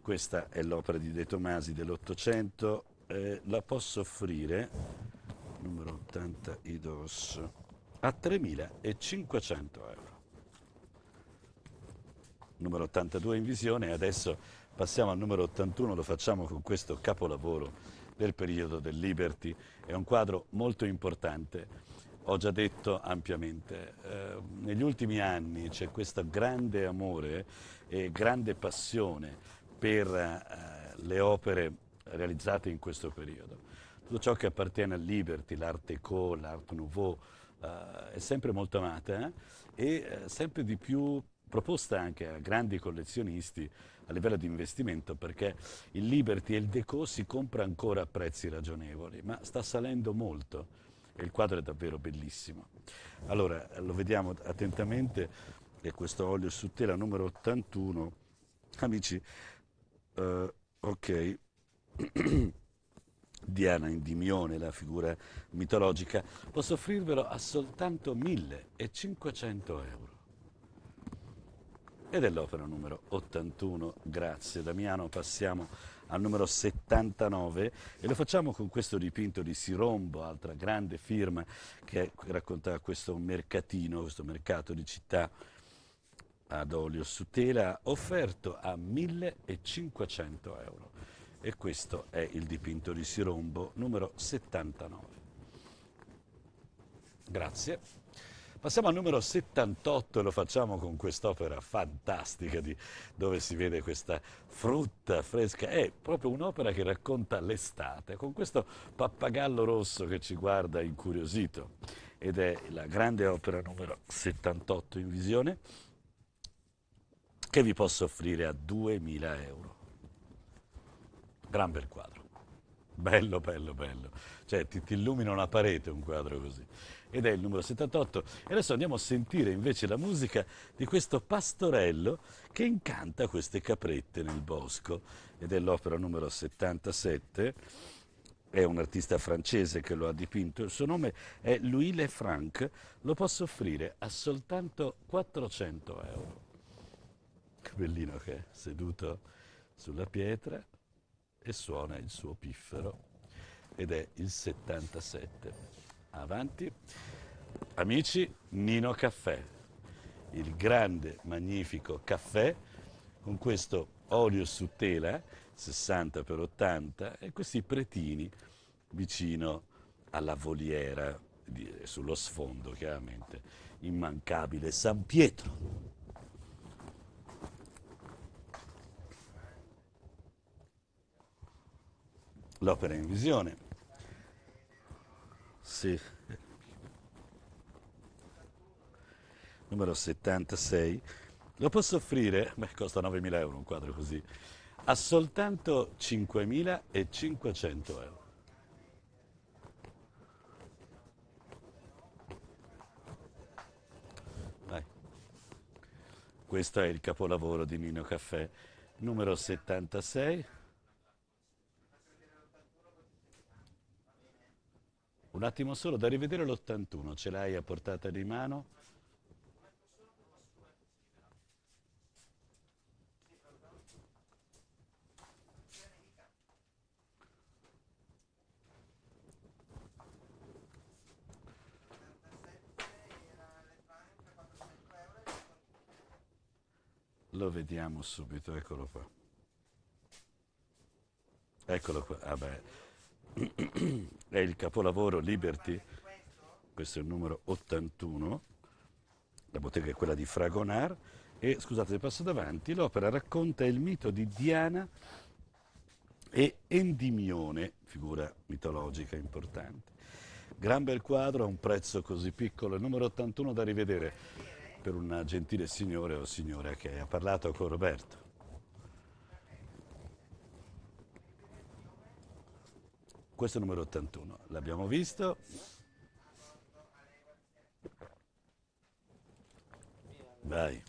Questa è l'opera di De Tomasi dell'Ottocento, eh, la posso offrire, numero 80 Idos a 3.500 euro. Numero 82 in visione e adesso passiamo al numero 81, lo facciamo con questo capolavoro del periodo del Liberty. È un quadro molto importante, ho già detto ampiamente. Eh, negli ultimi anni c'è questo grande amore e grande passione per eh, le opere realizzate in questo periodo. Tutto ciò che appartiene al Liberty, l'Art Deco, l'Art Nouveau, eh, è sempre molto amata eh, e eh, sempre di più proposta anche a grandi collezionisti a livello di investimento perché il Liberty e il Deco si compra ancora a prezzi ragionevoli, ma sta salendo molto e il quadro è davvero bellissimo. Allora, lo vediamo attentamente, e questo olio su tela numero 81. Amici, uh, ok. Diana Endimione, la figura mitologica, posso offrirvelo a soltanto 1500 euro. Ed è l'opera numero 81, grazie Damiano, passiamo al numero 79 e lo facciamo con questo dipinto di Sirombo, altra grande firma che racconta questo mercatino, questo mercato di città ad olio su tela offerto a 1500 euro e questo è il dipinto di Sirombo numero 79. Grazie. Passiamo al numero 78 e lo facciamo con quest'opera fantastica di, dove si vede questa frutta fresca. È proprio un'opera che racconta l'estate, con questo pappagallo rosso che ci guarda incuriosito. Ed è la grande opera numero 78 in visione che vi posso offrire a 2.000 euro. Gran bel quadro. Bello, bello, bello. Cioè ti, ti illumina una parete un quadro così. Ed è il numero 78. E adesso andiamo a sentire invece la musica di questo pastorello che incanta queste caprette nel bosco. Ed è l'opera numero 77. È un artista francese che lo ha dipinto. Il suo nome è Louis Lefranc. Lo posso offrire a soltanto 400 euro. Che bellino che è, seduto sulla pietra e suona il suo piffero ed è il 77. Avanti. Amici, Nino Caffè, il grande, magnifico caffè con questo olio su tela 60x80 e questi pretini vicino alla voliera sullo sfondo chiaramente immancabile San Pietro. l'opera in visione. Sì. Numero 76. Lo posso offrire, beh, costa 9.000 euro un quadro così, a soltanto 5.500 euro. Questo è il capolavoro di Nino Caffè, numero 76. Un attimo solo, da rivedere l'81, ce l'hai a portata di mano? Lo vediamo subito, eccolo qua. Eccolo qua, vabbè. Ah è il capolavoro Liberty, questo è il numero 81, la bottega è quella di Fragonard e scusate se passo davanti, l'opera racconta il mito di Diana e Endimione, figura mitologica importante. Gran bel quadro a un prezzo così piccolo, il numero 81 da rivedere per una gentile signore o signora che ha parlato con Roberto. Questo è il numero 81, l'abbiamo visto. Vai.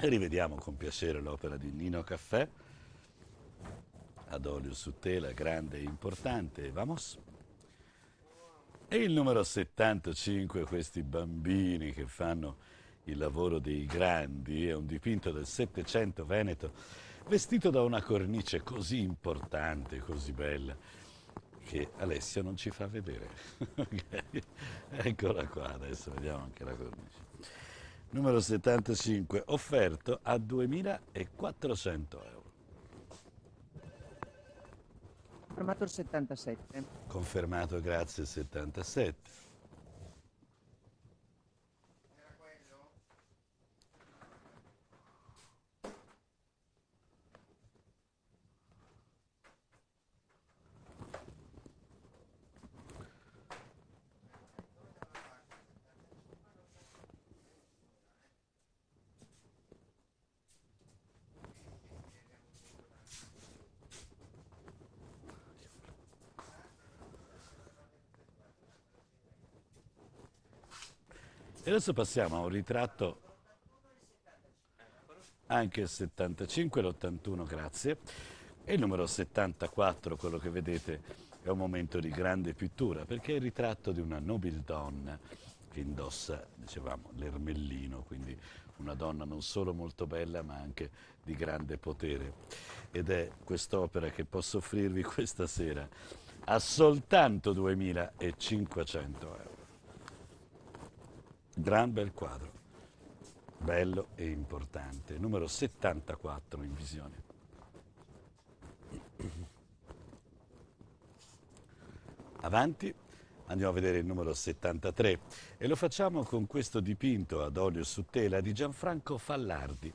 E rivediamo con piacere l'opera di Nino Caffè, ad olio su tela, grande e importante. Vamos. E il numero 75, questi bambini che fanno il lavoro dei grandi, è un dipinto del Settecento Veneto, vestito da una cornice così importante, così bella, che Alessia non ci fa vedere. Eccola qua, adesso vediamo anche la cornice. Numero 75, offerto a 2.400 euro.
Confermato il 77.
Confermato, grazie, 77. E adesso passiamo a un ritratto anche il 75 l'81, grazie. E il numero 74, quello che vedete, è un momento di grande pittura perché è il ritratto di una nobildonna che indossa, dicevamo, l'ermellino, quindi una donna non solo molto bella ma anche di grande potere. Ed è quest'opera che posso offrirvi questa sera a soltanto 2.500 euro. Gran bel quadro, bello e importante, numero 74 in visione. Avanti, andiamo a vedere il numero 73 e lo facciamo con questo dipinto ad olio su tela di Gianfranco Fallardi,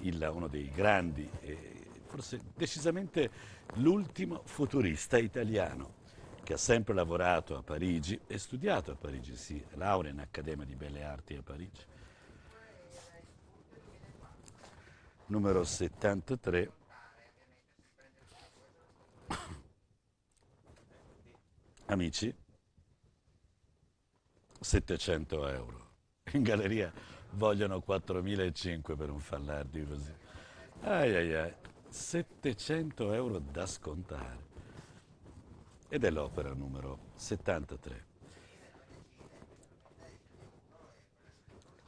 il, uno dei grandi, eh, forse decisamente l'ultimo futurista italiano che ha sempre lavorato a Parigi e studiato a Parigi, sì, laurea in Accademia di Belle Arti a Parigi. Numero 73. Amici, 700 euro. In galleria vogliono 4.500 per un fallardi così. Ai ai ai, 700 euro da scontare ed è l'opera numero 73.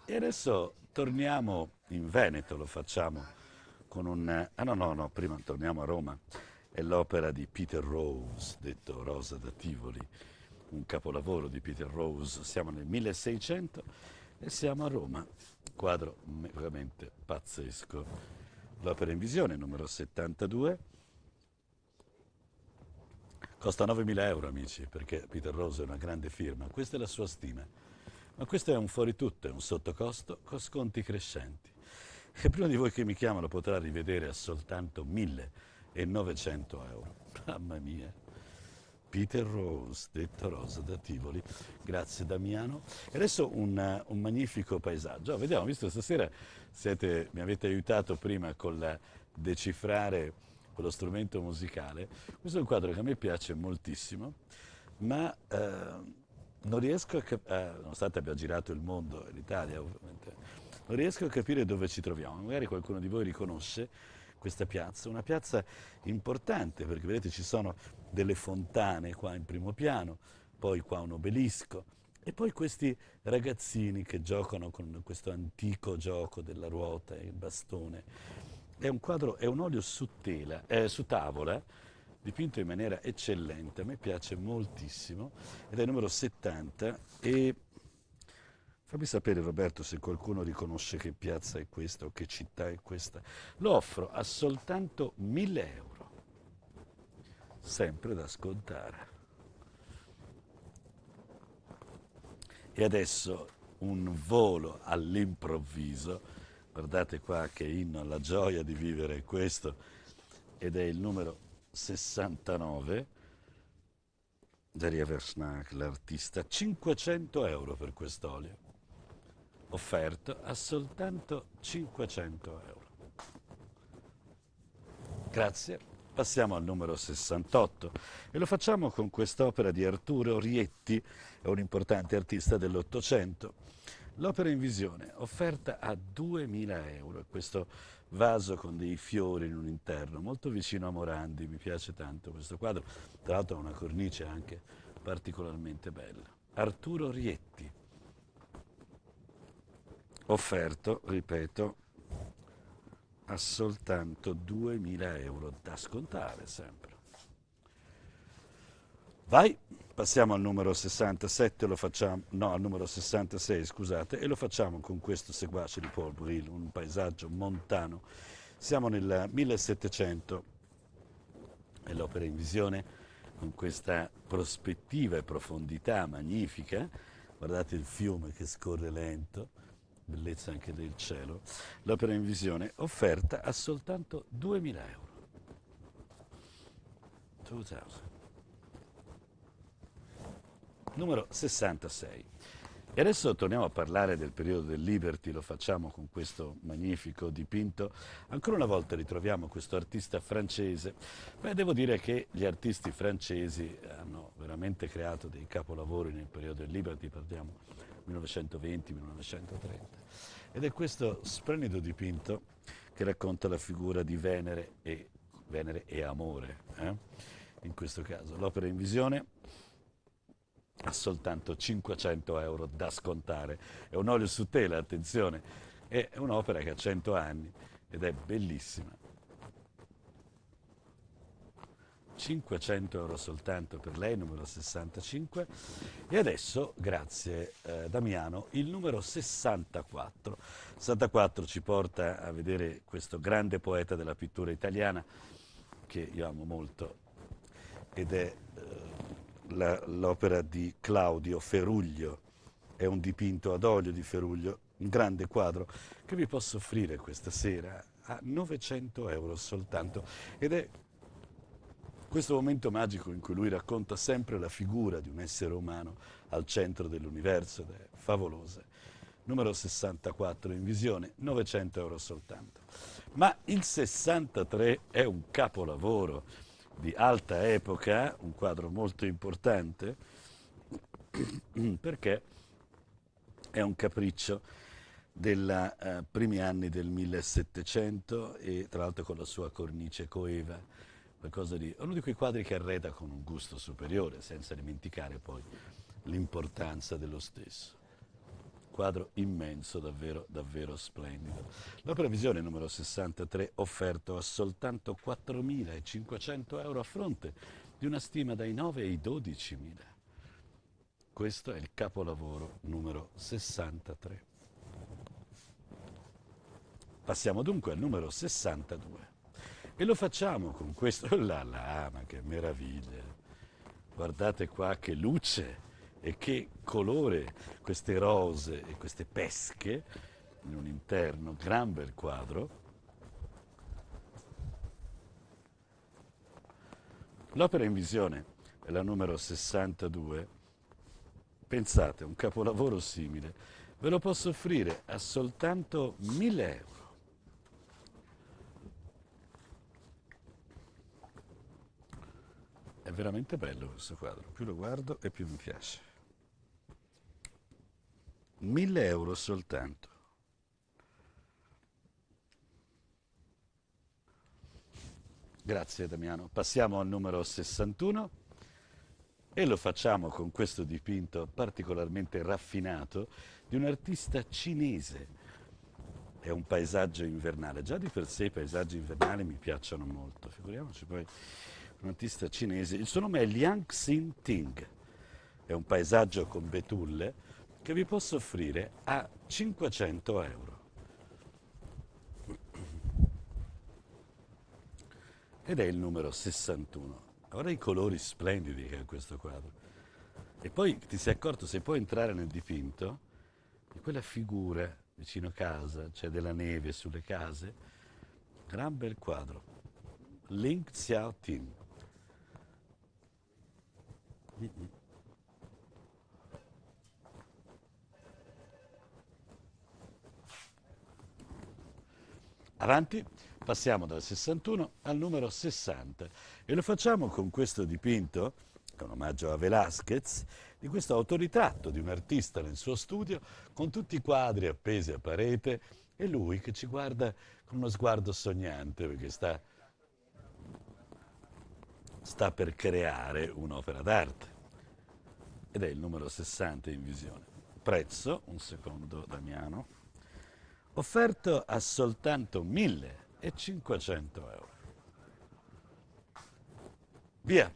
E adesso torniamo in Veneto, lo facciamo con un... Ah no, no, no, prima torniamo a Roma. È l'opera di Peter Rose, detto Rosa da Tivoli, un capolavoro di Peter Rose. Siamo nel 1600 e siamo a Roma. Quadro veramente pazzesco. L'opera in visione, numero 72 Costa 9.000 euro, amici, perché Peter Rose è una grande firma. Questa è la sua stima. Ma questo è un fuori tutto, è un sottocosto con sconti crescenti. E prima di voi che mi chiamano lo potrà rivedere a soltanto 1.900 euro. Mamma mia. Peter Rose, detto Rosa da Tivoli. Grazie Damiano. E adesso un, eh, un magnifico paesaggio. Oh, vediamo, visto stasera siete, mi avete aiutato prima con la decifrare quello strumento musicale. Questo è un quadro che a me piace moltissimo, ma eh, non riesco a capire, eh, nonostante abbia girato il mondo l'Italia ovviamente, non riesco a capire dove ci troviamo. Magari qualcuno di voi riconosce questa piazza, una piazza importante perché vedete ci sono delle fontane qua in primo piano, poi qua un obelisco e poi questi ragazzini che giocano con questo antico gioco della ruota e il bastone è un quadro, è un olio su, tela, eh, su tavola, dipinto in maniera eccellente, a me piace moltissimo, ed è il numero 70 e fammi sapere Roberto se qualcuno riconosce che piazza è questa o che città è questa. Lo offro a soltanto 1000 euro, sempre da scontare. E adesso un volo all'improvviso guardate qua che inno alla gioia di vivere questo, ed è il numero 69, Daria Versnack, l'artista, 500 euro per quest'olio, offerto a soltanto 500 euro. Grazie, passiamo al numero 68 e lo facciamo con quest'opera di Arturo Rietti, un importante artista dell'Ottocento L'opera in visione, offerta a 2.000 euro, questo vaso con dei fiori in un interno, molto vicino a Morandi, mi piace tanto questo quadro, tra l'altro ha una cornice anche particolarmente bella. Arturo Rietti, offerto, ripeto, a soltanto 2.000 euro da scontare sempre. Vai, passiamo al numero 67, facciamo, no, al numero 66, scusate, e lo facciamo con questo seguace di Paul Brill, un paesaggio montano. Siamo nel 1700 e l'opera in visione con questa prospettiva e profondità magnifica. Guardate il fiume che scorre lento, bellezza anche del cielo. L'opera in visione offerta a soltanto 2000 euro. 2000 numero 66. E adesso torniamo a parlare del periodo del Liberty, lo facciamo con questo magnifico dipinto. Ancora una volta ritroviamo questo artista francese. Beh, devo dire che gli artisti francesi hanno veramente creato dei capolavori nel periodo del Liberty, parliamo 1920-1930. Ed è questo splendido dipinto che racconta la figura di Venere e, Venere e amore, eh? in questo caso. L'opera in visione a soltanto 500 euro da scontare. È un olio su tela, attenzione, è un'opera che ha 100 anni ed è bellissima. 500 euro soltanto per lei, numero 65. E adesso, grazie eh, Damiano, il numero 64. 64 ci porta a vedere questo grande poeta della pittura italiana che io amo molto ed è eh, la, l'opera di Claudio Feruglio, è un dipinto ad olio di Feruglio, un grande quadro che vi posso offrire questa sera a 900 euro soltanto ed è questo momento magico in cui lui racconta sempre la figura di un essere umano al centro dell'universo ed è favolosa. Numero 64 in visione, 900 euro soltanto. Ma il 63 è un capolavoro di alta epoca, un quadro molto importante, perché è un capriccio dei eh, primi anni del 1700 e tra l'altro con la sua cornice coeva, di, uno di quei quadri che arreda con un gusto superiore, senza dimenticare poi l'importanza dello stesso quadro immenso, davvero, davvero splendido. La previsione numero 63 offerto a soltanto 4.500 euro a fronte di una stima dai 9 ai 12.000. Questo è il capolavoro numero 63. Passiamo dunque al numero 62. E lo facciamo con questo, oh là là, ma che meraviglia! Guardate qua che luce! e che colore queste rose e queste pesche in un interno, gran bel quadro. L'opera in visione è la numero 62. Pensate, un capolavoro simile ve lo posso offrire a soltanto 1000 euro. È veramente bello questo quadro, più lo guardo e più mi piace. 1000 euro soltanto. Grazie Damiano. Passiamo al numero 61 e lo facciamo con questo dipinto particolarmente raffinato di un artista cinese. È un paesaggio invernale. Già di per sé i paesaggi invernali mi piacciono molto. Figuriamoci poi un artista cinese. Il suo nome è Liang Xin Ting. È un paesaggio con betulle che vi posso offrire a 500 euro. Ed è il numero 61. Guarda i colori splendidi che ha questo quadro. E poi ti sei accorto, se puoi entrare nel dipinto, di quella figura vicino casa, cioè della neve sulle case, gran bel quadro. Ling Xiao Tin. Mm-mm. Avanti, passiamo dal 61 al numero 60 e lo facciamo con questo dipinto, che è un omaggio a Velázquez, di questo autoritratto di un artista nel suo studio con tutti i quadri appesi a parete e lui che ci guarda con uno sguardo sognante perché sta, sta per creare un'opera d'arte ed è il numero 60 in visione. Prezzo, un secondo Damiano offerto a soltanto 1500 euro. Via.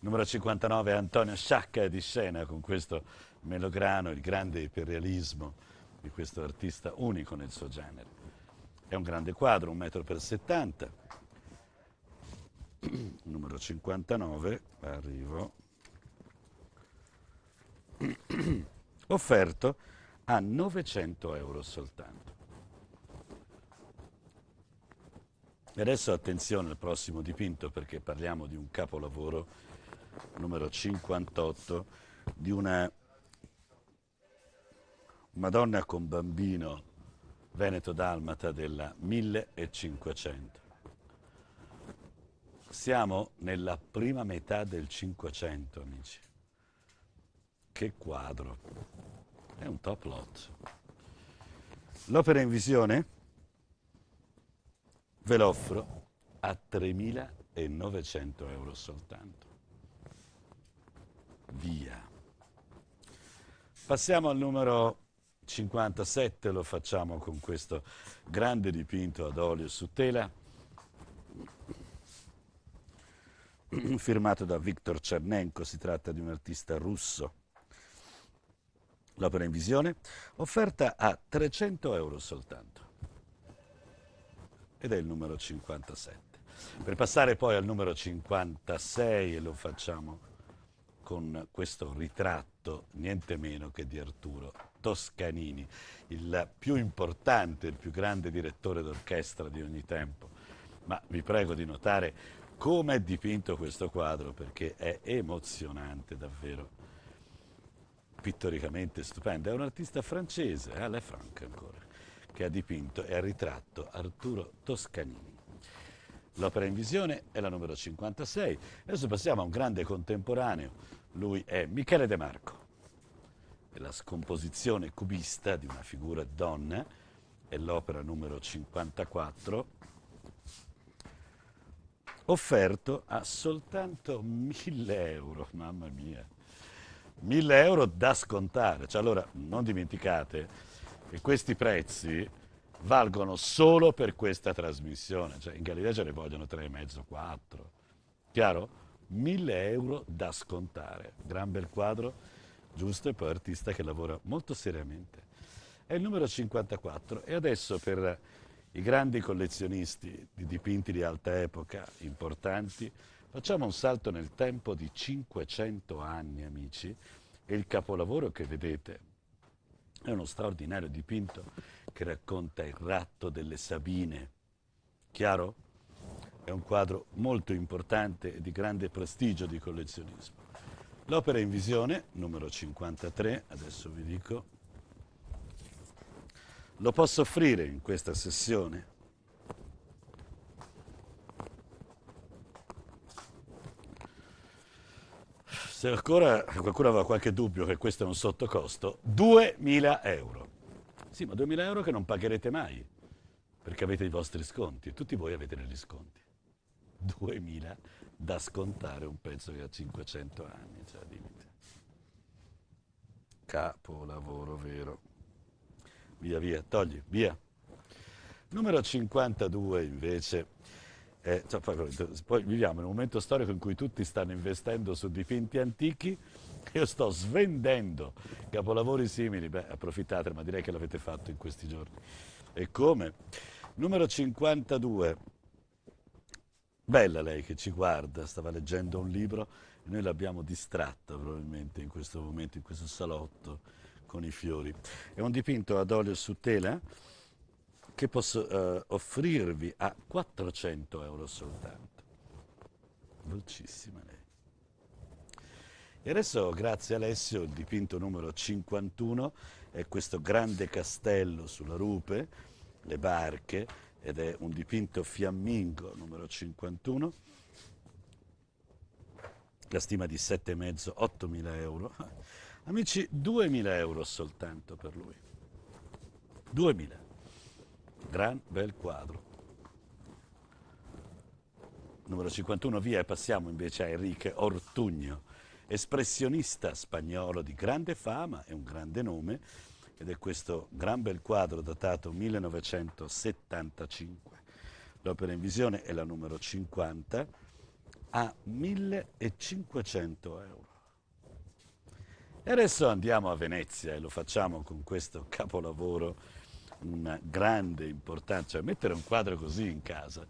Numero 59 Antonio Sciacca di scena con questo melograno, il grande iperrealismo di questo artista unico nel suo genere. È un grande quadro, un metro per 70. Numero 59, arrivo. Offerto a 900 euro soltanto. E adesso attenzione al prossimo dipinto perché parliamo di un capolavoro numero 58 di una Madonna con bambino Veneto Dalmata della 1500. Siamo nella prima metà del 500, amici. Che quadro! È un top lot. L'opera in visione ve l'offro a 3.900 euro soltanto. Via. Passiamo al numero 57, lo facciamo con questo grande dipinto ad olio su tela, firmato da Viktor Cernenko, si tratta di un artista russo L'opera in visione, offerta a 300 euro soltanto. Ed è il numero 57. Per passare poi al numero 56 e lo facciamo con questo ritratto niente meno che di Arturo Toscanini, il più importante, il più grande direttore d'orchestra di ogni tempo. Ma vi prego di notare come è dipinto questo quadro perché è emozionante davvero pittoricamente stupenda. È un artista francese, eh, Alain Franck ancora, che ha dipinto e ha ritratto Arturo Toscanini. L'opera in visione è la numero 56. Adesso passiamo a un grande contemporaneo. Lui è Michele De Marco. È la scomposizione cubista di una figura donna. È l'opera numero 54 offerto a soltanto 1000 euro, mamma mia. 1000 euro da scontare. Cioè, allora, non dimenticate che questi prezzi valgono solo per questa trasmissione. Cioè, in Galilea ce ne vogliono 3,5, 4. Chiaro? 1000 euro da scontare. Gran bel quadro, giusto, e poi artista che lavora molto seriamente. È il numero 54 e adesso per i grandi collezionisti di dipinti di alta epoca importanti, Facciamo un salto nel tempo di 500 anni, amici, e il capolavoro che vedete è uno straordinario dipinto che racconta il ratto delle Sabine. Chiaro? È un quadro molto importante e di grande prestigio di collezionismo. L'opera in visione, numero 53, adesso vi dico, lo posso offrire in questa sessione se ancora qualcuno aveva qualche dubbio che questo è un sottocosto, 2.000 euro. Sì, ma 2.000 euro che non pagherete mai, perché avete i vostri sconti, tutti voi avete degli sconti. 2.000 da scontare un pezzo che ha 500 anni, cioè dimmi. Capolavoro vero. Via, via, togli, via. Numero 52 invece eh, cioè, poi, viviamo in un momento storico in cui tutti stanno investendo su dipinti antichi, io sto svendendo capolavori simili, beh approfittate, ma direi che l'avete fatto in questi giorni. E come? Numero 52, bella lei che ci guarda, stava leggendo un libro, e noi l'abbiamo distratta probabilmente in questo momento, in questo salotto con i fiori. È un dipinto ad olio su tela che posso eh, offrirvi a 400 euro soltanto. Dolcissima lei. E adesso, grazie Alessio, il dipinto numero 51 è questo grande castello sulla rupe, le barche, ed è un dipinto fiammingo numero 51 la stima di 7,5-8 mila euro. Amici, 2.000 euro soltanto per lui. 2.000. Gran bel quadro. Numero 51 via e passiamo invece a Enrique Ortugno, espressionista spagnolo di grande fama e un grande nome, ed è questo gran bel quadro datato 1975. L'opera in visione è la numero 50 a 1500 euro. E adesso andiamo a Venezia e lo facciamo con questo capolavoro una grande importanza. cioè Mettere un quadro così in casa,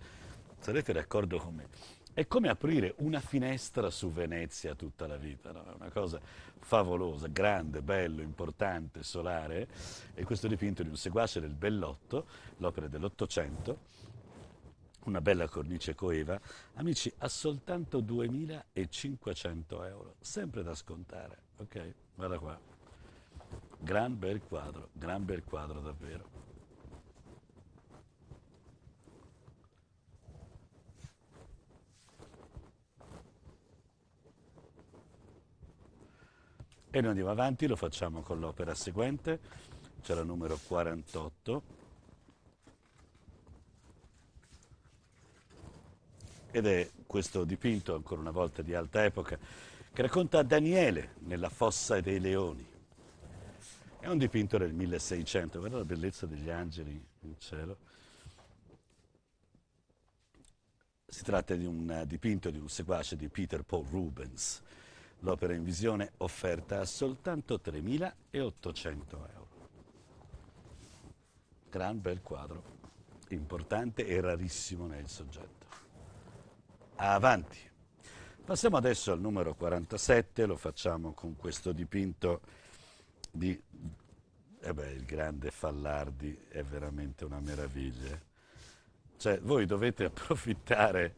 sarete d'accordo con me? È come aprire una finestra su Venezia tutta la vita, no? è una cosa favolosa, grande, bello, importante, solare. E questo dipinto di un seguace del Bellotto, l'opera dell'Ottocento, una bella cornice coeva, amici, a soltanto 2.500 euro, sempre da scontare, ok? Guarda qua, gran bel quadro, gran bel quadro davvero. E noi andiamo avanti, lo facciamo con l'opera seguente, c'è la numero 48, ed è questo dipinto ancora una volta di alta epoca, che racconta Daniele nella fossa dei leoni. È un dipinto del 1600, guarda la bellezza degli angeli in cielo. Si tratta di un eh, dipinto di un seguace di Peter Paul Rubens, L'opera in visione offerta a soltanto 3.800 euro. Gran bel quadro, importante e rarissimo nel soggetto. Avanti. Passiamo adesso al numero 47, lo facciamo con questo dipinto di... Eh beh, il grande Fallardi è veramente una meraviglia. Cioè, voi dovete approfittare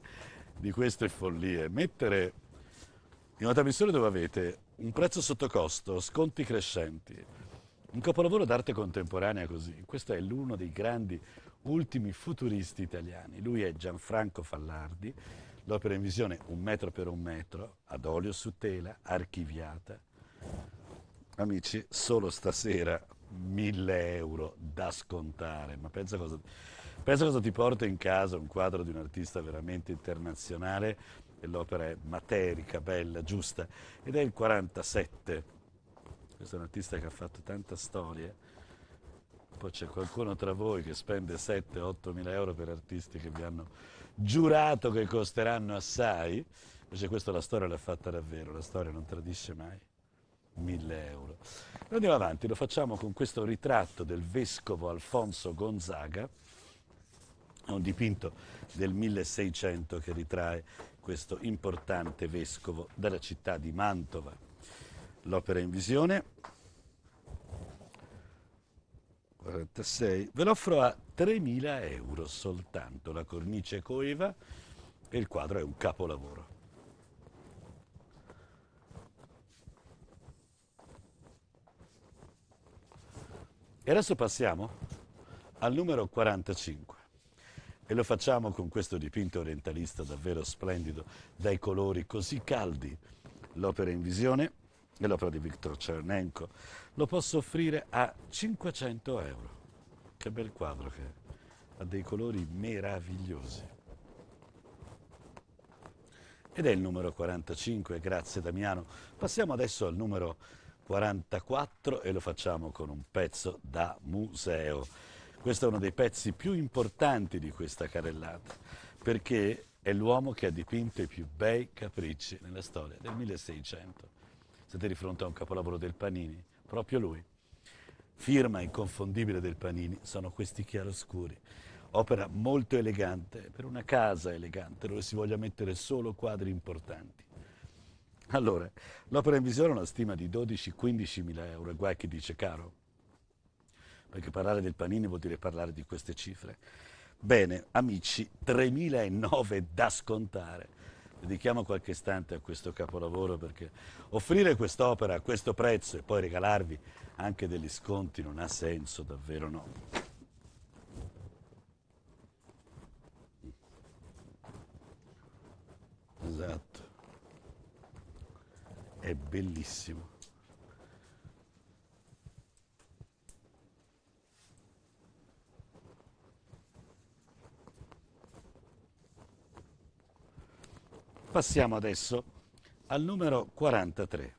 di queste follie, mettere in una trasmissione dove avete un prezzo sotto costo, sconti crescenti, un capolavoro d'arte contemporanea così. Questo è l'uno dei grandi ultimi futuristi italiani. Lui è Gianfranco Fallardi, l'opera in visione un metro per un metro, ad olio su tela, archiviata. Amici, solo stasera mille euro da scontare, ma pensa cosa, pensa cosa ti porta in casa un quadro di un artista veramente internazionale l'opera è materica, bella, giusta, ed è il 47. Questo è un artista che ha fatto tanta storia. Poi c'è qualcuno tra voi che spende 7-8 mila euro per artisti che vi hanno giurato che costeranno assai. Invece questa la storia l'ha fatta davvero, la storia non tradisce mai. 1000 euro. Andiamo avanti, lo facciamo con questo ritratto del vescovo Alfonso Gonzaga, è un dipinto del 1600 che ritrae questo importante vescovo della città di Mantova. L'opera in visione 46 ve l'offro a 3.000 euro soltanto, la cornice coeva e il quadro è un capolavoro. E adesso passiamo al numero 45 e lo facciamo con questo dipinto orientalista davvero splendido, dai colori così caldi. L'opera in visione è l'opera di Viktor Cernenko. Lo posso offrire a 500 euro. Che bel quadro che è. Ha dei colori meravigliosi. Ed è il numero 45, grazie Damiano. Passiamo adesso al numero 44 e lo facciamo con un pezzo da museo. Questo è uno dei pezzi più importanti di questa carellata, perché è l'uomo che ha dipinto i più bei capricci nella storia del 1600. Siete di fronte a un capolavoro del Panini, proprio lui. Firma inconfondibile del Panini sono questi chiaroscuri. Opera molto elegante, per una casa elegante, dove si voglia mettere solo quadri importanti. Allora, l'opera in visione ha una stima di 12-15 mila euro, guai chi dice caro, perché parlare del panini vuol dire parlare di queste cifre. Bene, amici, 3009 da scontare. Dedichiamo qualche istante a questo capolavoro perché offrire quest'opera a questo prezzo e poi regalarvi anche degli sconti non ha senso, davvero no. Esatto. È bellissimo. Passiamo adesso al numero 43.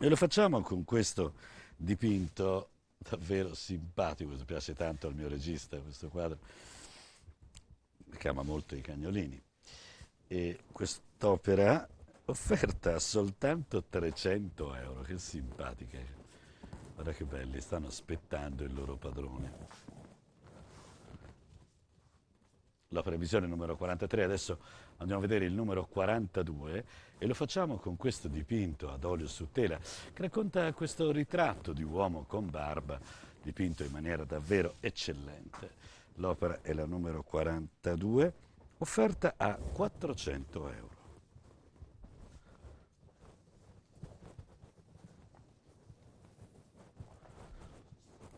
E lo facciamo con questo dipinto davvero simpatico, questo piace tanto al mio regista, questo quadro, che ama molto i cagnolini. E quest'opera offerta soltanto 300 euro, che simpatica. Guarda che belli, stanno aspettando il loro padrone la previsione numero 43, adesso andiamo a vedere il numero 42 e lo facciamo con questo dipinto ad olio su tela che racconta questo ritratto di uomo con barba dipinto in maniera davvero eccellente. L'opera è la numero 42, offerta a 400 euro.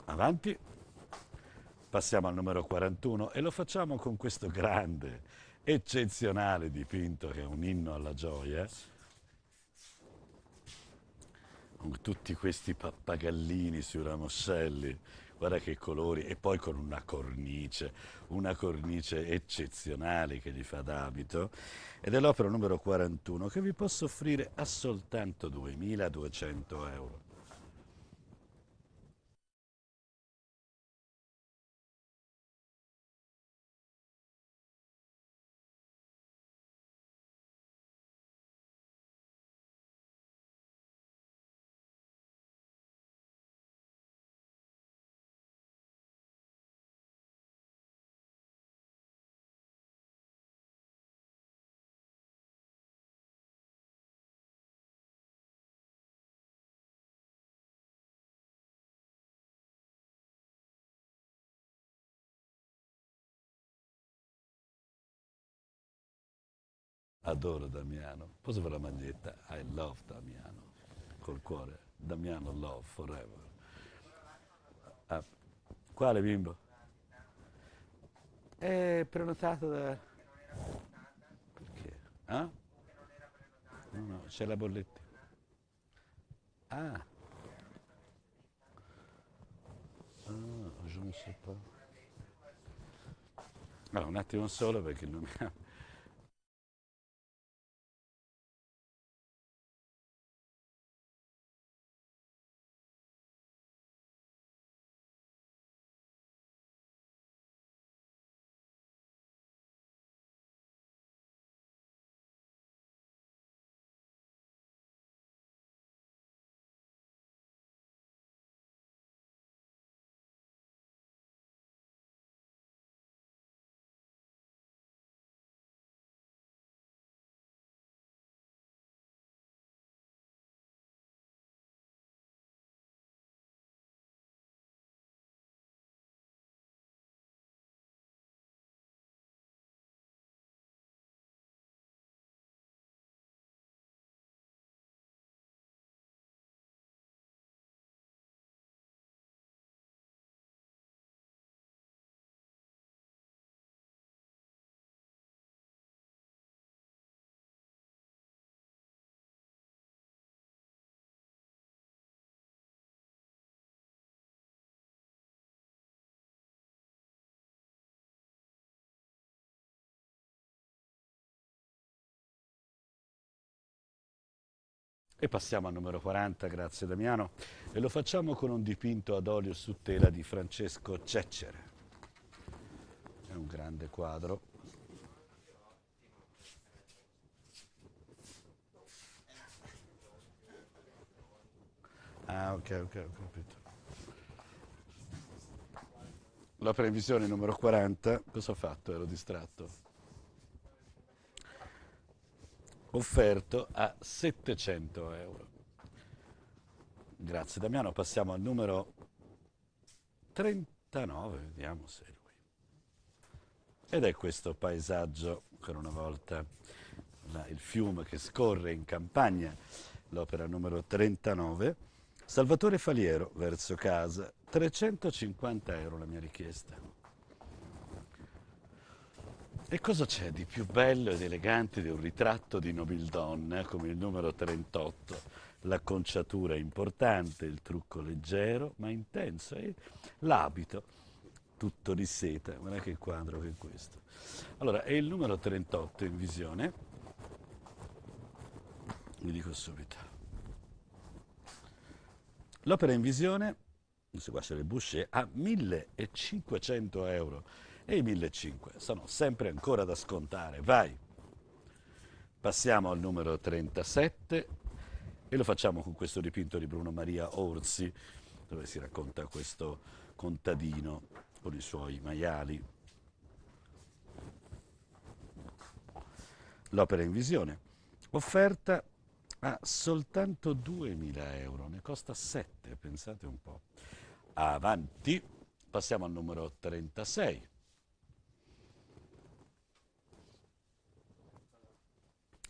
Avanti. Passiamo al numero 41 e lo facciamo con questo grande, eccezionale dipinto che è un inno alla gioia, con tutti questi pappagallini sui ramoscelli, guarda che colori, e poi con una cornice, una cornice eccezionale che gli fa d'abito, ed è l'opera numero 41 che vi posso offrire a soltanto 2200 euro. adoro Damiano, posso fare la maglietta? I love Damiano, col cuore, Damiano love forever. Ah, quale bimbo? È prenotato da... Perché? Ah? No, no, c'è la bolletta. Ah. Ah, je ne sais pas. Allora, un attimo solo perché non mi ha E passiamo al numero 40, grazie Damiano, e lo facciamo con un dipinto ad olio su tela di Francesco Ceccere. È un grande quadro. Ah, ok, ok, ho capito. La previsione numero 40, cosa ho fatto? Ero distratto. offerto a 700 euro. Grazie Damiano, passiamo al numero 39, vediamo se è lui. Ed è questo paesaggio, ancora una volta, la, il fiume che scorre in campagna, l'opera numero 39. Salvatore Faliero, verso casa, 350 euro la mia richiesta. E cosa c'è di più bello ed elegante di un ritratto di nobildonna eh, come il numero 38? L'acconciatura è importante, il trucco leggero ma intenso e eh? l'abito tutto di seta, guarda che quadro che è questo. Allora, è il numero 38 in visione, vi dico subito. L'opera in visione, non si può c'è le Boucher, a 1500 euro e i 1.500 sono sempre ancora da scontare. Vai! Passiamo al numero 37 e lo facciamo con questo dipinto di Bruno Maria Orsi, dove si racconta questo contadino con i suoi maiali. L'opera in visione, offerta a soltanto 2.000 euro, ne costa 7, pensate un po'. Avanti, passiamo al numero 36.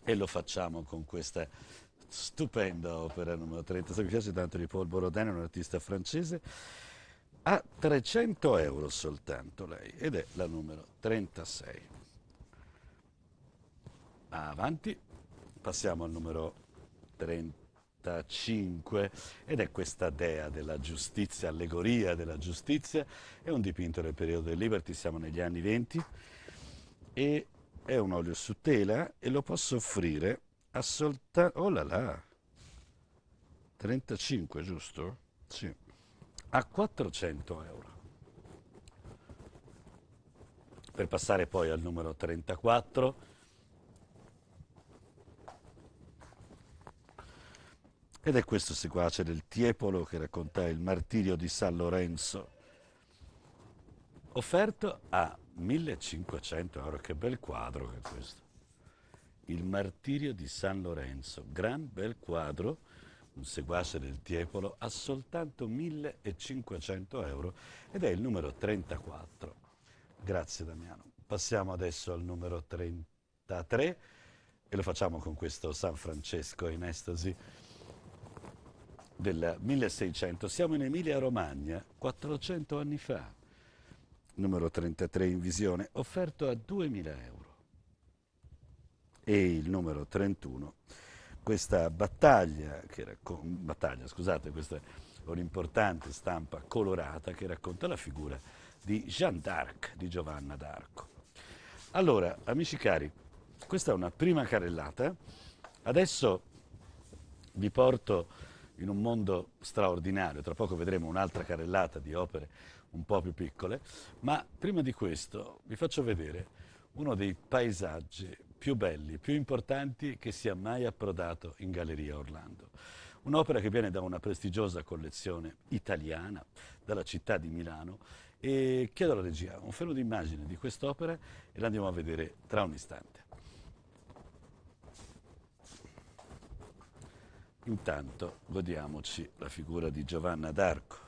e lo facciamo con questa stupenda opera numero 30. Se mi piace tanto di Paul Borodin, un artista francese, a 300 euro soltanto lei ed è la numero 36. Avanti, passiamo al numero 35 ed è questa dea della giustizia, allegoria della giustizia, è un dipinto del periodo del Liberty, siamo negli anni 20 e è un olio su tela eh, e lo posso offrire a soltanto... Oh là là! 35, giusto? Sì. A 400 euro. Per passare poi al numero 34... Ed è questo seguace del Tiepolo che racconta il martirio di San Lorenzo, offerto a 1500 euro, che bel quadro che è questo. Il martirio di San Lorenzo, gran bel quadro, un seguace del Tiepolo, ha soltanto 1500 euro ed è il numero 34. Grazie Damiano. Passiamo adesso al numero 33 e lo facciamo con questo San Francesco in estasi del 1600. Siamo in Emilia Romagna, 400 anni fa numero 33 in visione, offerto a 2.000 euro. E il numero 31, questa battaglia, che raccon- battaglia scusate, questa un'importante stampa colorata che racconta la figura di Jeanne d'Arc, di Giovanna d'Arco. Allora, amici cari, questa è una prima carrellata. Adesso vi porto in un mondo straordinario, tra poco vedremo un'altra carrellata di opere un po' più piccole, ma prima di questo vi faccio vedere uno dei paesaggi più belli, più importanti che sia mai approdato in Galleria Orlando. Un'opera che viene da una prestigiosa collezione italiana, dalla città di Milano, e chiedo alla regia un fermo d'immagine di quest'opera e la andiamo a vedere tra un istante. Intanto godiamoci la figura di Giovanna d'Arco.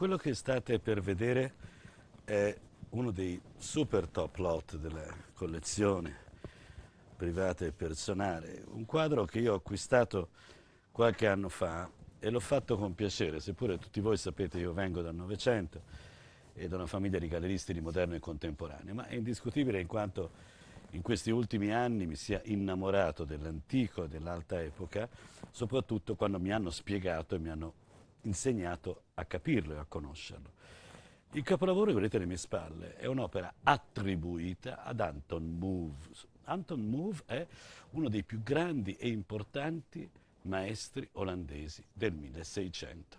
Quello che state per vedere è uno dei super top lot della collezione privata e personale, un quadro che io ho acquistato qualche anno fa e l'ho fatto con piacere, seppure tutti voi sapete io vengo dal Novecento e da una famiglia di galleristi di moderno e contemporaneo, ma è indiscutibile in quanto in questi ultimi anni mi sia innamorato dell'antico, e dell'alta epoca, soprattutto quando mi hanno spiegato e mi hanno insegnato a capirlo e a conoscerlo. Il capolavoro che vedete alle mie spalle è un'opera attribuita ad Anton Move. Anton Move è uno dei più grandi e importanti maestri olandesi del 1600.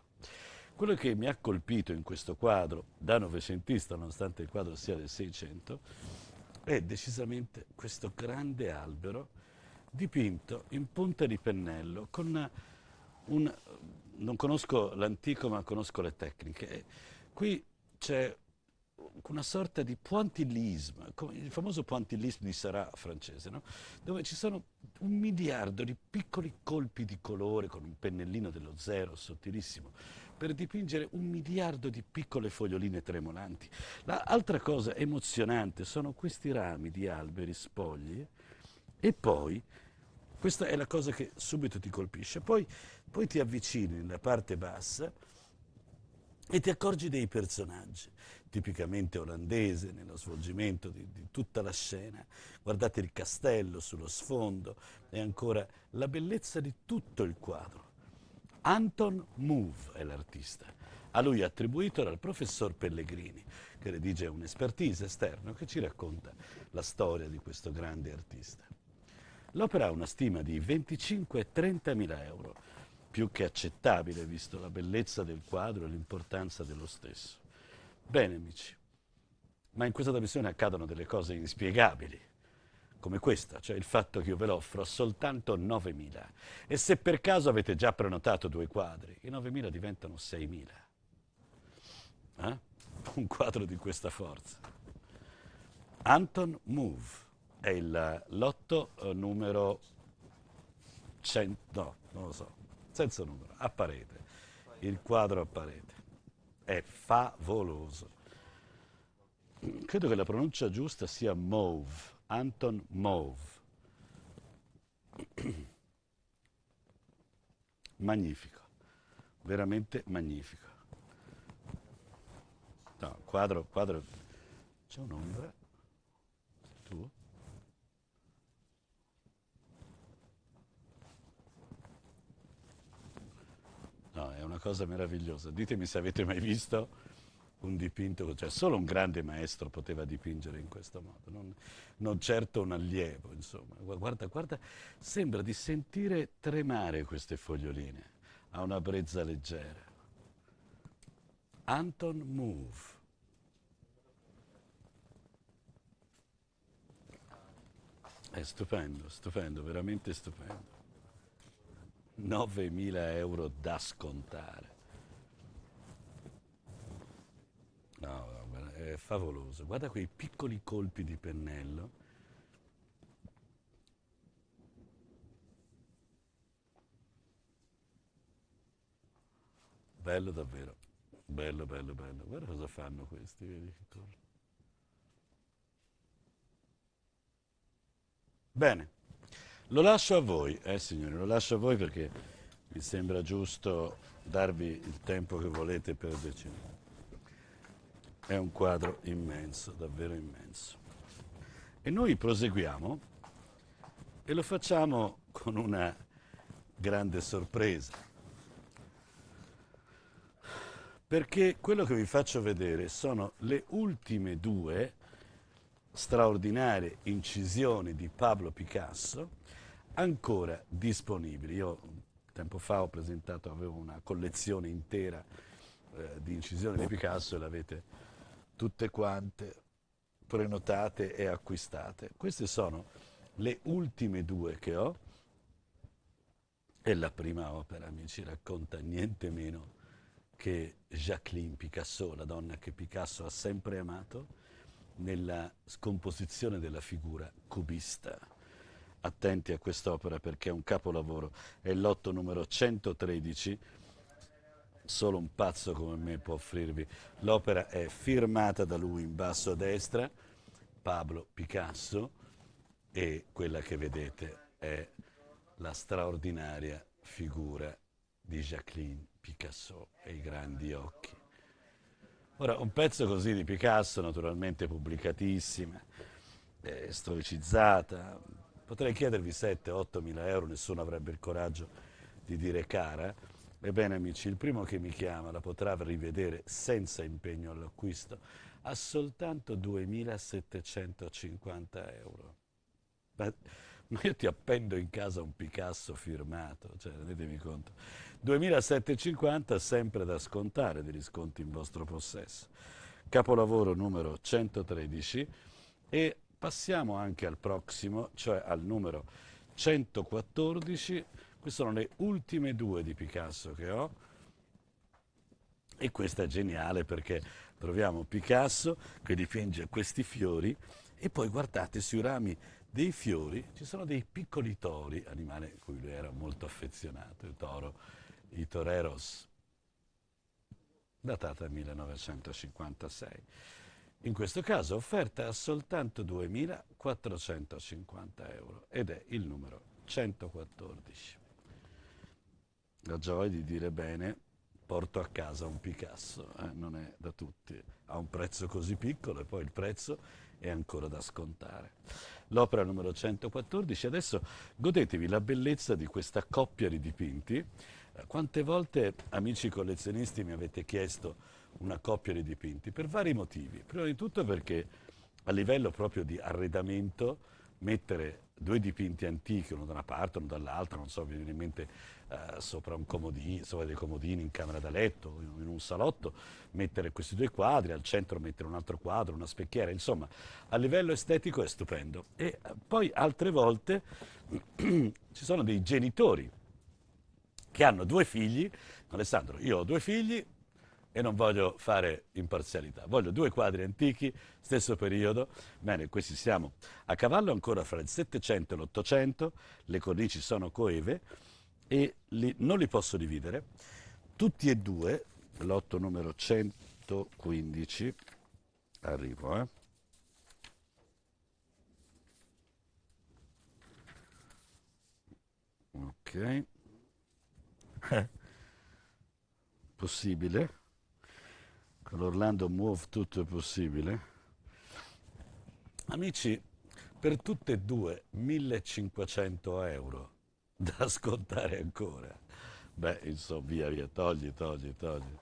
Quello che mi ha colpito in questo quadro, da novecentista, nonostante il quadro sia del 600, è decisamente questo grande albero dipinto in punta di pennello con un non conosco l'antico ma conosco le tecniche. Qui c'è una sorta di pointillismo, il famoso pointillisme di Sarà francese, no? dove ci sono un miliardo di piccoli colpi di colore con un pennellino dello zero sottilissimo per dipingere un miliardo di piccole foglioline tremolanti. L'altra cosa emozionante sono questi rami di alberi spogli e poi questa è la cosa che subito ti colpisce. Poi, poi ti avvicini nella parte bassa e ti accorgi dei personaggi, tipicamente olandese nello svolgimento di, di, tutta la scena. Guardate il castello sullo sfondo e ancora la bellezza di tutto il quadro. Anton Move è l'artista. A lui attribuito dal professor Pellegrini, che redige un'espertise esterno che ci racconta la storia di questo grande artista. L'opera ha una stima di 25-30 mila euro, più che accettabile visto la bellezza del quadro e l'importanza dello stesso. Bene, amici, ma in questa trasmissione accadono delle cose inspiegabili, come questa, cioè il fatto che io ve l'offro soltanto 9 mila. e se per caso avete già prenotato due quadri, i 9 mila diventano 6.000. Eh? Un quadro di questa forza. Anton Move è il lotto eh, numero 100, no, non lo so, senza numero, a parete, il quadro a parete. È favoloso. Credo che la pronuncia giusta sia Mauve, Anton Mauve. magnifico, veramente magnifico. No, quadro, quadro. C'è un'ombra? tu? No, è una cosa meravigliosa. Ditemi se avete mai visto un dipinto, cioè solo un grande maestro poteva dipingere in questo modo, non, non certo un allievo, insomma. Guarda, guarda, sembra di sentire tremare queste foglioline, a una brezza leggera. Anton Move. È stupendo, stupendo, veramente stupendo. 9.000 euro da scontare. No, è favoloso. Guarda quei piccoli colpi di pennello. Bello davvero. Bello, bello, bello. Guarda cosa fanno questi, vedi che colpi. Bene. Lo lascio a voi, eh signori, lo lascio a voi perché mi sembra giusto darvi il tempo che volete per decidere. È un quadro immenso, davvero immenso. E noi proseguiamo e lo facciamo con una grande sorpresa. Perché quello che vi faccio vedere sono le ultime due straordinarie incisioni di Pablo Picasso ancora disponibili. Io tempo fa ho presentato, avevo una collezione intera eh, di incisioni di Picasso e l'avete tutte quante prenotate e acquistate. Queste sono le ultime due che ho e la prima opera mi ci racconta niente meno che Jacqueline Picasso, la donna che Picasso ha sempre amato, nella scomposizione della figura cubista attenti a quest'opera perché è un capolavoro, è il lotto numero 113, solo un pazzo come me può offrirvi. L'opera è firmata da lui in basso a destra, Pablo Picasso, e quella che vedete è la straordinaria figura di Jacqueline Picasso e i grandi occhi. Ora, un pezzo così di Picasso, naturalmente pubblicatissima, eh, storicizzata, Potrei chiedervi 7-8 mila euro, nessuno avrebbe il coraggio di dire cara. Ebbene amici, il primo che mi chiama la potrà rivedere senza impegno all'acquisto a soltanto 2.750 euro. Ma, ma, io ti appendo in casa un Picasso firmato, cioè rendetemi conto. 2.750 sempre da scontare degli sconti in vostro possesso. Capolavoro numero 113 e Passiamo anche al prossimo, cioè al numero 114. Queste sono le ultime due di Picasso che ho. E questa è geniale perché troviamo Picasso che dipinge questi fiori e poi guardate sui rami dei fiori ci sono dei piccoli tori, animale a cui lui era molto affezionato, il toro, i toreros, datata 1956. In questo caso offerta a soltanto 2.450 euro ed è il numero 114. La gioia di dire bene, porto a casa un Picasso, eh? non è da tutti, ha un prezzo così piccolo e poi il prezzo è ancora da scontare. L'opera numero 114, adesso godetevi la bellezza di questa coppia di dipinti. Eh, quante volte, amici collezionisti, mi avete chiesto una coppia di dipinti per vari motivi. Prima di tutto perché a livello proprio di arredamento mettere due dipinti antichi, uno da una parte, uno dall'altra, non so, mi viene in mente eh, sopra, comodino, sopra dei comodini in camera da letto, in un salotto, mettere questi due quadri, al centro mettere un altro quadro, una specchiera, insomma, a livello estetico è stupendo. E eh, poi altre volte ci sono dei genitori che hanno due figli, Alessandro, io ho due figli, e non voglio fare imparzialità, voglio due quadri antichi, stesso periodo, bene, questi siamo a cavallo ancora fra il 700 e l'800, le cornici sono coeve e li, non li posso dividere, tutti e due, lotto numero 115, arrivo, eh. Ok. Possibile con l'Orlando Move tutto è possibile. Amici, per tutte e due 1500 euro da scontare ancora. Beh, insomma, via, via, togli, togli, togli.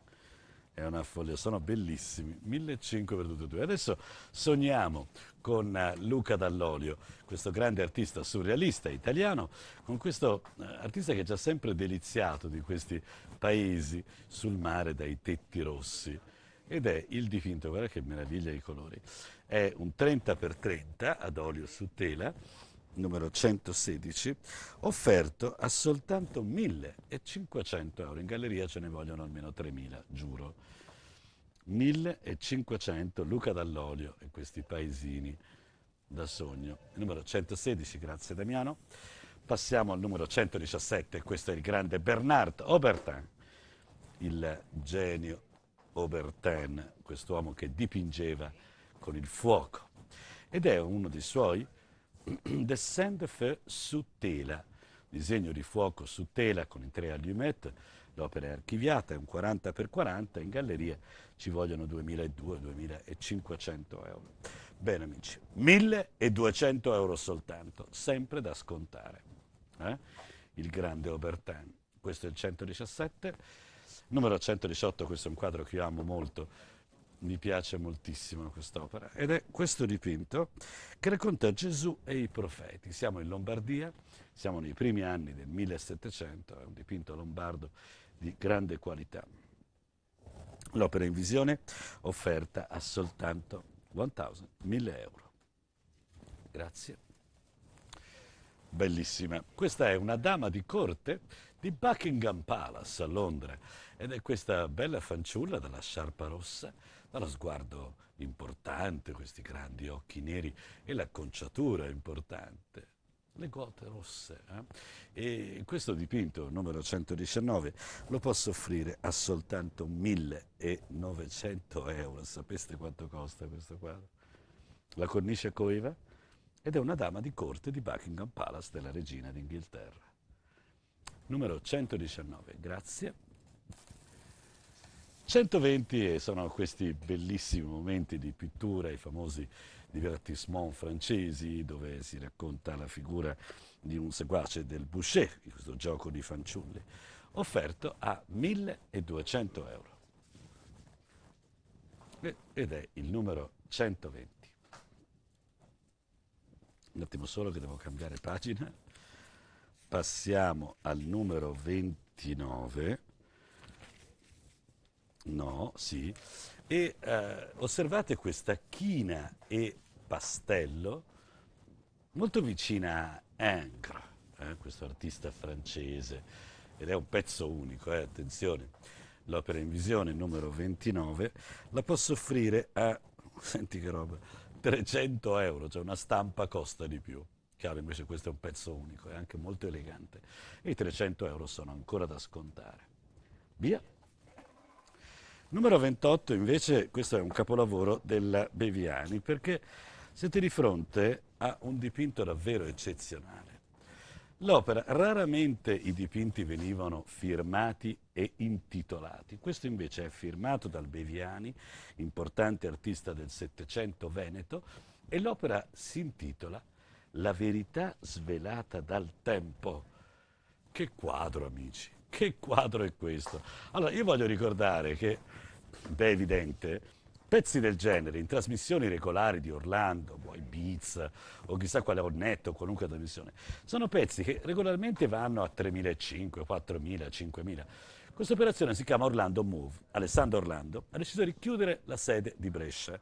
È una follia, sono bellissimi. 1500 per tutte e due. Adesso sogniamo con eh, Luca Dall'Olio, questo grande artista surrealista italiano, con questo eh, artista che ci ha sempre deliziato di questi paesi sul mare dai tetti rossi ed è il dipinto, guarda che meraviglia i colori, è un 30x30 ad olio su tela, numero 116, offerto a soltanto 1.500 euro, in galleria ce ne vogliono almeno 3.000, giuro. 1.500 Luca Dall'Olio e questi paesini da sogno. numero 116, grazie Damiano. Passiamo al numero 117, questo è il grande Bernard Obertin, il genio Obertin, quest'uomo che dipingeva con il fuoco. Ed è uno dei suoi Dessin de feu su tela, disegno di fuoco su tela con in tre allumette, l'opera è archiviata, è un 40x40, in galleria ci vogliono 2.200-2.500 euro. Bene amici, 1.200 euro soltanto, sempre da scontare. Eh? Il grande Obertin. Questo è il 117. Numero 118, questo è un quadro che io amo molto, mi piace moltissimo quest'opera, ed è questo dipinto che racconta Gesù e i profeti. Siamo in Lombardia, siamo nei primi anni del 1700, è un dipinto lombardo di grande qualità. L'opera in visione offerta a soltanto 1000, euro. Grazie. Bellissima. Questa è una dama di corte di Buckingham Palace a Londra. Ed è questa bella fanciulla dalla sciarpa rossa, dallo sguardo importante, questi grandi occhi neri e l'acconciatura importante. Le gote rosse. Eh? E questo dipinto, numero 119, lo posso offrire a soltanto 1900 euro. Sapeste quanto costa questo quadro? La cornice coeva ed è una dama di corte di Buckingham Palace della regina d'Inghilterra numero 119, grazie. 120 e sono questi bellissimi momenti di pittura, i famosi divertissement francesi, dove si racconta la figura di un seguace del Boucher, di questo gioco di fanciulli, offerto a 1200 euro. Eh, ed è il numero 120. Un attimo solo che devo cambiare pagina passiamo al numero 29. No, sì. E eh, osservate questa china e pastello molto vicina a Ingres, eh, questo artista francese. Ed è un pezzo unico, eh, attenzione. L'opera in visione numero 29 la posso offrire a, senti che roba, 300 euro, cioè una stampa costa di più chiaro invece questo è un pezzo unico, e anche molto elegante. E i 300 euro sono ancora da scontare. Via. Numero 28 invece, questo è un capolavoro della Beviani, perché siete di fronte a un dipinto davvero eccezionale. L'opera, raramente i dipinti venivano firmati e intitolati, questo invece è firmato dal Beviani, importante artista del Settecento veneto, e l'opera si intitola la verità svelata dal tempo. Che quadro, amici, che quadro è questo? Allora, io voglio ricordare che, beh, è evidente, pezzi del genere in trasmissioni regolari di Orlando, o boh, Ibiza, o chissà quale Ornetto, o qualunque trasmissione, sono pezzi che regolarmente vanno a 3.500, 4.000, 5.000. Questa operazione si chiama Orlando Move. Alessandro Orlando ha deciso di chiudere la sede di Brescia.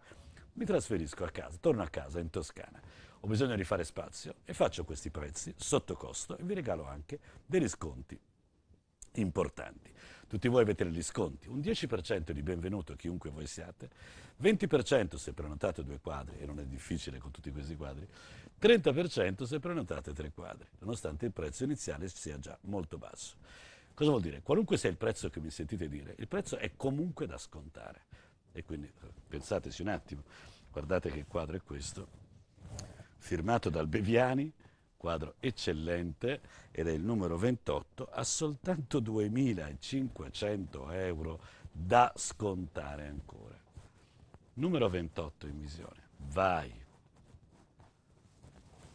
Mi trasferisco a casa, torno a casa in Toscana ho bisogno di fare spazio e faccio questi prezzi sotto costo e vi regalo anche degli sconti importanti. Tutti voi avete degli sconti, un 10% di benvenuto chiunque voi siate, 20% se prenotate due quadri, e non è difficile con tutti questi quadri, 30% se prenotate tre quadri, nonostante il prezzo iniziale sia già molto basso. Cosa vuol dire? Qualunque sia il prezzo che mi sentite dire, il prezzo è comunque da scontare. E quindi eh, pensateci un attimo, guardate che quadro è questo, firmato dal Beviani, quadro eccellente ed è il numero 28, ha soltanto 2.500 euro da scontare ancora. Numero 28 in visione, vai!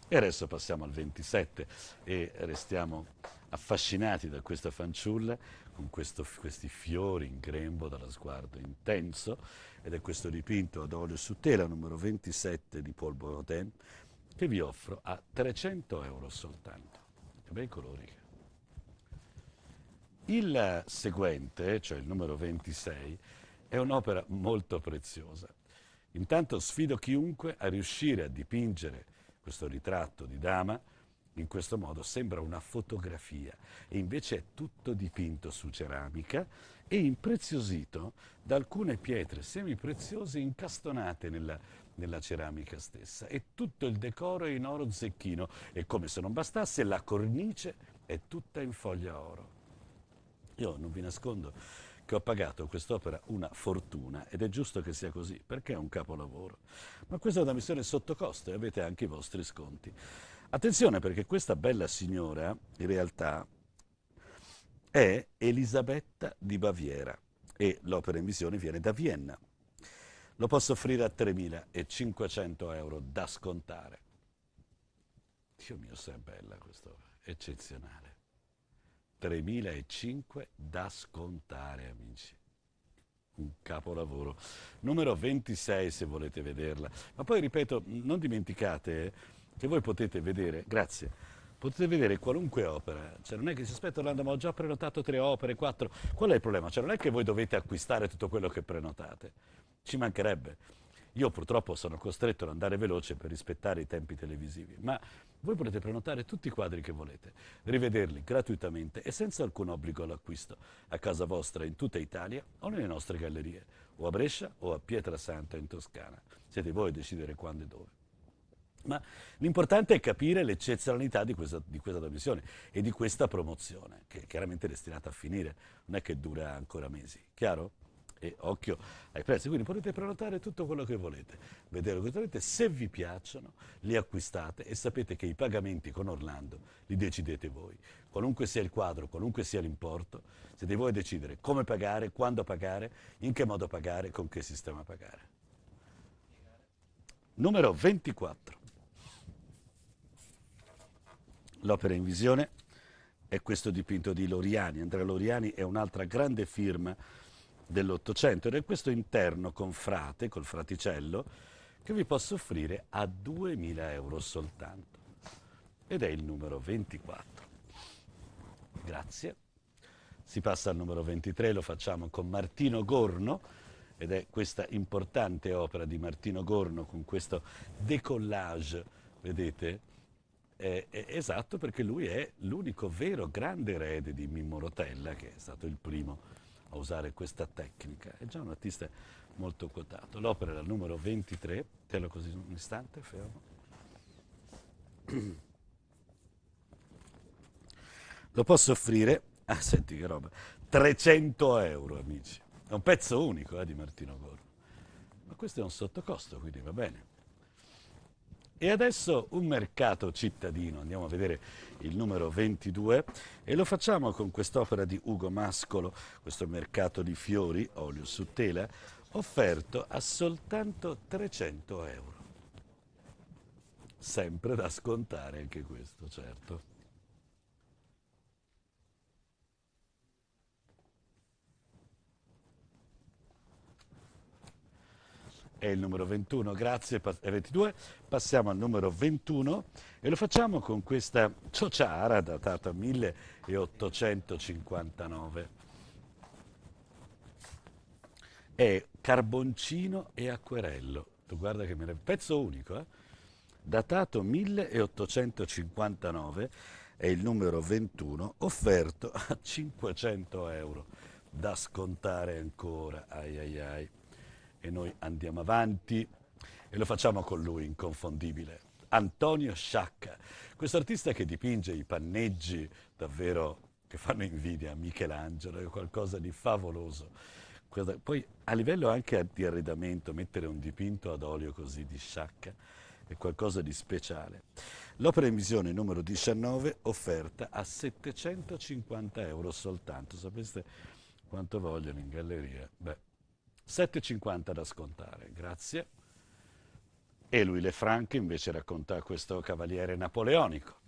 E adesso passiamo al 27 e restiamo affascinati da questa fanciulla con questo, questi fiori in grembo dallo sguardo intenso ed è questo dipinto ad olio su tela numero 27 di Paul Borodin che vi offro a 300 euro soltanto. Che bei colori. Il seguente, cioè il numero 26, è un'opera molto preziosa. Intanto sfido chiunque a riuscire a dipingere questo ritratto di dama in questo modo sembra una fotografia e invece è tutto dipinto su ceramica e impreziosito da alcune pietre semipreziose incastonate nella nella ceramica stessa e tutto il decoro è in oro zecchino e come se non bastasse la cornice è tutta in foglia oro. Io non vi nascondo che ho pagato quest'opera una fortuna ed è giusto che sia così perché è un capolavoro. Ma questa è una missione sotto costo e avete anche i vostri sconti. Attenzione perché questa bella signora in realtà è Elisabetta di Baviera e l'opera in visione viene da Vienna lo posso offrire a 3.500 euro da scontare. Dio mio, se è bella questa, eccezionale. 3.500 da scontare, amici. Un capolavoro. Numero 26 se volete vederla. Ma poi ripeto, non dimenticate eh, che voi potete vedere, grazie, potete vedere qualunque opera, cioè non è che si aspetta Orlando, ma ho già prenotato tre opere, quattro, qual è il problema? Cioè non è che voi dovete acquistare tutto quello che prenotate, ci mancherebbe. Io purtroppo sono costretto ad andare veloce per rispettare i tempi televisivi, ma voi potete prenotare tutti i quadri che volete, rivederli gratuitamente e senza alcun obbligo all'acquisto, a casa vostra in tutta Italia o nelle nostre gallerie, o a Brescia o a Pietrasanta in Toscana. Siete voi a decidere quando e dove. Ma l'importante è capire l'eccezionalità di questa, di questa trasmissione e di questa promozione, che è chiaramente destinata a finire, non è che dura ancora mesi. Chiaro? e occhio ai prezzi. Quindi potete prenotare tutto quello che volete, vedere quello che volete, se vi piacciono li acquistate e sapete che i pagamenti con Orlando li decidete voi. Qualunque sia il quadro, qualunque sia l'importo, siete voi a decidere come pagare, quando pagare, in che modo pagare, con che sistema pagare. Numero 24. L'opera in visione è questo dipinto di Loriani. Andrea Loriani è un'altra grande firma dell'Ottocento ed è questo interno con frate, col fraticello, che vi posso offrire a 2.000 euro soltanto. Ed è il numero 24. Grazie. Si passa al numero 23, lo facciamo con Martino Gorno ed è questa importante opera di Martino Gorno con questo decollage, vedete? È, è esatto perché lui è l'unico vero grande erede di Mimmo Rotella, che è stato il primo a usare questa tecnica, è già un artista molto quotato. L'opera è la numero 23, te così un istante, fermo. Lo posso offrire, ah senti che roba, 300 euro amici. È un pezzo unico eh, di Martino Goro. Ma questo è un sottocosto, quindi va bene. E adesso un mercato cittadino, andiamo a vedere il numero 22, e lo facciamo con quest'opera di Ugo Mascolo, questo mercato di fiori, olio su tela, offerto a soltanto 300 euro. Sempre da scontare anche questo, certo. è il numero 21, grazie, pa- 22, passiamo al numero 21 e lo facciamo con questa ciociara datata 1859. È Carboncino e Acquerello, tu guarda che me ne... pezzo unico, eh? datato 1859, è il numero 21, offerto a 500 euro, da scontare ancora, ai ai ai e noi andiamo avanti e lo facciamo con lui, inconfondibile. Antonio Sciacca, questo artista che dipinge i panneggi davvero che fanno invidia a Michelangelo, è qualcosa di favoloso. Poi a livello anche di arredamento, mettere un dipinto ad olio così di Sciacca è qualcosa di speciale. L'opera in visione numero 19 offerta a 750 euro soltanto. Sapeste quanto vogliono in galleria? Beh, 7,50 da scontare, grazie. E lui Le Franche invece racconta questo cavaliere napoleonico.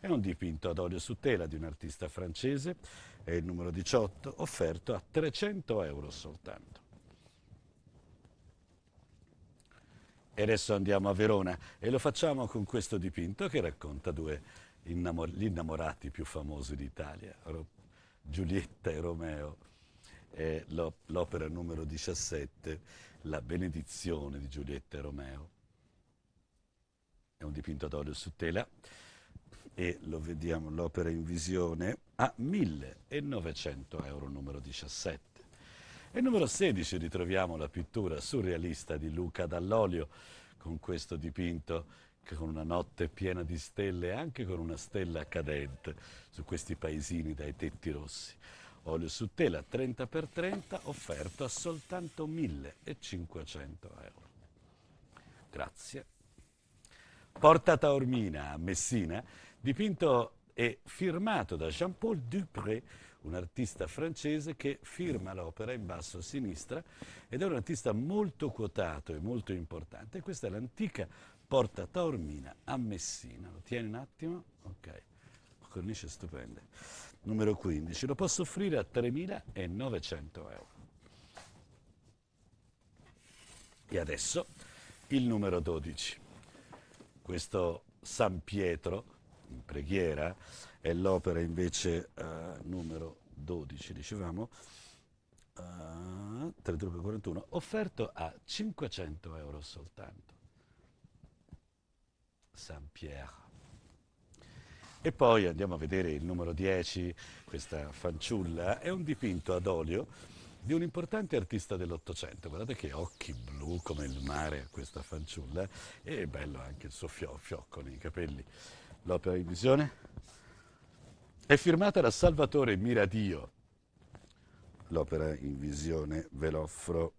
È un dipinto ad olio su tela di un artista francese, è il numero 18, offerto a 300 euro soltanto. E adesso andiamo a Verona e lo facciamo con questo dipinto che racconta due innamor- gli innamorati più famosi d'Italia, Ro- Giulietta e Romeo è l'opera numero 17, La benedizione di Giulietta e Romeo. È un dipinto ad olio su tela e lo vediamo l'opera in visione a 1900 euro numero 17. E numero 16 ritroviamo la pittura surrealista di Luca Dall'Olio con questo dipinto con una notte piena di stelle e anche con una stella cadente su questi paesini dai tetti rossi. Olio su tela 30x30 offerto a soltanto 1500 euro. Grazie. Porta Taormina a Messina, dipinto e firmato da Jean-Paul Dupré, un artista francese che firma l'opera in basso a sinistra ed è un artista molto quotato e molto importante. Questa è l'antica Porta Taormina a Messina. Lo tieni un attimo? Ok, cornice stupenda numero 15, lo posso offrire a 3.900 euro. E adesso il numero 12. Questo San Pietro in preghiera è l'opera invece uh, numero 12, dicevamo, uh, eh, 41, offerto a 500 euro soltanto. San Pietro. E poi andiamo a vedere il numero 10, questa fanciulla, è un dipinto ad olio di un importante artista dell'Ottocento, guardate che occhi blu come il mare a questa fanciulla e bello anche il suo fio- fiocco nei capelli. L'opera in visione è firmata da Salvatore Miradio. L'opera in visione ve l'offro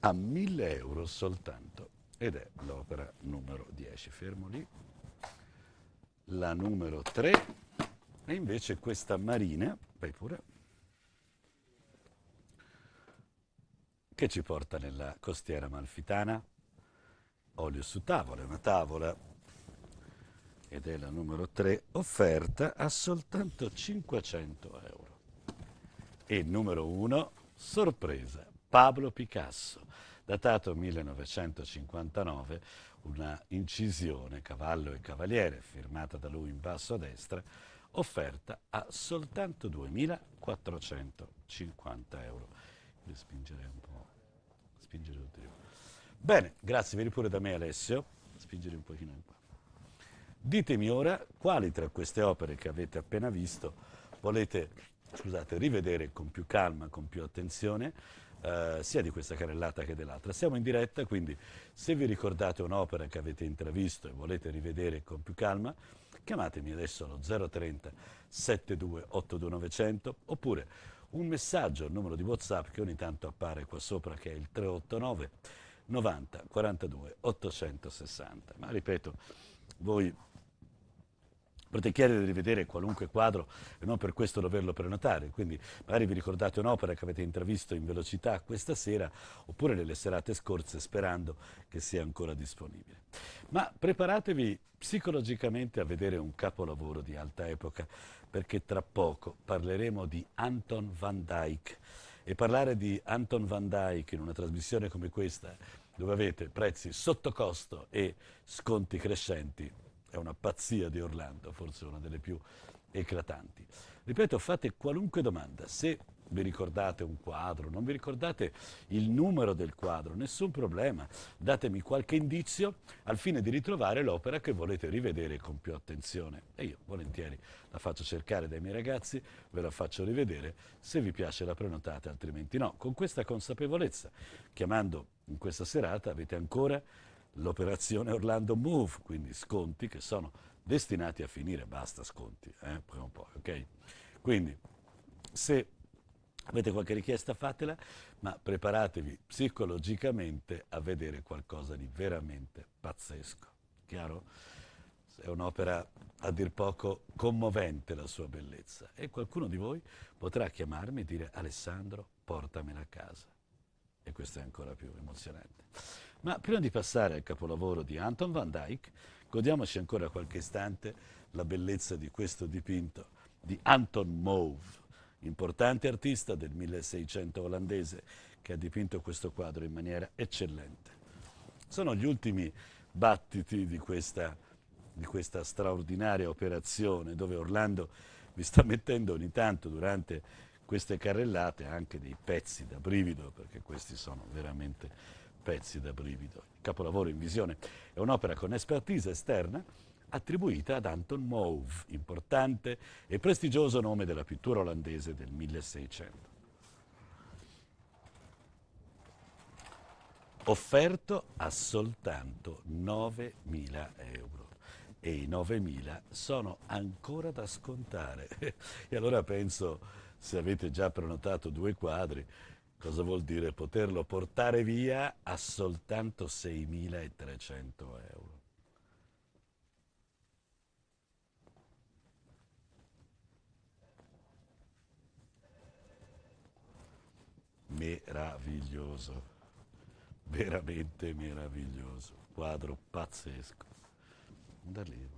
a 1000 euro soltanto ed è l'opera numero 10. Fermo lì. La numero 3 è invece questa marina, vai pure, che ci porta nella costiera malfitana. Olio su tavola, è una tavola ed è la numero 3, offerta a soltanto 500 euro. E numero 1, sorpresa, Pablo Picasso datato 1959, una incisione Cavallo e Cavaliere, firmata da lui in basso a destra, offerta a soltanto 2.450 euro. Quindi spingerei un po', spingere ulteriore. Bene, grazie, vieni pure da me Alessio, spingere un pochino in qua. Ditemi ora quali tra queste opere che avete appena visto volete, scusate, rivedere con più calma, con più attenzione, eh, sia di questa carrellata che dell'altra. Siamo in diretta, quindi se vi ricordate un'opera che avete intravisto e volete rivedere con più calma, chiamatemi adesso allo 030 7282900 oppure un messaggio al numero di WhatsApp che ogni tanto appare qua sopra che è il 389 90 42 860. Ma ripeto, voi Potete chiedere di rivedere qualunque quadro e non per questo doverlo prenotare. Quindi magari vi ricordate un'opera che avete intravisto in velocità questa sera oppure nelle serate scorse sperando che sia ancora disponibile. Ma preparatevi psicologicamente a vedere un capolavoro di alta epoca perché tra poco parleremo di Anton van Dyck e parlare di Anton van Dyck in una trasmissione come questa dove avete prezzi sotto costo e sconti crescenti è una pazzia di Orlando, forse una delle più eclatanti. Ripeto, fate qualunque domanda, se vi ricordate un quadro, non vi ricordate il numero del quadro, nessun problema, datemi qualche indizio al fine di ritrovare l'opera che volete rivedere con più attenzione e io volentieri la faccio cercare dai miei ragazzi, ve la faccio rivedere, se vi piace la prenotate, altrimenti no. Con questa consapevolezza, chiamando in questa serata, avete ancora l'operazione Orlando Move, quindi sconti che sono destinati a finire, basta sconti, eh, prima o poi, ok? Quindi se avete qualche richiesta fatela, ma preparatevi psicologicamente a vedere qualcosa di veramente pazzesco, chiaro? È un'opera a dir poco commovente la sua bellezza e qualcuno di voi potrà chiamarmi e dire Alessandro portamela a casa e questo è ancora più emozionante. Ma prima di passare al capolavoro di Anton van Dyck, godiamoci ancora qualche istante la bellezza di questo dipinto di Anton Mauve, importante artista del 1600 olandese che ha dipinto questo quadro in maniera eccellente. Sono gli ultimi battiti di questa, di questa straordinaria operazione dove Orlando vi sta mettendo ogni tanto durante queste carrellate anche dei pezzi da brivido perché questi sono veramente pezzi da brivido. Il capolavoro in visione è un'opera con expertise esterna attribuita ad Anton Mauve, importante e prestigioso nome della pittura olandese del 1600. Offerto a soltanto 9.000 euro e i 9.000 sono ancora da scontare. e allora penso, se avete già prenotato due quadri, Cosa vuol dire poterlo portare via a soltanto 6.300 euro? Meraviglioso, veramente meraviglioso, quadro pazzesco. Da lì.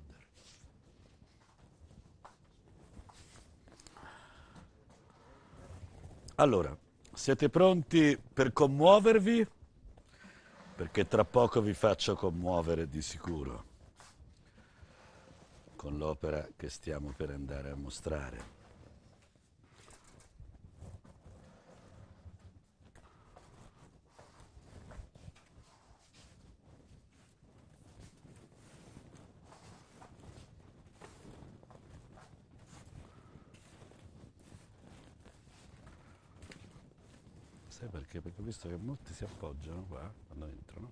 Allora, siete pronti per commuovervi? Perché tra poco vi faccio commuovere di sicuro con l'opera che stiamo per andare a mostrare. sai perché? Perché ho visto che molti si appoggiano qua quando entrano.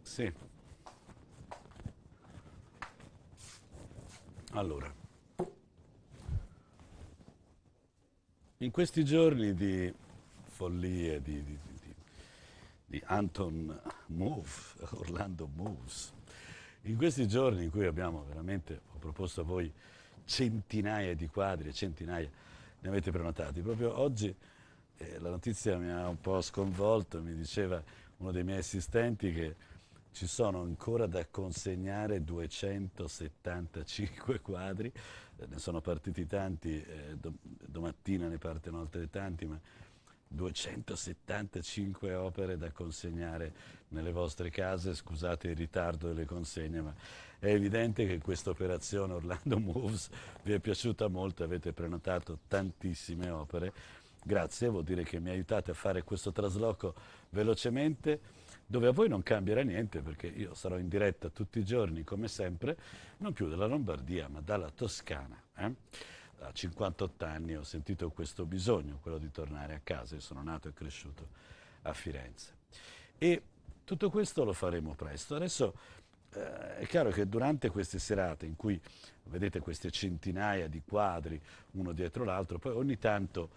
Sì. Allora, in questi giorni di follie, di, di, di, di Anton Move, Orlando Moves, in questi giorni in cui abbiamo veramente, ho proposto a voi centinaia di quadri, centinaia ne avete prenotati. Proprio oggi eh, la notizia mi ha un po' sconvolto, mi diceva uno dei miei assistenti che ci sono ancora da consegnare 275 quadri, eh, ne sono partiti tanti, eh, dom- domattina ne partono altrettanti, ma 275 opere da consegnare nelle vostre case, scusate il ritardo delle consegne, ma è evidente che questa operazione Orlando Moves vi è piaciuta molto, avete prenotato tantissime opere. Grazie, vuol dire che mi aiutate a fare questo trasloco velocemente, dove a voi non cambierà niente perché io sarò in diretta tutti i giorni, come sempre, non più dalla Lombardia, ma dalla Toscana. Eh? a 58 anni ho sentito questo bisogno, quello di tornare a casa. Io sono nato e cresciuto a Firenze. E tutto questo lo faremo presto. Adesso eh, è chiaro che durante queste serate in cui vedete queste centinaia di quadri uno dietro l'altro, poi ogni tanto,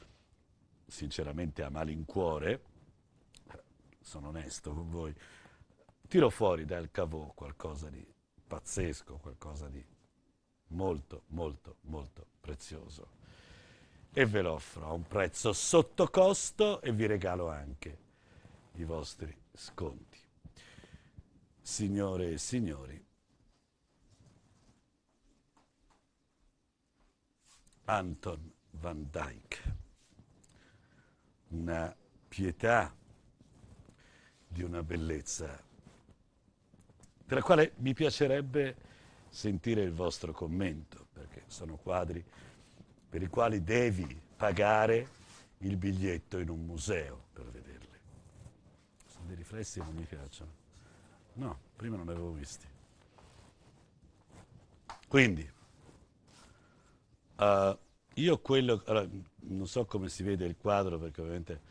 sinceramente a malincuore, sono onesto con voi, tiro fuori dal cavò qualcosa di pazzesco, qualcosa di molto, molto, molto prezioso. E ve lo offro a un prezzo sotto costo e vi regalo anche i vostri sconti. Signore e signori, Anton van Dyck, una pietà di una bellezza, della quale mi piacerebbe sentire il vostro commento che sono quadri per i quali devi pagare il biglietto in un museo per vederli. Sono dei riflessi che non mi piacciono. No, prima non li avevo visti. Quindi, uh, io quello, allora, non so come si vede il quadro perché ovviamente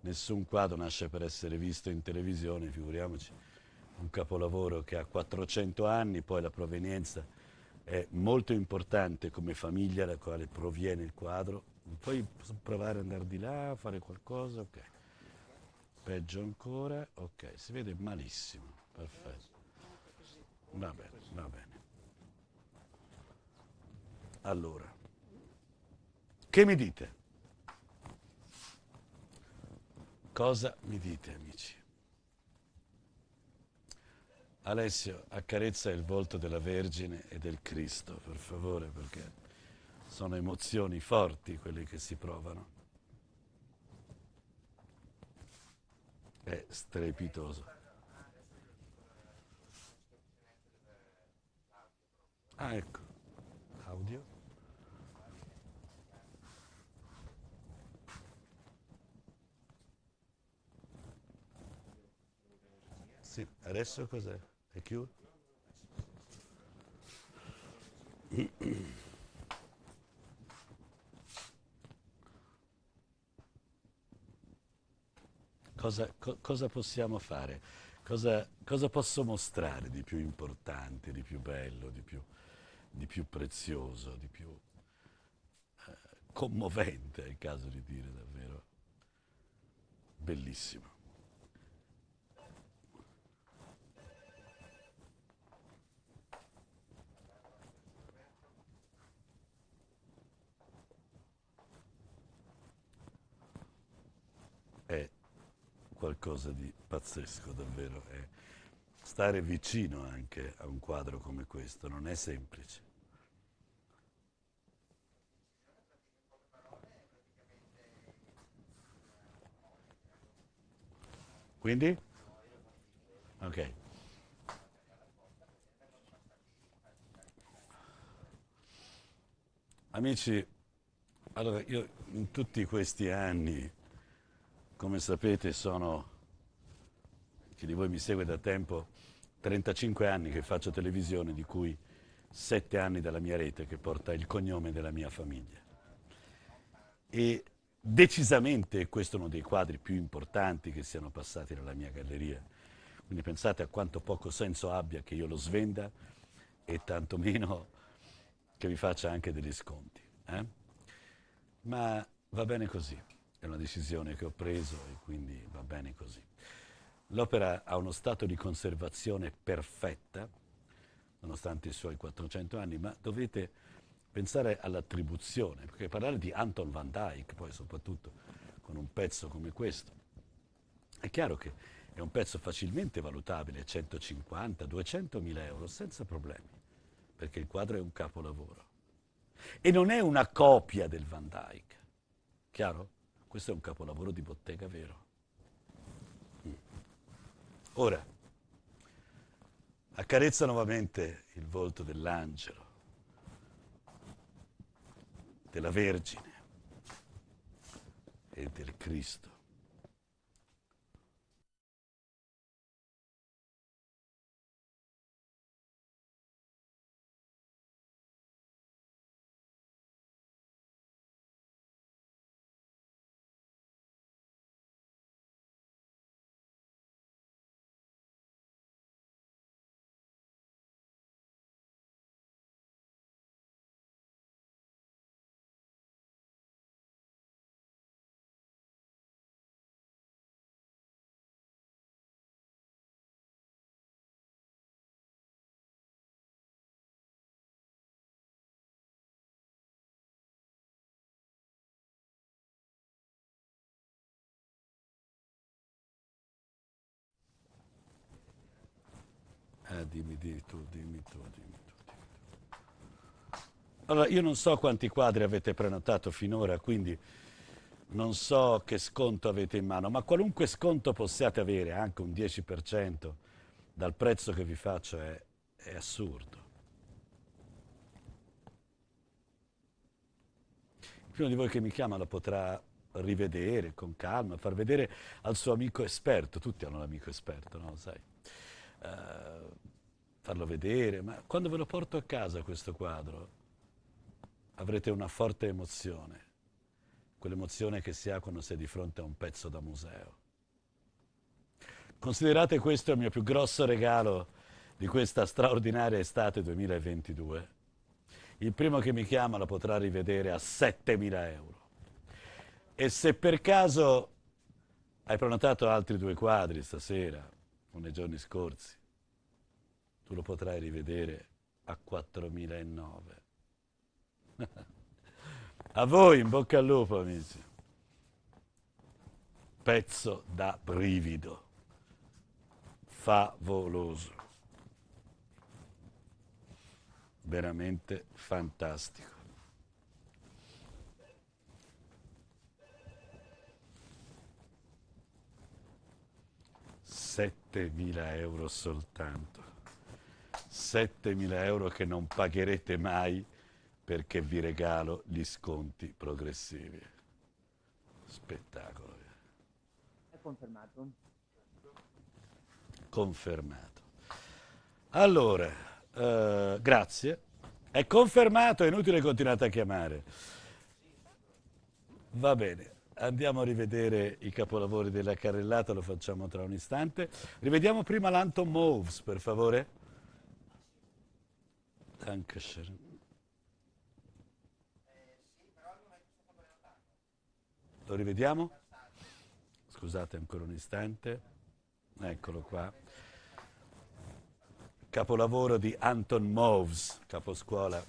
nessun quadro nasce per essere visto in televisione, figuriamoci, un capolavoro che ha 400 anni, poi la provenienza è molto importante come famiglia da quale proviene il quadro. Puoi provare ad andare di là, fare qualcosa, ok. Peggio ancora, ok, si vede malissimo, perfetto. Va bene, va bene. Allora, che mi dite? Cosa mi dite amici? Alessio, accarezza il volto della Vergine e del Cristo, per favore, perché sono emozioni forti quelle che si provano. È strepitoso. Ah, ecco, audio. Sì, adesso cos'è? Thank you. Cosa, co, cosa, possiamo fare? Cosa, cosa, posso mostrare di più importante, di più bello, di più, di più prezioso, di più eh, commovente, è il caso di dire davvero. Bellissimo. qualcosa di pazzesco davvero. E stare vicino anche a un quadro come questo non è semplice. Quindi? Ok. Amici, allora io in tutti questi anni come sapete sono, chi di voi mi segue da tempo, 35 anni che faccio televisione, di cui 7 anni dalla mia rete che porta il cognome della mia famiglia. E decisamente questo è uno dei quadri più importanti che siano passati dalla mia galleria. Quindi pensate a quanto poco senso abbia che io lo svenda e tantomeno che vi faccia anche degli sconti. Eh? Ma va bene così è una decisione che ho preso e quindi va bene così. L'opera ha uno stato di conservazione perfetta, nonostante i suoi 400 anni, ma dovete pensare all'attribuzione, perché parlare di Anton van Dyck, poi soprattutto con un pezzo come questo, è chiaro che è un pezzo facilmente valutabile, 150-200 mila euro, senza problemi, perché il quadro è un capolavoro. E non è una copia del Van Dyck, chiaro? Questo è un capolavoro di bottega vero. Mm. Ora, accarezza nuovamente il volto dell'angelo, della Vergine e del Cristo. dimmi, dimmi tu, dimmi tu, dimmi tu. Allora, io non so quanti quadri avete prenotato finora, quindi non so che sconto avete in mano, ma qualunque sconto possiate avere, anche un 10%, dal prezzo che vi faccio è, è assurdo. Ognuno di voi che mi chiama lo potrà rivedere con calma, far vedere al suo amico esperto, tutti hanno un amico esperto, no? Sai. Eh, farlo vedere, ma quando ve lo porto a casa questo quadro avrete una forte emozione, quell'emozione che si ha quando si è di fronte a un pezzo da museo. Considerate questo il mio più grosso regalo di questa straordinaria estate 2022. Il primo che mi chiama la potrà rivedere a 7.000 euro. E se per caso hai prenotato altri due quadri stasera, nei giorni scorsi, tu lo potrai rivedere a 4009. a voi in bocca al lupo, amici. Pezzo da brivido. Favoloso. Veramente fantastico. 7.000 euro soltanto. 7.000 euro che non pagherete mai perché vi regalo gli sconti progressivi. Spettacolo.
È confermato?
Confermato. Allora, eh, grazie. È confermato, è inutile continuare a chiamare. Va bene. Andiamo a rivedere i capolavori della carrellata, lo facciamo tra un istante. Rivediamo prima l'Anton Moves, per favore. Dankeschön. Lo rivediamo? Scusate ancora un istante. Eccolo qua. Capolavoro di Anton Moves, caposcuola,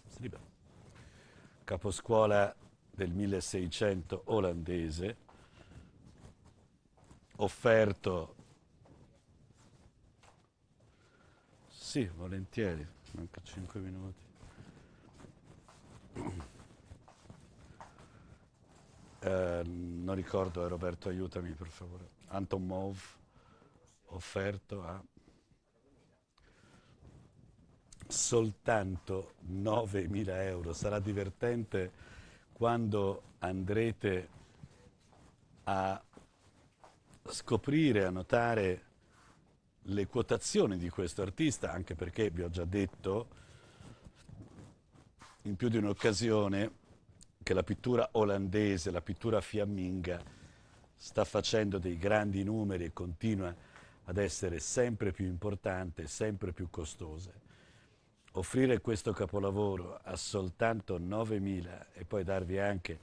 caposcuola del 1600 olandese, offerto... Sì, volentieri, manca 5 minuti. Eh, non ricordo, eh, Roberto aiutami per favore. Anton Mauve, offerto a soltanto 9.000 euro. Sarà divertente quando andrete a scoprire, a notare le quotazioni di questo artista, anche perché vi ho già detto in più di un'occasione che la pittura olandese, la pittura fiamminga, sta facendo dei grandi numeri e continua ad essere sempre più importante, sempre più costosa offrire questo capolavoro a soltanto 9.000 e poi darvi anche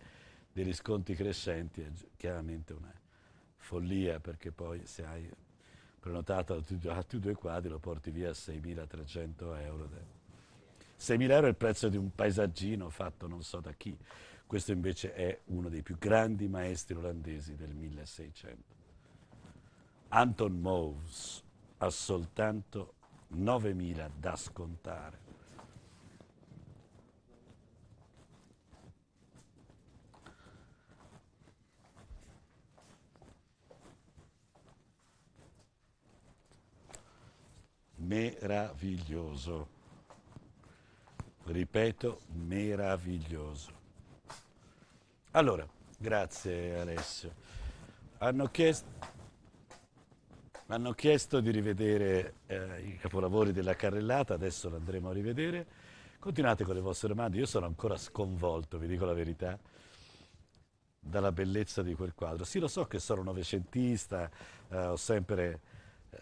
degli sconti crescenti è chiaramente una follia perché poi se hai prenotato a tutti e quadri lo porti via a 6.300 euro. 6.000 euro è il prezzo di un paesaggino fatto non so da chi. Questo invece è uno dei più grandi maestri olandesi del 1600. Anton Mauves ha soltanto 9.000 da scontare. Meraviglioso, ripeto, meraviglioso. Allora, grazie Alessio. Hanno chiesto... Mi hanno chiesto di rivedere eh, i capolavori della carrellata, adesso l'andremo a rivedere. Continuate con le vostre domande, io sono ancora sconvolto, vi dico la verità, dalla bellezza di quel quadro. Sì, lo so che sono novecentista, eh, ho sempre eh,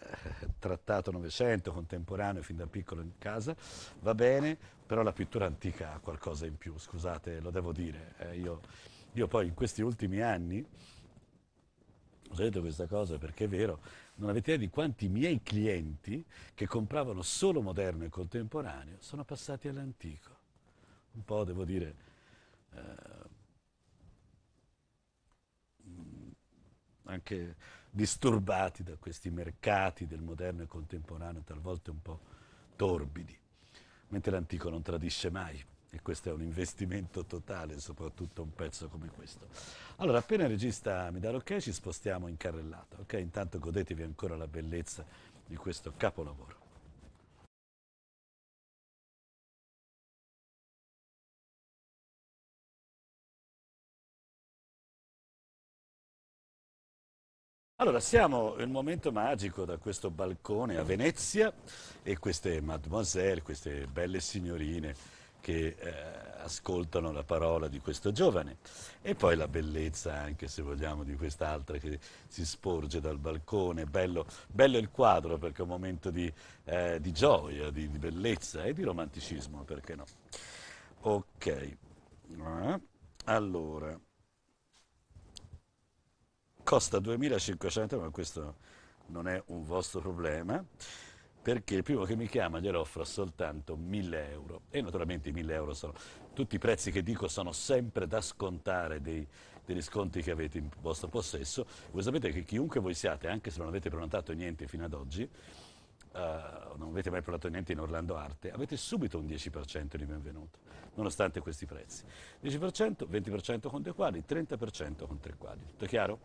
trattato novecento, contemporaneo, fin da piccolo in casa, va bene, però la pittura antica ha qualcosa in più, scusate, lo devo dire. Eh, io, io poi in questi ultimi anni, ho detto questa cosa perché è vero, non avete idea di quanti miei clienti che compravano solo moderno e contemporaneo sono passati all'antico. Un po', devo dire, eh, mm, anche disturbati da questi mercati del moderno e contemporaneo, talvolta un po' torbidi, mentre l'antico non tradisce mai e questo è un investimento totale, soprattutto un pezzo come questo. Allora, appena il regista mi dà l'ok, ci spostiamo in carrellata, ok? Intanto godetevi ancora la bellezza di questo capolavoro. Allora, siamo in un momento magico da questo balcone a Venezia e queste mademoiselle, queste belle signorine che eh, ascoltano la parola di questo giovane e poi la bellezza anche se vogliamo di quest'altra che si sporge dal balcone, bello, bello il quadro perché è un momento di, eh, di gioia, di, di, bellezza e di romanticismo, perché no? Ok, eh? allora, costa 2500 ma questo non è un vostro problema perché il primo che mi chiama glielo offro soltanto 1000 euro e naturalmente i 1000 euro sono tutti i prezzi che dico sono sempre da scontare dei, degli sconti che avete in vostro possesso voi sapete che chiunque voi siate anche se non avete prenotato niente fino ad oggi uh, non avete mai prenotato niente in Orlando Arte avete subito un 10% di benvenuto nonostante questi prezzi 10% 20% con dei quadri 30% con tre quadri tutto chiaro?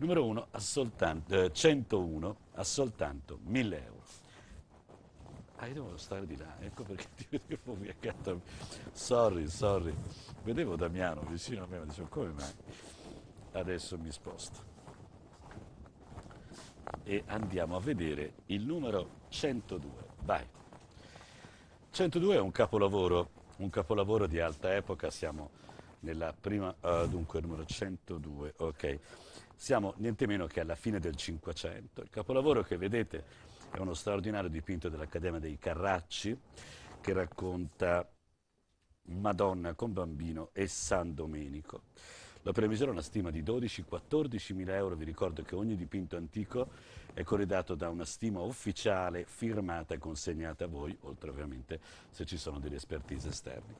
Numero 1 a soltanto, eh, 101 a soltanto 1000 euro. Ah, io devo stare di là, ecco perché ti vedevo qui accanto a me. Sorry, sorry. Vedevo Damiano vicino a me, ma dicevo come mai? Adesso mi sposto. E andiamo a vedere il numero 102. Vai. 102 è un capolavoro, un capolavoro di alta epoca, siamo nella prima, uh, dunque numero 102, ok. Siamo niente meno che alla fine del 500, il capolavoro che vedete è uno straordinario dipinto dell'Accademia dei Carracci che racconta Madonna con bambino e San Domenico. L'opera misura una stima di 12-14 mila euro, vi ricordo che ogni dipinto antico è corredato da una stima ufficiale firmata e consegnata a voi, oltre ovviamente se ci sono delle espertise esterne.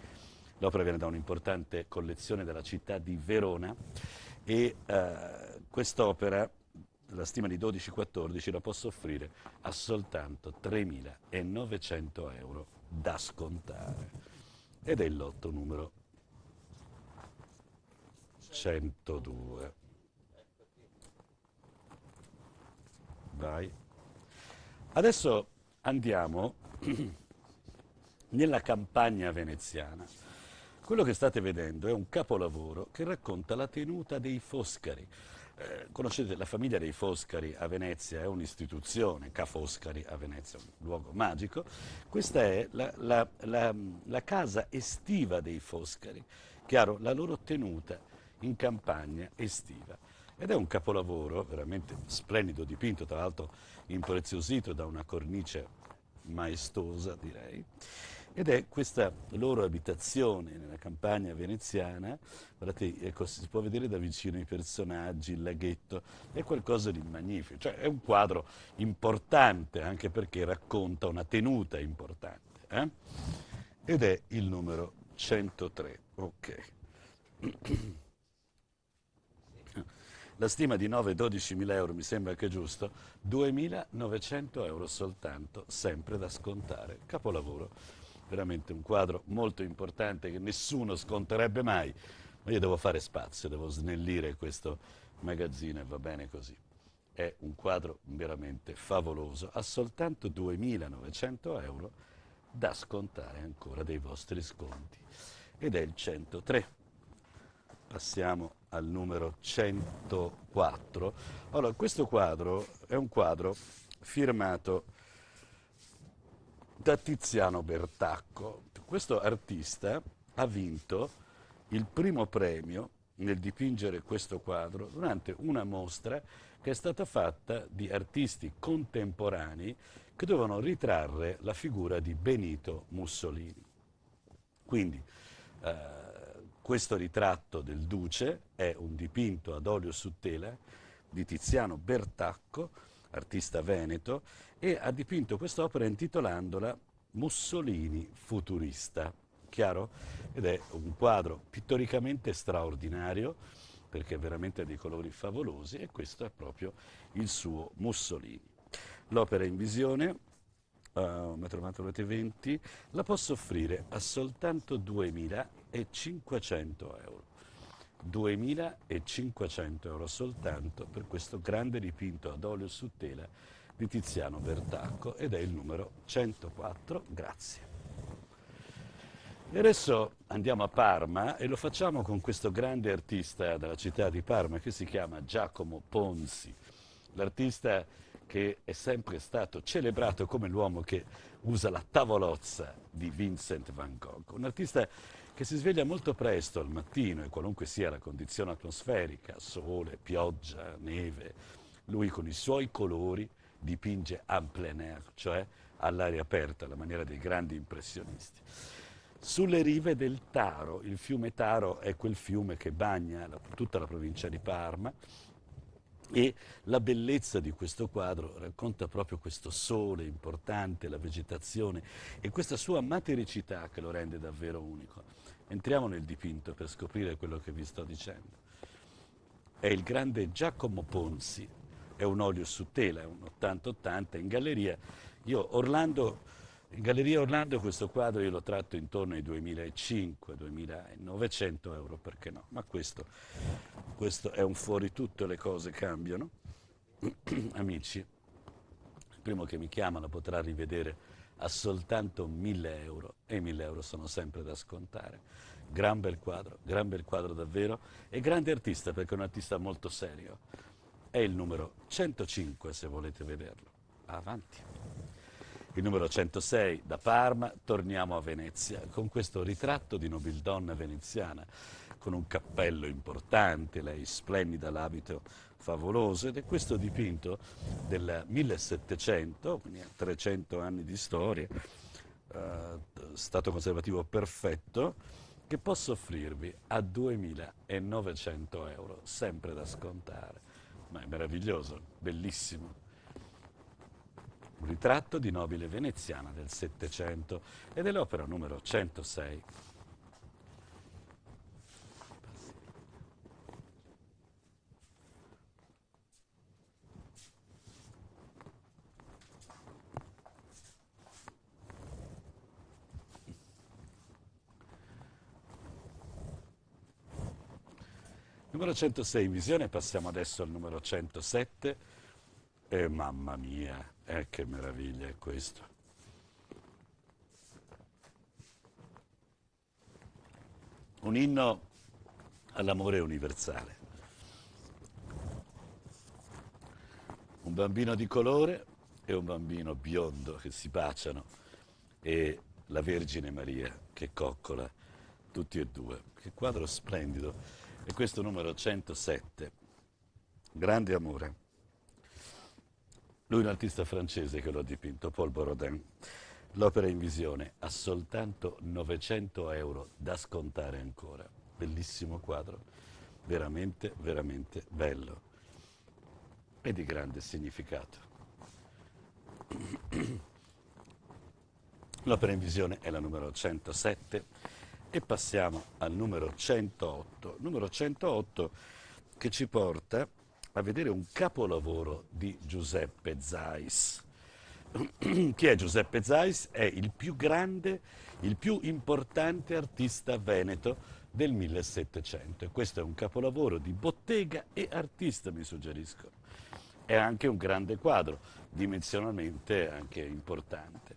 L'opera viene da un'importante collezione della città di Verona e eh, quest'opera la stima di 12-14 la posso offrire a soltanto 3.900 euro da scontare. Ed è il lotto numero 102. Vai. Adesso andiamo nella campagna veneziana. Quello che state vedendo è un capolavoro che racconta la tenuta dei Foscari. Eh, conoscete la famiglia dei Foscari a Venezia, è un'istituzione, Ca Foscari a Venezia, un luogo magico. Questa è la, la, la, la casa estiva dei Foscari, chiaro, la loro tenuta in campagna estiva. Ed è un capolavoro veramente splendido dipinto, tra l'altro impreziosito da una cornice maestosa, direi. Ed è questa loro abitazione nella campagna veneziana, guardate, ecco, si può vedere da vicino i personaggi, il laghetto, è qualcosa di magnifico, cioè è un quadro importante anche perché racconta una tenuta importante. Eh? Ed è il numero 103. Ok. La stima di 9-12 mila euro mi sembra che è giusto, 2.900 euro soltanto, sempre da scontare. Capolavoro veramente un quadro molto importante che nessuno sconterebbe mai. Ma io devo fare spazio, devo snellire questo magazzino e va bene così. È un quadro veramente favoloso, ha soltanto 2.900 euro da scontare ancora dei vostri sconti. Ed è il 103. Passiamo al numero 104. Allora, questo quadro è un quadro firmato da Tiziano Bertacco. Questo artista ha vinto il primo premio nel dipingere questo quadro durante una mostra che è stata fatta di artisti contemporanei che dovevano ritrarre la figura di Benito Mussolini. Quindi eh, questo ritratto del Duce è un dipinto ad olio su tela di Tiziano Bertacco, artista veneto, e ha dipinto quest'opera intitolandola Mussolini futurista. Chiaro? Ed è un quadro pittoricamente straordinario perché veramente ha dei colori favolosi e questo è proprio il suo Mussolini. L'opera in visione, uh, 1,20 m, la posso offrire a soltanto 2.500 euro. 2.500 euro soltanto per questo grande dipinto ad olio su tela di Tiziano Bertacco ed è il numero 104. Grazie. E adesso andiamo a Parma e lo facciamo con questo grande artista della città di Parma che si chiama Giacomo Ponzi, l'artista che è sempre stato celebrato come l'uomo che usa la tavolozza di Vincent van Gogh, un artista che si sveglia molto presto al mattino e qualunque sia la condizione atmosferica, sole, pioggia, neve, lui con i suoi colori dipinge en plein air, cioè all'aria aperta, alla maniera dei grandi impressionisti. Sulle rive del Taro, il fiume Taro è quel fiume che bagna la, tutta la provincia di Parma e la bellezza di questo quadro racconta proprio questo sole importante, la vegetazione e questa sua matericità che lo rende davvero unico. Entriamo nel dipinto per scoprire quello che vi sto dicendo. È il grande Giacomo Ponzi è un olio su tela, è un 80-80 in galleria. Io Orlando, in Galleria Orlando questo quadro io lo tratto intorno ai 2005 2900 euro, perché no? Ma questo, questo è un fuori tutto, le cose cambiano. Amici, il primo che mi chiama lo potrà rivedere a soltanto 1000 euro e i 1000 euro sono sempre da scontare. Gran bel quadro, gran bel quadro davvero e grande artista perché è un artista molto serio è il numero 105 se volete vederlo. Avanti. Il numero 106 da Parma, torniamo a Venezia con questo ritratto di nobildonna veneziana, con un cappello importante, lei splendida, l'abito favoloso ed è questo dipinto del 1700, quindi ha 300 anni di storia, eh, stato conservativo perfetto che posso offrirvi a 2.900 euro, sempre da scontare ma è meraviglioso, bellissimo. Un ritratto di nobile veneziana del Settecento e dell'opera numero 106. Numero 106 in visione, passiamo adesso al numero 107. E eh, mamma mia, eh, che meraviglia è questo. Un inno all'amore universale. Un bambino di colore e un bambino biondo che si baciano e la Vergine Maria che coccola tutti e due. Che quadro splendido. E questo numero 107, Grande Amore. Lui è un artista francese che lo ha dipinto, Paul Borodin. L'opera in visione ha soltanto 900 euro da scontare ancora. Bellissimo quadro, veramente, veramente bello e di grande significato. L'opera in visione è la numero 107 e passiamo al numero 108, numero 108 che ci porta a vedere un capolavoro di Giuseppe Zais. Chi è Giuseppe Zais? È il più grande, il più importante artista veneto del 1700 questo è un capolavoro di bottega e artista, mi suggerisco. È anche un grande quadro, dimensionalmente anche importante.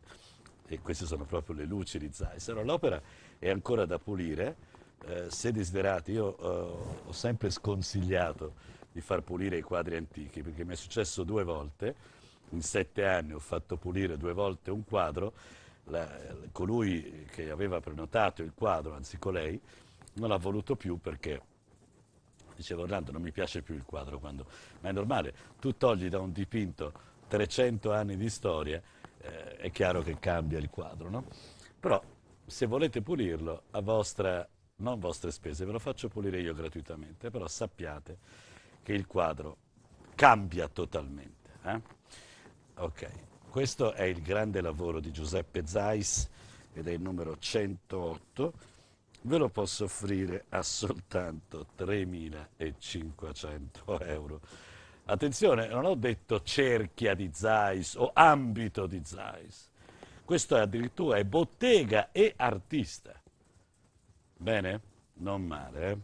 E queste sono proprio le luci di Zais. Allora, l'opera è ancora da pulire. Eh, se desiderate, io eh, ho sempre sconsigliato di far pulire i quadri antichi perché mi è successo due volte, in sette anni ho fatto pulire due volte un quadro, la, colui che aveva prenotato il quadro, anzi colei, non l'ha voluto più perché diceva Orlando non mi piace più il quadro quando... ma è normale, tu togli da un dipinto 300 anni di storia, eh, è chiaro che cambia il quadro, no? Però se volete pulirlo, a vostra, non vostre spese, ve lo faccio pulire io gratuitamente, però sappiate che il quadro cambia totalmente. Eh? Ok, questo è il grande lavoro di Giuseppe Zais ed è il numero 108. Ve lo posso offrire a soltanto 3.500 euro. Attenzione, non ho detto cerchia di Zeiss o ambito di Zeiss, questo addirittura è bottega e artista. Bene? Non male, eh?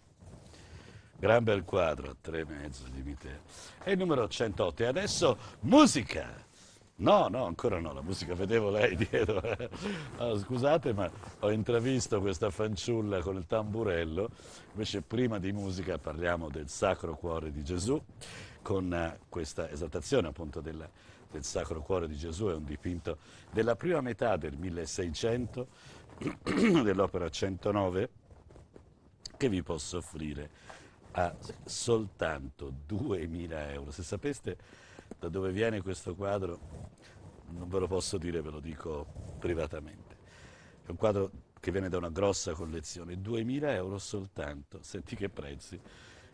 Gran bel quadro, tre e mezzo, dimmi te. E il numero 108. E adesso musica! No, no, ancora no, la musica vedevo lei dietro. Oh, scusate, ma ho intravisto questa fanciulla con il tamburello. Invece prima di musica parliamo del Sacro Cuore di Gesù con eh, questa esaltazione appunto della del Sacro Cuore di Gesù è un dipinto della prima metà del 1600 dell'opera 109 che vi posso offrire a soltanto 2000 euro. Se sapeste da dove viene questo quadro non ve lo posso dire, ve lo dico privatamente. È un quadro che viene da una grossa collezione, 2000 euro soltanto, senti che prezzi.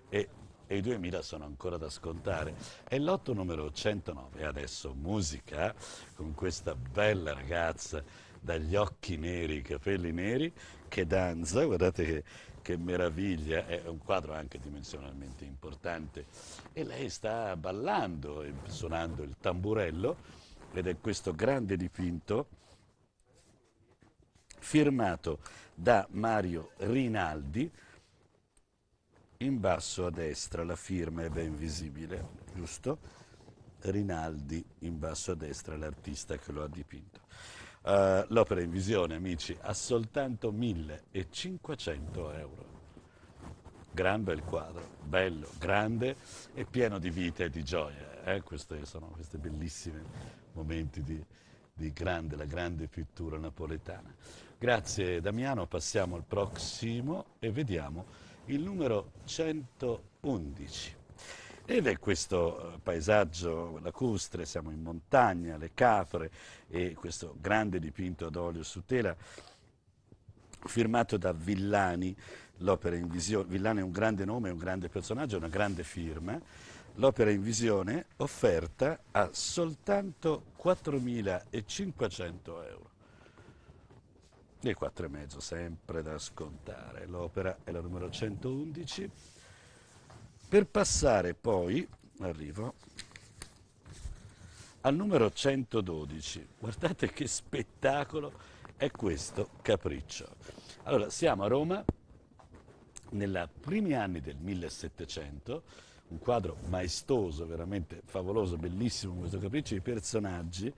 E e i 2000 sono ancora da scontare. È lotto numero 109, adesso musica, con questa bella ragazza dagli occhi neri, i capelli neri, che danza, guardate che, che meraviglia, è un quadro anche dimensionalmente importante, e lei sta ballando e suonando il tamburello, ed è questo grande dipinto firmato da Mario Rinaldi, in basso a destra la firma è ben visibile, giusto? Rinaldi, in basso a destra l'artista che lo ha dipinto. Uh, l'opera in visione, amici, a soltanto 1500 euro. Gran bel quadro, bello, grande e pieno di vita e di gioia. Eh? Questi sono questi bellissimi momenti di, di grande, la grande pittura napoletana. Grazie Damiano, passiamo al prossimo e vediamo il numero 111. Ed è questo eh, paesaggio lacustre, siamo in montagna, le capre e questo grande dipinto ad olio su tela firmato da Villani, l'opera in visione, Villani è un grande nome, un grande personaggio, una grande firma, l'opera in visione offerta a soltanto 4.500 euro e mezzo, sempre da scontare. L'opera è la numero 111. Per passare poi, arrivo, al numero 112. Guardate che spettacolo è questo capriccio. Allora, siamo a Roma, nei primi anni del 1700, un quadro maestoso, veramente favoloso, bellissimo questo capriccio, i personaggi,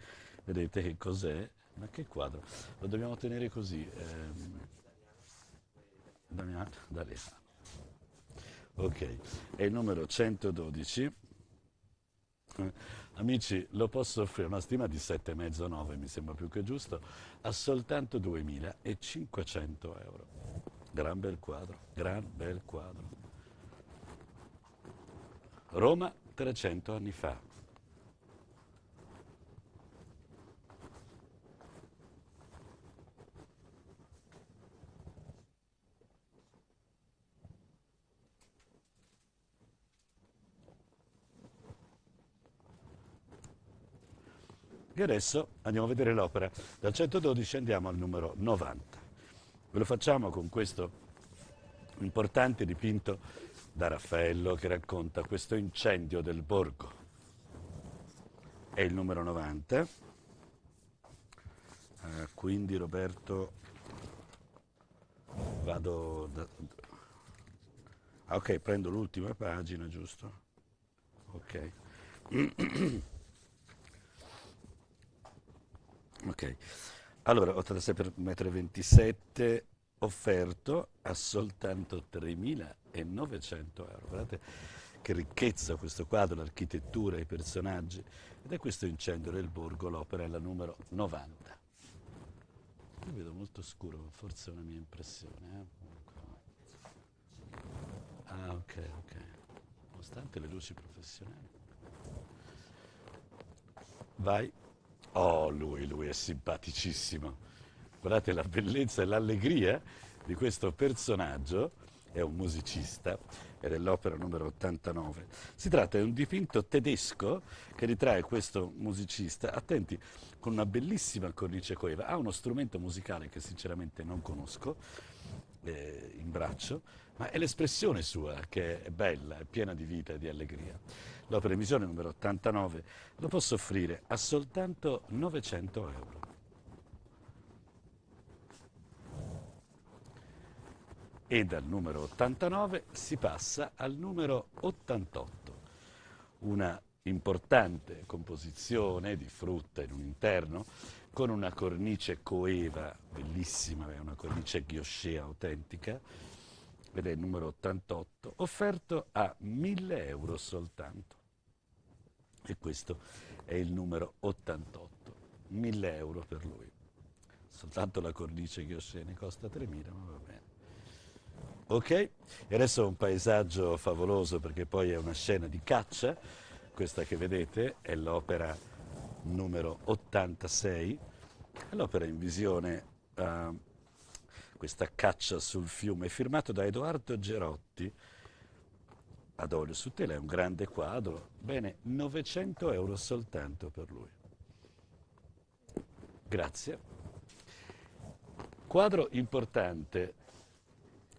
vedete che cos'è, ma che quadro? Lo dobbiamo tenere così. Ehm. Damiano D'Alema. Ok, è il numero 112. Eh, amici, lo posso offrire, una stima di 7,5-9 mi sembra più che giusto, a soltanto 2.500 euro. Gran bel quadro, gran bel quadro. Roma 300 anni fa, E adesso andiamo a vedere l'opera. Dal 112 andiamo al numero 90. Ve lo facciamo con questo importante dipinto da Raffaello che racconta questo incendio del borgo. È il numero 90. Eh, quindi Roberto vado da... ah, ok, prendo l'ultima pagina, giusto? Ok. Ok. Allora, 86,27 m offerto a soltanto 3.900 euro. Guardate che ricchezza questo quadro, l'architettura, i personaggi. Ed è questo incendio del borgo, l'opera è la numero 90. Io vedo molto scuro, forse è una mia impressione. Eh? Ah, ok, ok. Nonostante le luci professionali. Vai. Oh, lui, lui è simpaticissimo. Guardate la bellezza e l'allegria di questo personaggio. È un musicista ed è l'opera numero 89. Si tratta di un dipinto tedesco che ritrae questo musicista, attenti, con una bellissima cornice coeva. Ha uno strumento musicale che sinceramente non conosco eh, in braccio, ma è l'espressione sua che è bella, è piena di vita e di allegria dopo l'emissione numero 89, lo posso offrire a soltanto 900 euro. E dal numero 89 si passa al numero 88, una importante composizione di frutta in un interno con una cornice coeva bellissima, è una cornice ghioscea autentica, ed è il numero 88, offerto a 1000 euro soltanto. E questo è il numero 88, 1000 euro per lui. Soltanto la cornice Ghioscene costa 3000, ma va bene. Ok? E adesso è un paesaggio favoloso perché poi è una scena di caccia, questa che vedete è l'opera numero 86, l'opera in visione. Uh, questa caccia sul fiume, firmato da Edoardo Gerotti, ad olio su tela, è un grande quadro, bene, 900 euro soltanto per lui. Grazie. Quadro importante,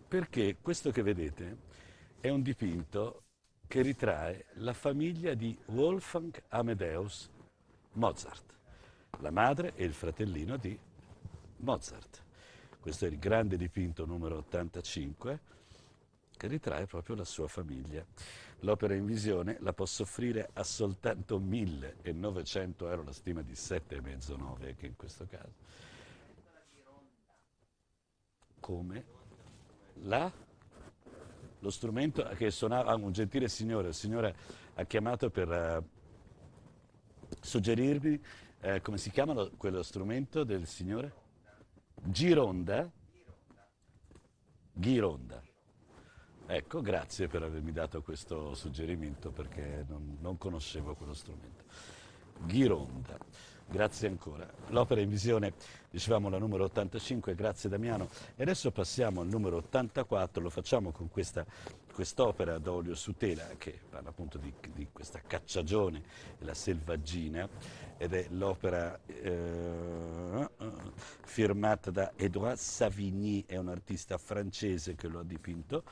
perché questo che vedete è un dipinto che ritrae la famiglia di Wolfgang Amadeus Mozart, la madre e il fratellino di Mozart. Questo è il grande dipinto numero 85 che ritrae proprio la sua famiglia. L'opera in visione la posso offrire a soltanto 1.900 euro, la stima di 7,5 9 che in questo caso. Come? La? Lo strumento che suonava ah, un gentile signore, il signore ha chiamato per uh, suggerirmi, uh, come si chiama lo, quello strumento del signore? Gironda. Ghironda. Ecco, grazie per avermi dato questo suggerimento perché non, non conoscevo quello strumento. Ghironda. Grazie ancora. L'opera in visione, dicevamo la numero 85, grazie Damiano. E adesso passiamo al numero 84, lo facciamo con questa quest'opera d'olio su tela che parla appunto di, di questa cacciagione, la selvaggina, ed è l'opera eh, firmata da Edouard Savigny, è un artista francese che lo ha dipinto,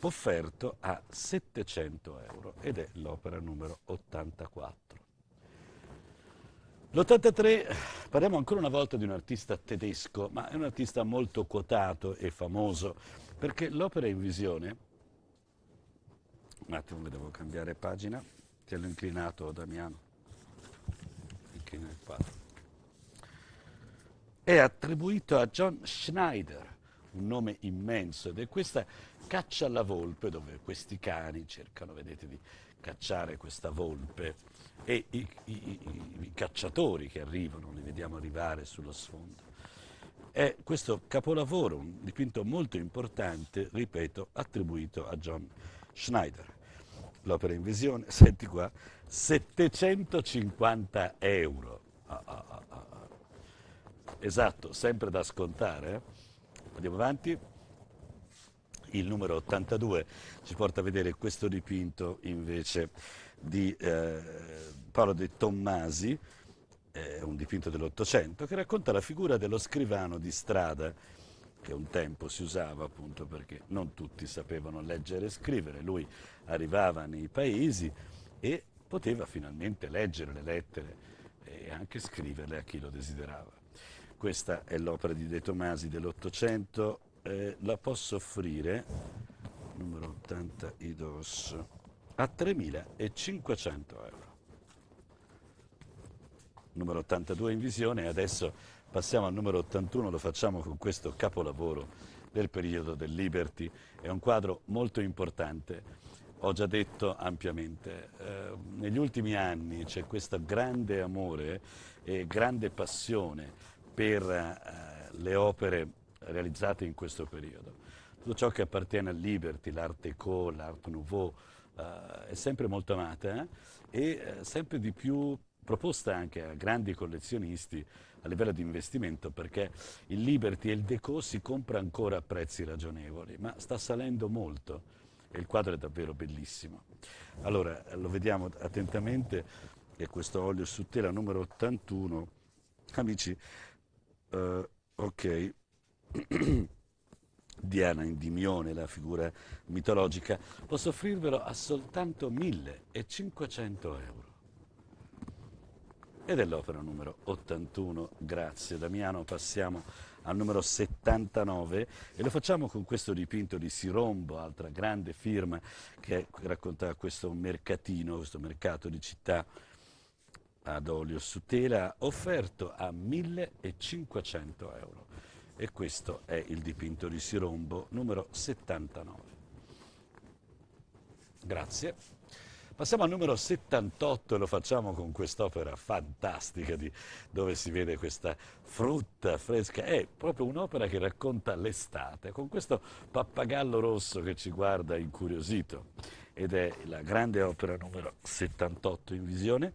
offerto a 700 euro ed è l'opera numero 84. L'83 parliamo ancora una volta di un artista tedesco, ma è un artista molto quotato e famoso perché l'opera in visione un attimo che devo cambiare pagina, Ti l'ho inclinato Damiano, inclina il quadro. È attribuito a John Schneider, un nome immenso, ed è questa caccia alla volpe dove questi cani cercano, vedete, di cacciare questa volpe e i, i, i, i cacciatori che arrivano, li vediamo arrivare sullo sfondo. È questo capolavoro, un dipinto molto importante, ripeto, attribuito a John Schneider l'opera Invisione, senti qua, 750 euro. Ah ah, ah, ah, ah, esatto, sempre da scontare. Eh. Andiamo avanti. Il numero 82 ci porta a vedere questo dipinto invece di eh, Paolo De Tommasi, eh, un dipinto dell'Ottocento, che racconta la figura dello scrivano di strada che un tempo si usava appunto perché non tutti sapevano leggere e scrivere. Lui arrivava nei paesi e poteva finalmente leggere le lettere e anche scriverle a chi lo desiderava. Questa è l'opera di De Tomasi dell'Ottocento, eh, la posso offrire, numero 80 IDOS, a 3.500 euro. Numero 82 in visione, adesso Passiamo al numero 81, lo facciamo con questo capolavoro del periodo del Liberty, è un quadro molto importante. Ho già detto ampiamente, eh, negli ultimi anni c'è questo grande amore e grande passione per eh, le opere realizzate in questo periodo. Tutto ciò che appartiene al Liberty, l'Art Deco, l'Art Nouveau, eh, è sempre molto amata eh, e eh, sempre di più proposta anche a grandi collezionisti livello di investimento perché il Liberty e il Deco si compra ancora a prezzi ragionevoli, ma sta salendo molto e il quadro è davvero bellissimo. Allora, lo vediamo attentamente, è questo olio su tela numero 81. Amici, uh, ok, Diana Indimione, la figura mitologica, posso offrirvelo a soltanto 1500 euro ed è l'opera numero 81. Grazie Damiano, passiamo al numero 79 e lo facciamo con questo dipinto di Sirombo, altra grande firma che racconta questo mercatino, questo mercato di città ad olio su tela offerto a 1500 euro. E questo è il dipinto di Sirombo numero 79. Grazie. Passiamo al numero 78 e lo facciamo con quest'opera fantastica di, dove si vede questa frutta fresca. È proprio un'opera che racconta l'estate, con questo pappagallo rosso che ci guarda incuriosito. Ed è la grande opera numero 78 in visione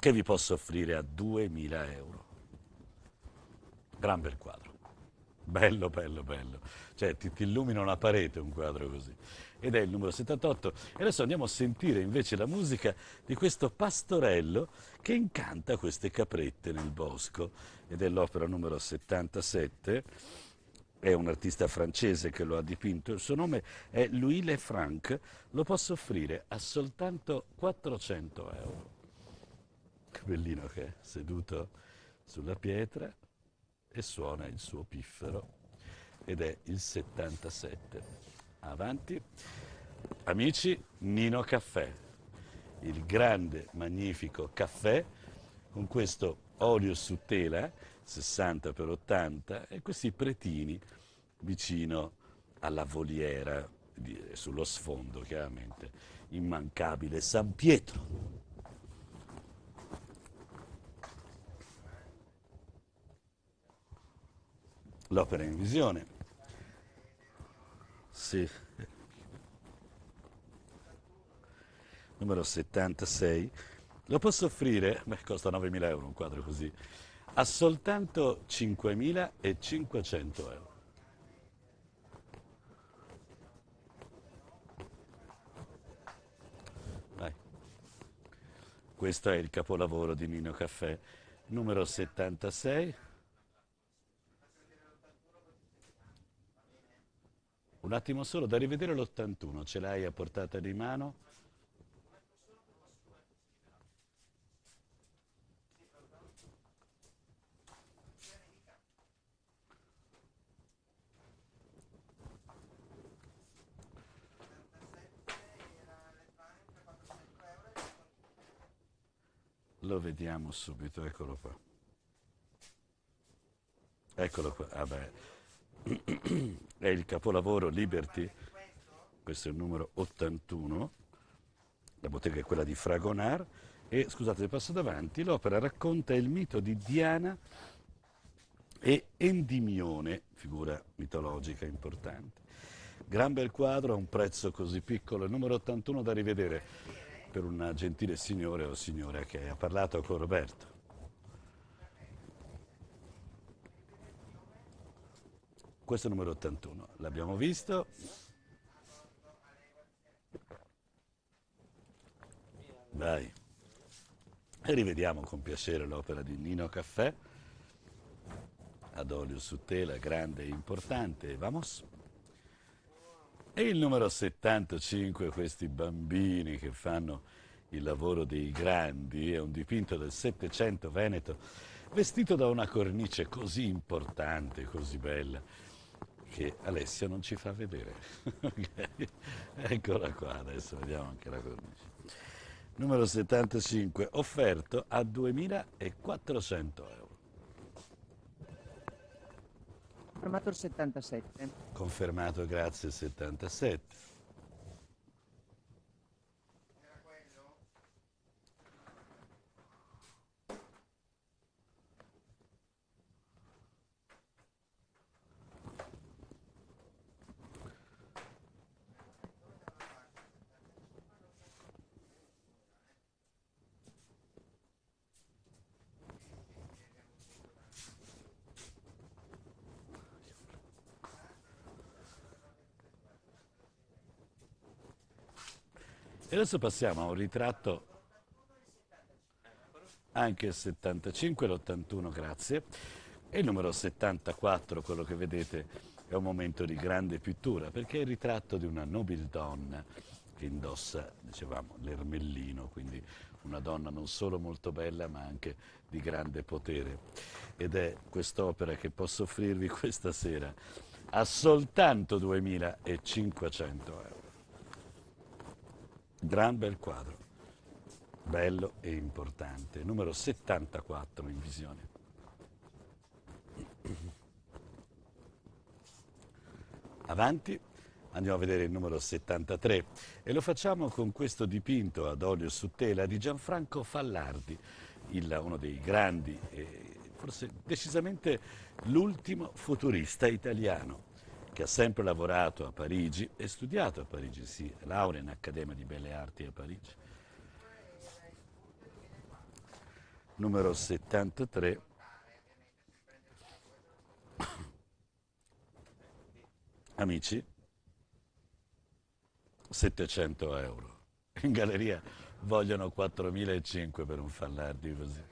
che vi posso offrire a 2.000 euro. Gran bel quadro. Bello, bello, bello. Cioè ti, ti illumina una parete un quadro così ed è il numero 78. E adesso andiamo a sentire invece la musica di questo pastorello che incanta queste caprette nel bosco ed è l'opera numero 77. È un artista francese che lo ha dipinto, il suo nome è Louis Lefranc, lo posso offrire a soltanto 400 euro. Che bellino che è, seduto sulla pietra e suona il suo piffero ed è il 77 avanti. Amici, Nino Caffè, il grande, magnifico caffè con questo olio su tela 60x80 e questi pretini vicino alla voliera sullo sfondo chiaramente immancabile San Pietro. L'opera in visione sì. Numero 76. Lo posso offrire, beh, costa 9.000 euro un quadro così, a soltanto 5.500 euro. Questo è il capolavoro di Nino Caffè, numero 76. Un attimo solo, da rivedere l'81, ce l'hai a portata di mano? Lo vediamo subito, eccolo qua. Eccolo qua, vabbè. Ah è il capolavoro Liberty, questo è il numero 81, la bottega è quella di Fragonard e scusate se passo davanti, l'opera racconta il mito di Diana e Endimione, figura mitologica importante. Gran bel quadro a un prezzo così piccolo, il numero 81 da rivedere per una gentile signore o signora che ha parlato con Roberto. Questo numero 81, l'abbiamo visto. Vai. E rivediamo con piacere l'opera di Nino Caffè, ad olio su tela, grande e importante. Vamos. E il numero 75, questi bambini che fanno il lavoro dei grandi, è un dipinto del Settecento Veneto, vestito da una cornice così importante, così bella che Alessia non ci fa vedere. okay. Eccola qua, adesso vediamo anche la cornice. Numero 75, offerto a 2.400 euro.
Confermato il 77.
Confermato, grazie, 77. E adesso passiamo a un ritratto anche il 75 l'81, grazie. E il numero 74, quello che vedete, è un momento di grande pittura perché è il ritratto di una nobildonna che indossa, dicevamo, l'ermellino, quindi una donna non solo molto bella ma anche di grande potere. Ed è quest'opera che posso offrirvi questa sera a soltanto 2.500 euro. Gran bel quadro, bello e importante, numero 74 in visione. Avanti, andiamo a vedere il numero 73 e lo facciamo con questo dipinto ad olio su tela di Gianfranco Fallardi, il, uno dei grandi, eh, forse decisamente l'ultimo futurista italiano che ha sempre lavorato a Parigi e studiato a Parigi, sì, laurea in Accademia di Belle Arti a Parigi. Numero 73. Amici, 700 euro. In galleria vogliono 4.500 per un fallardi così.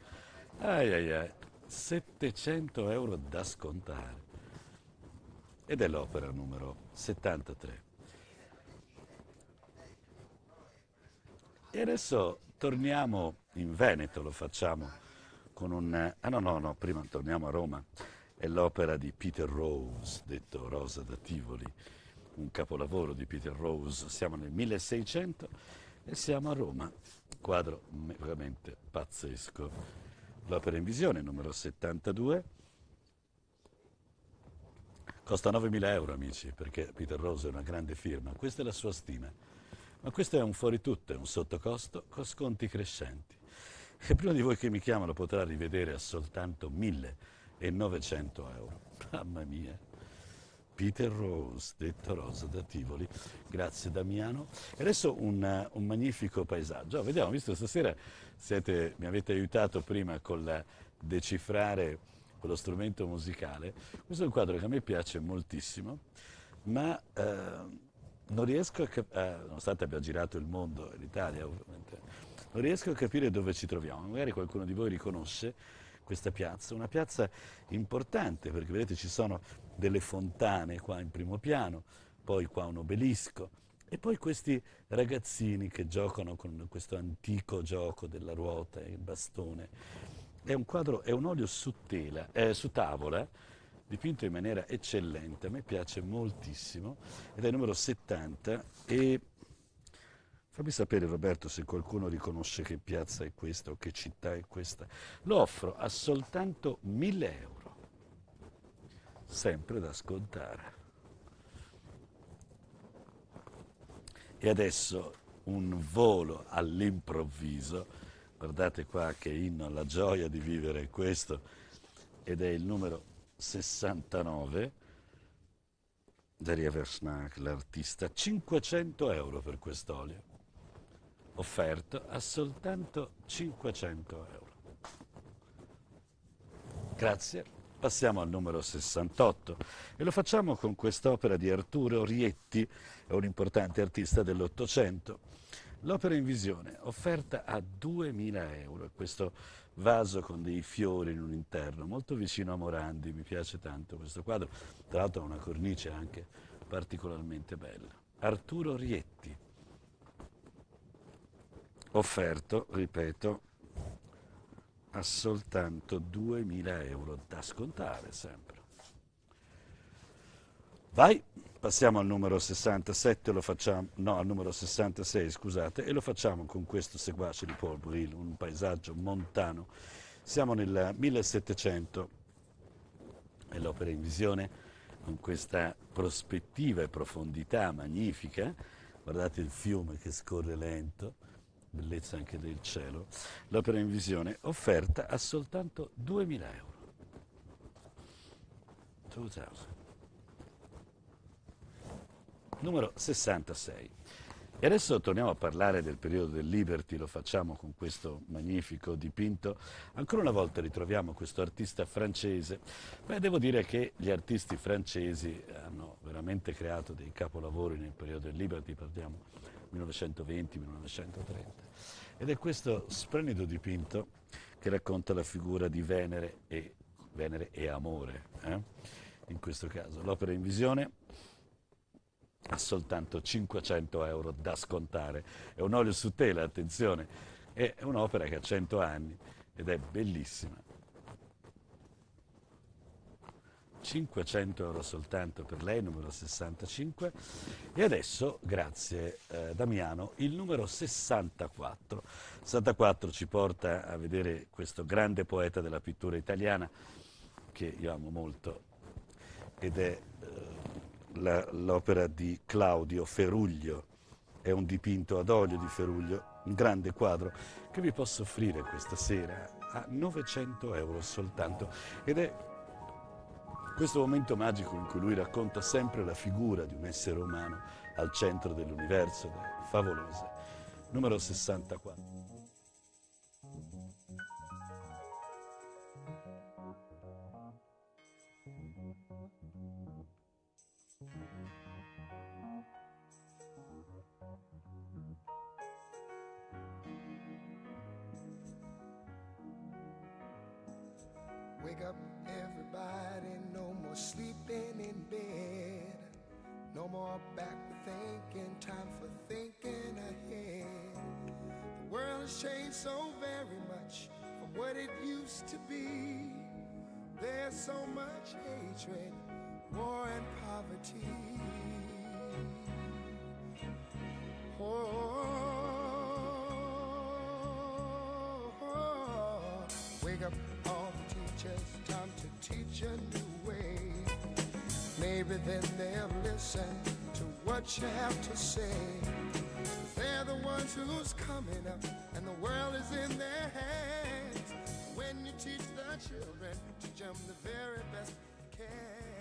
Ai ai ai, 700 euro da scontare ed è l'opera numero 73. E adesso torniamo in Veneto, lo facciamo con un... Ah no, no, no, prima torniamo a Roma. È l'opera di Peter Rose, detto Rosa da Tivoli, un capolavoro di Peter Rose. Siamo nel 1600 e siamo a Roma. Quadro veramente pazzesco. L'opera in visione, numero 72 Costa 9.000 euro, amici, perché Peter Rose è una grande firma. Questa è la sua stima. Ma questo è un fuori tutto, è un sottocosto con sconti crescenti. E prima di voi che mi chiamano potrà rivedere a soltanto 1.900 euro. Mamma mia. Peter Rose, detto Rosa da Tivoli. Grazie Damiano. E adesso un, eh, un magnifico paesaggio. vediamo, visto stasera siete, mi avete aiutato prima con la decifrare quello strumento musicale. Questo è un quadro che a me piace moltissimo, ma eh, non riesco a capire, eh, nonostante abbia girato il mondo l'Italia ovviamente, non riesco a capire dove ci troviamo. Magari qualcuno di voi riconosce questa piazza, una piazza importante perché vedete ci sono delle fontane qua in primo piano, poi qua un obelisco, e poi questi ragazzini che giocano con questo antico gioco della ruota e il bastone. È un, quadro, è un olio su, tela, eh, su tavola, dipinto in maniera eccellente, a me piace moltissimo, ed è il numero 70 e Fammi sapere Roberto se qualcuno riconosce che piazza è questa o che città è questa. Lo offro a soltanto 1000 euro, sempre da scontare. E adesso un volo all'improvviso Guardate qua che inno alla gioia di vivere questo, ed è il numero 69 Daria Versnack, l'artista, 500 euro per quest'olio, offerto a soltanto 500 euro. Grazie, passiamo al numero 68 e lo facciamo con quest'opera di Arturo Rietti, un importante artista dell'Ottocento L'opera in visione, offerta a 2.000 euro, questo vaso con dei fiori in un interno, molto vicino a Morandi, mi piace tanto questo quadro, tra l'altro ha una cornice anche particolarmente bella. Arturo Rietti, offerto, ripeto, a soltanto 2.000 euro da scontare sempre. Vai, passiamo al numero 67, lo facciamo, no, al numero 66, scusate, e lo facciamo con questo seguace di Paul Brill, un paesaggio montano. Siamo nel 1700 e l'opera in visione con questa prospettiva e profondità magnifica. Guardate il fiume che scorre lento, bellezza anche del cielo. L'opera in visione offerta a soltanto 2000 euro. 2000 numero 66. E adesso torniamo a parlare del periodo del Liberty, lo facciamo con questo magnifico dipinto. Ancora una volta ritroviamo questo artista francese. Beh, devo dire che gli artisti francesi hanno veramente creato dei capolavori nel periodo del Liberty, parliamo 1920-1930. Ed è questo splendido dipinto che racconta la figura di Venere e, Venere e amore, eh? in questo caso. L'opera in visione a soltanto 500 euro da scontare. È un olio su tela, attenzione, è un'opera che ha 100 anni ed è bellissima. 500 euro soltanto per lei, numero 65. E adesso, grazie eh, Damiano, il numero 64. 64 ci porta a vedere questo grande poeta della pittura italiana che io amo molto ed è la, l'opera di Claudio Feruglio, è un dipinto ad olio di Feruglio, un grande quadro che vi posso offrire questa sera a 900 euro soltanto ed è questo momento magico in cui lui racconta sempre la figura di un essere umano al centro dell'universo, favolosa. Numero 64.
sleeping in bed. No more back thinking, time for thinking ahead. The world has changed so very much from what it used to be. There's so much hatred, war, and poverty. Oh, oh,
oh. wake up all the teachers Time to teach a new way. Maybe then they'll listen to what you have to say.
They're the ones who's coming up, and the world is in their hands. When you teach the children to jump the very best can.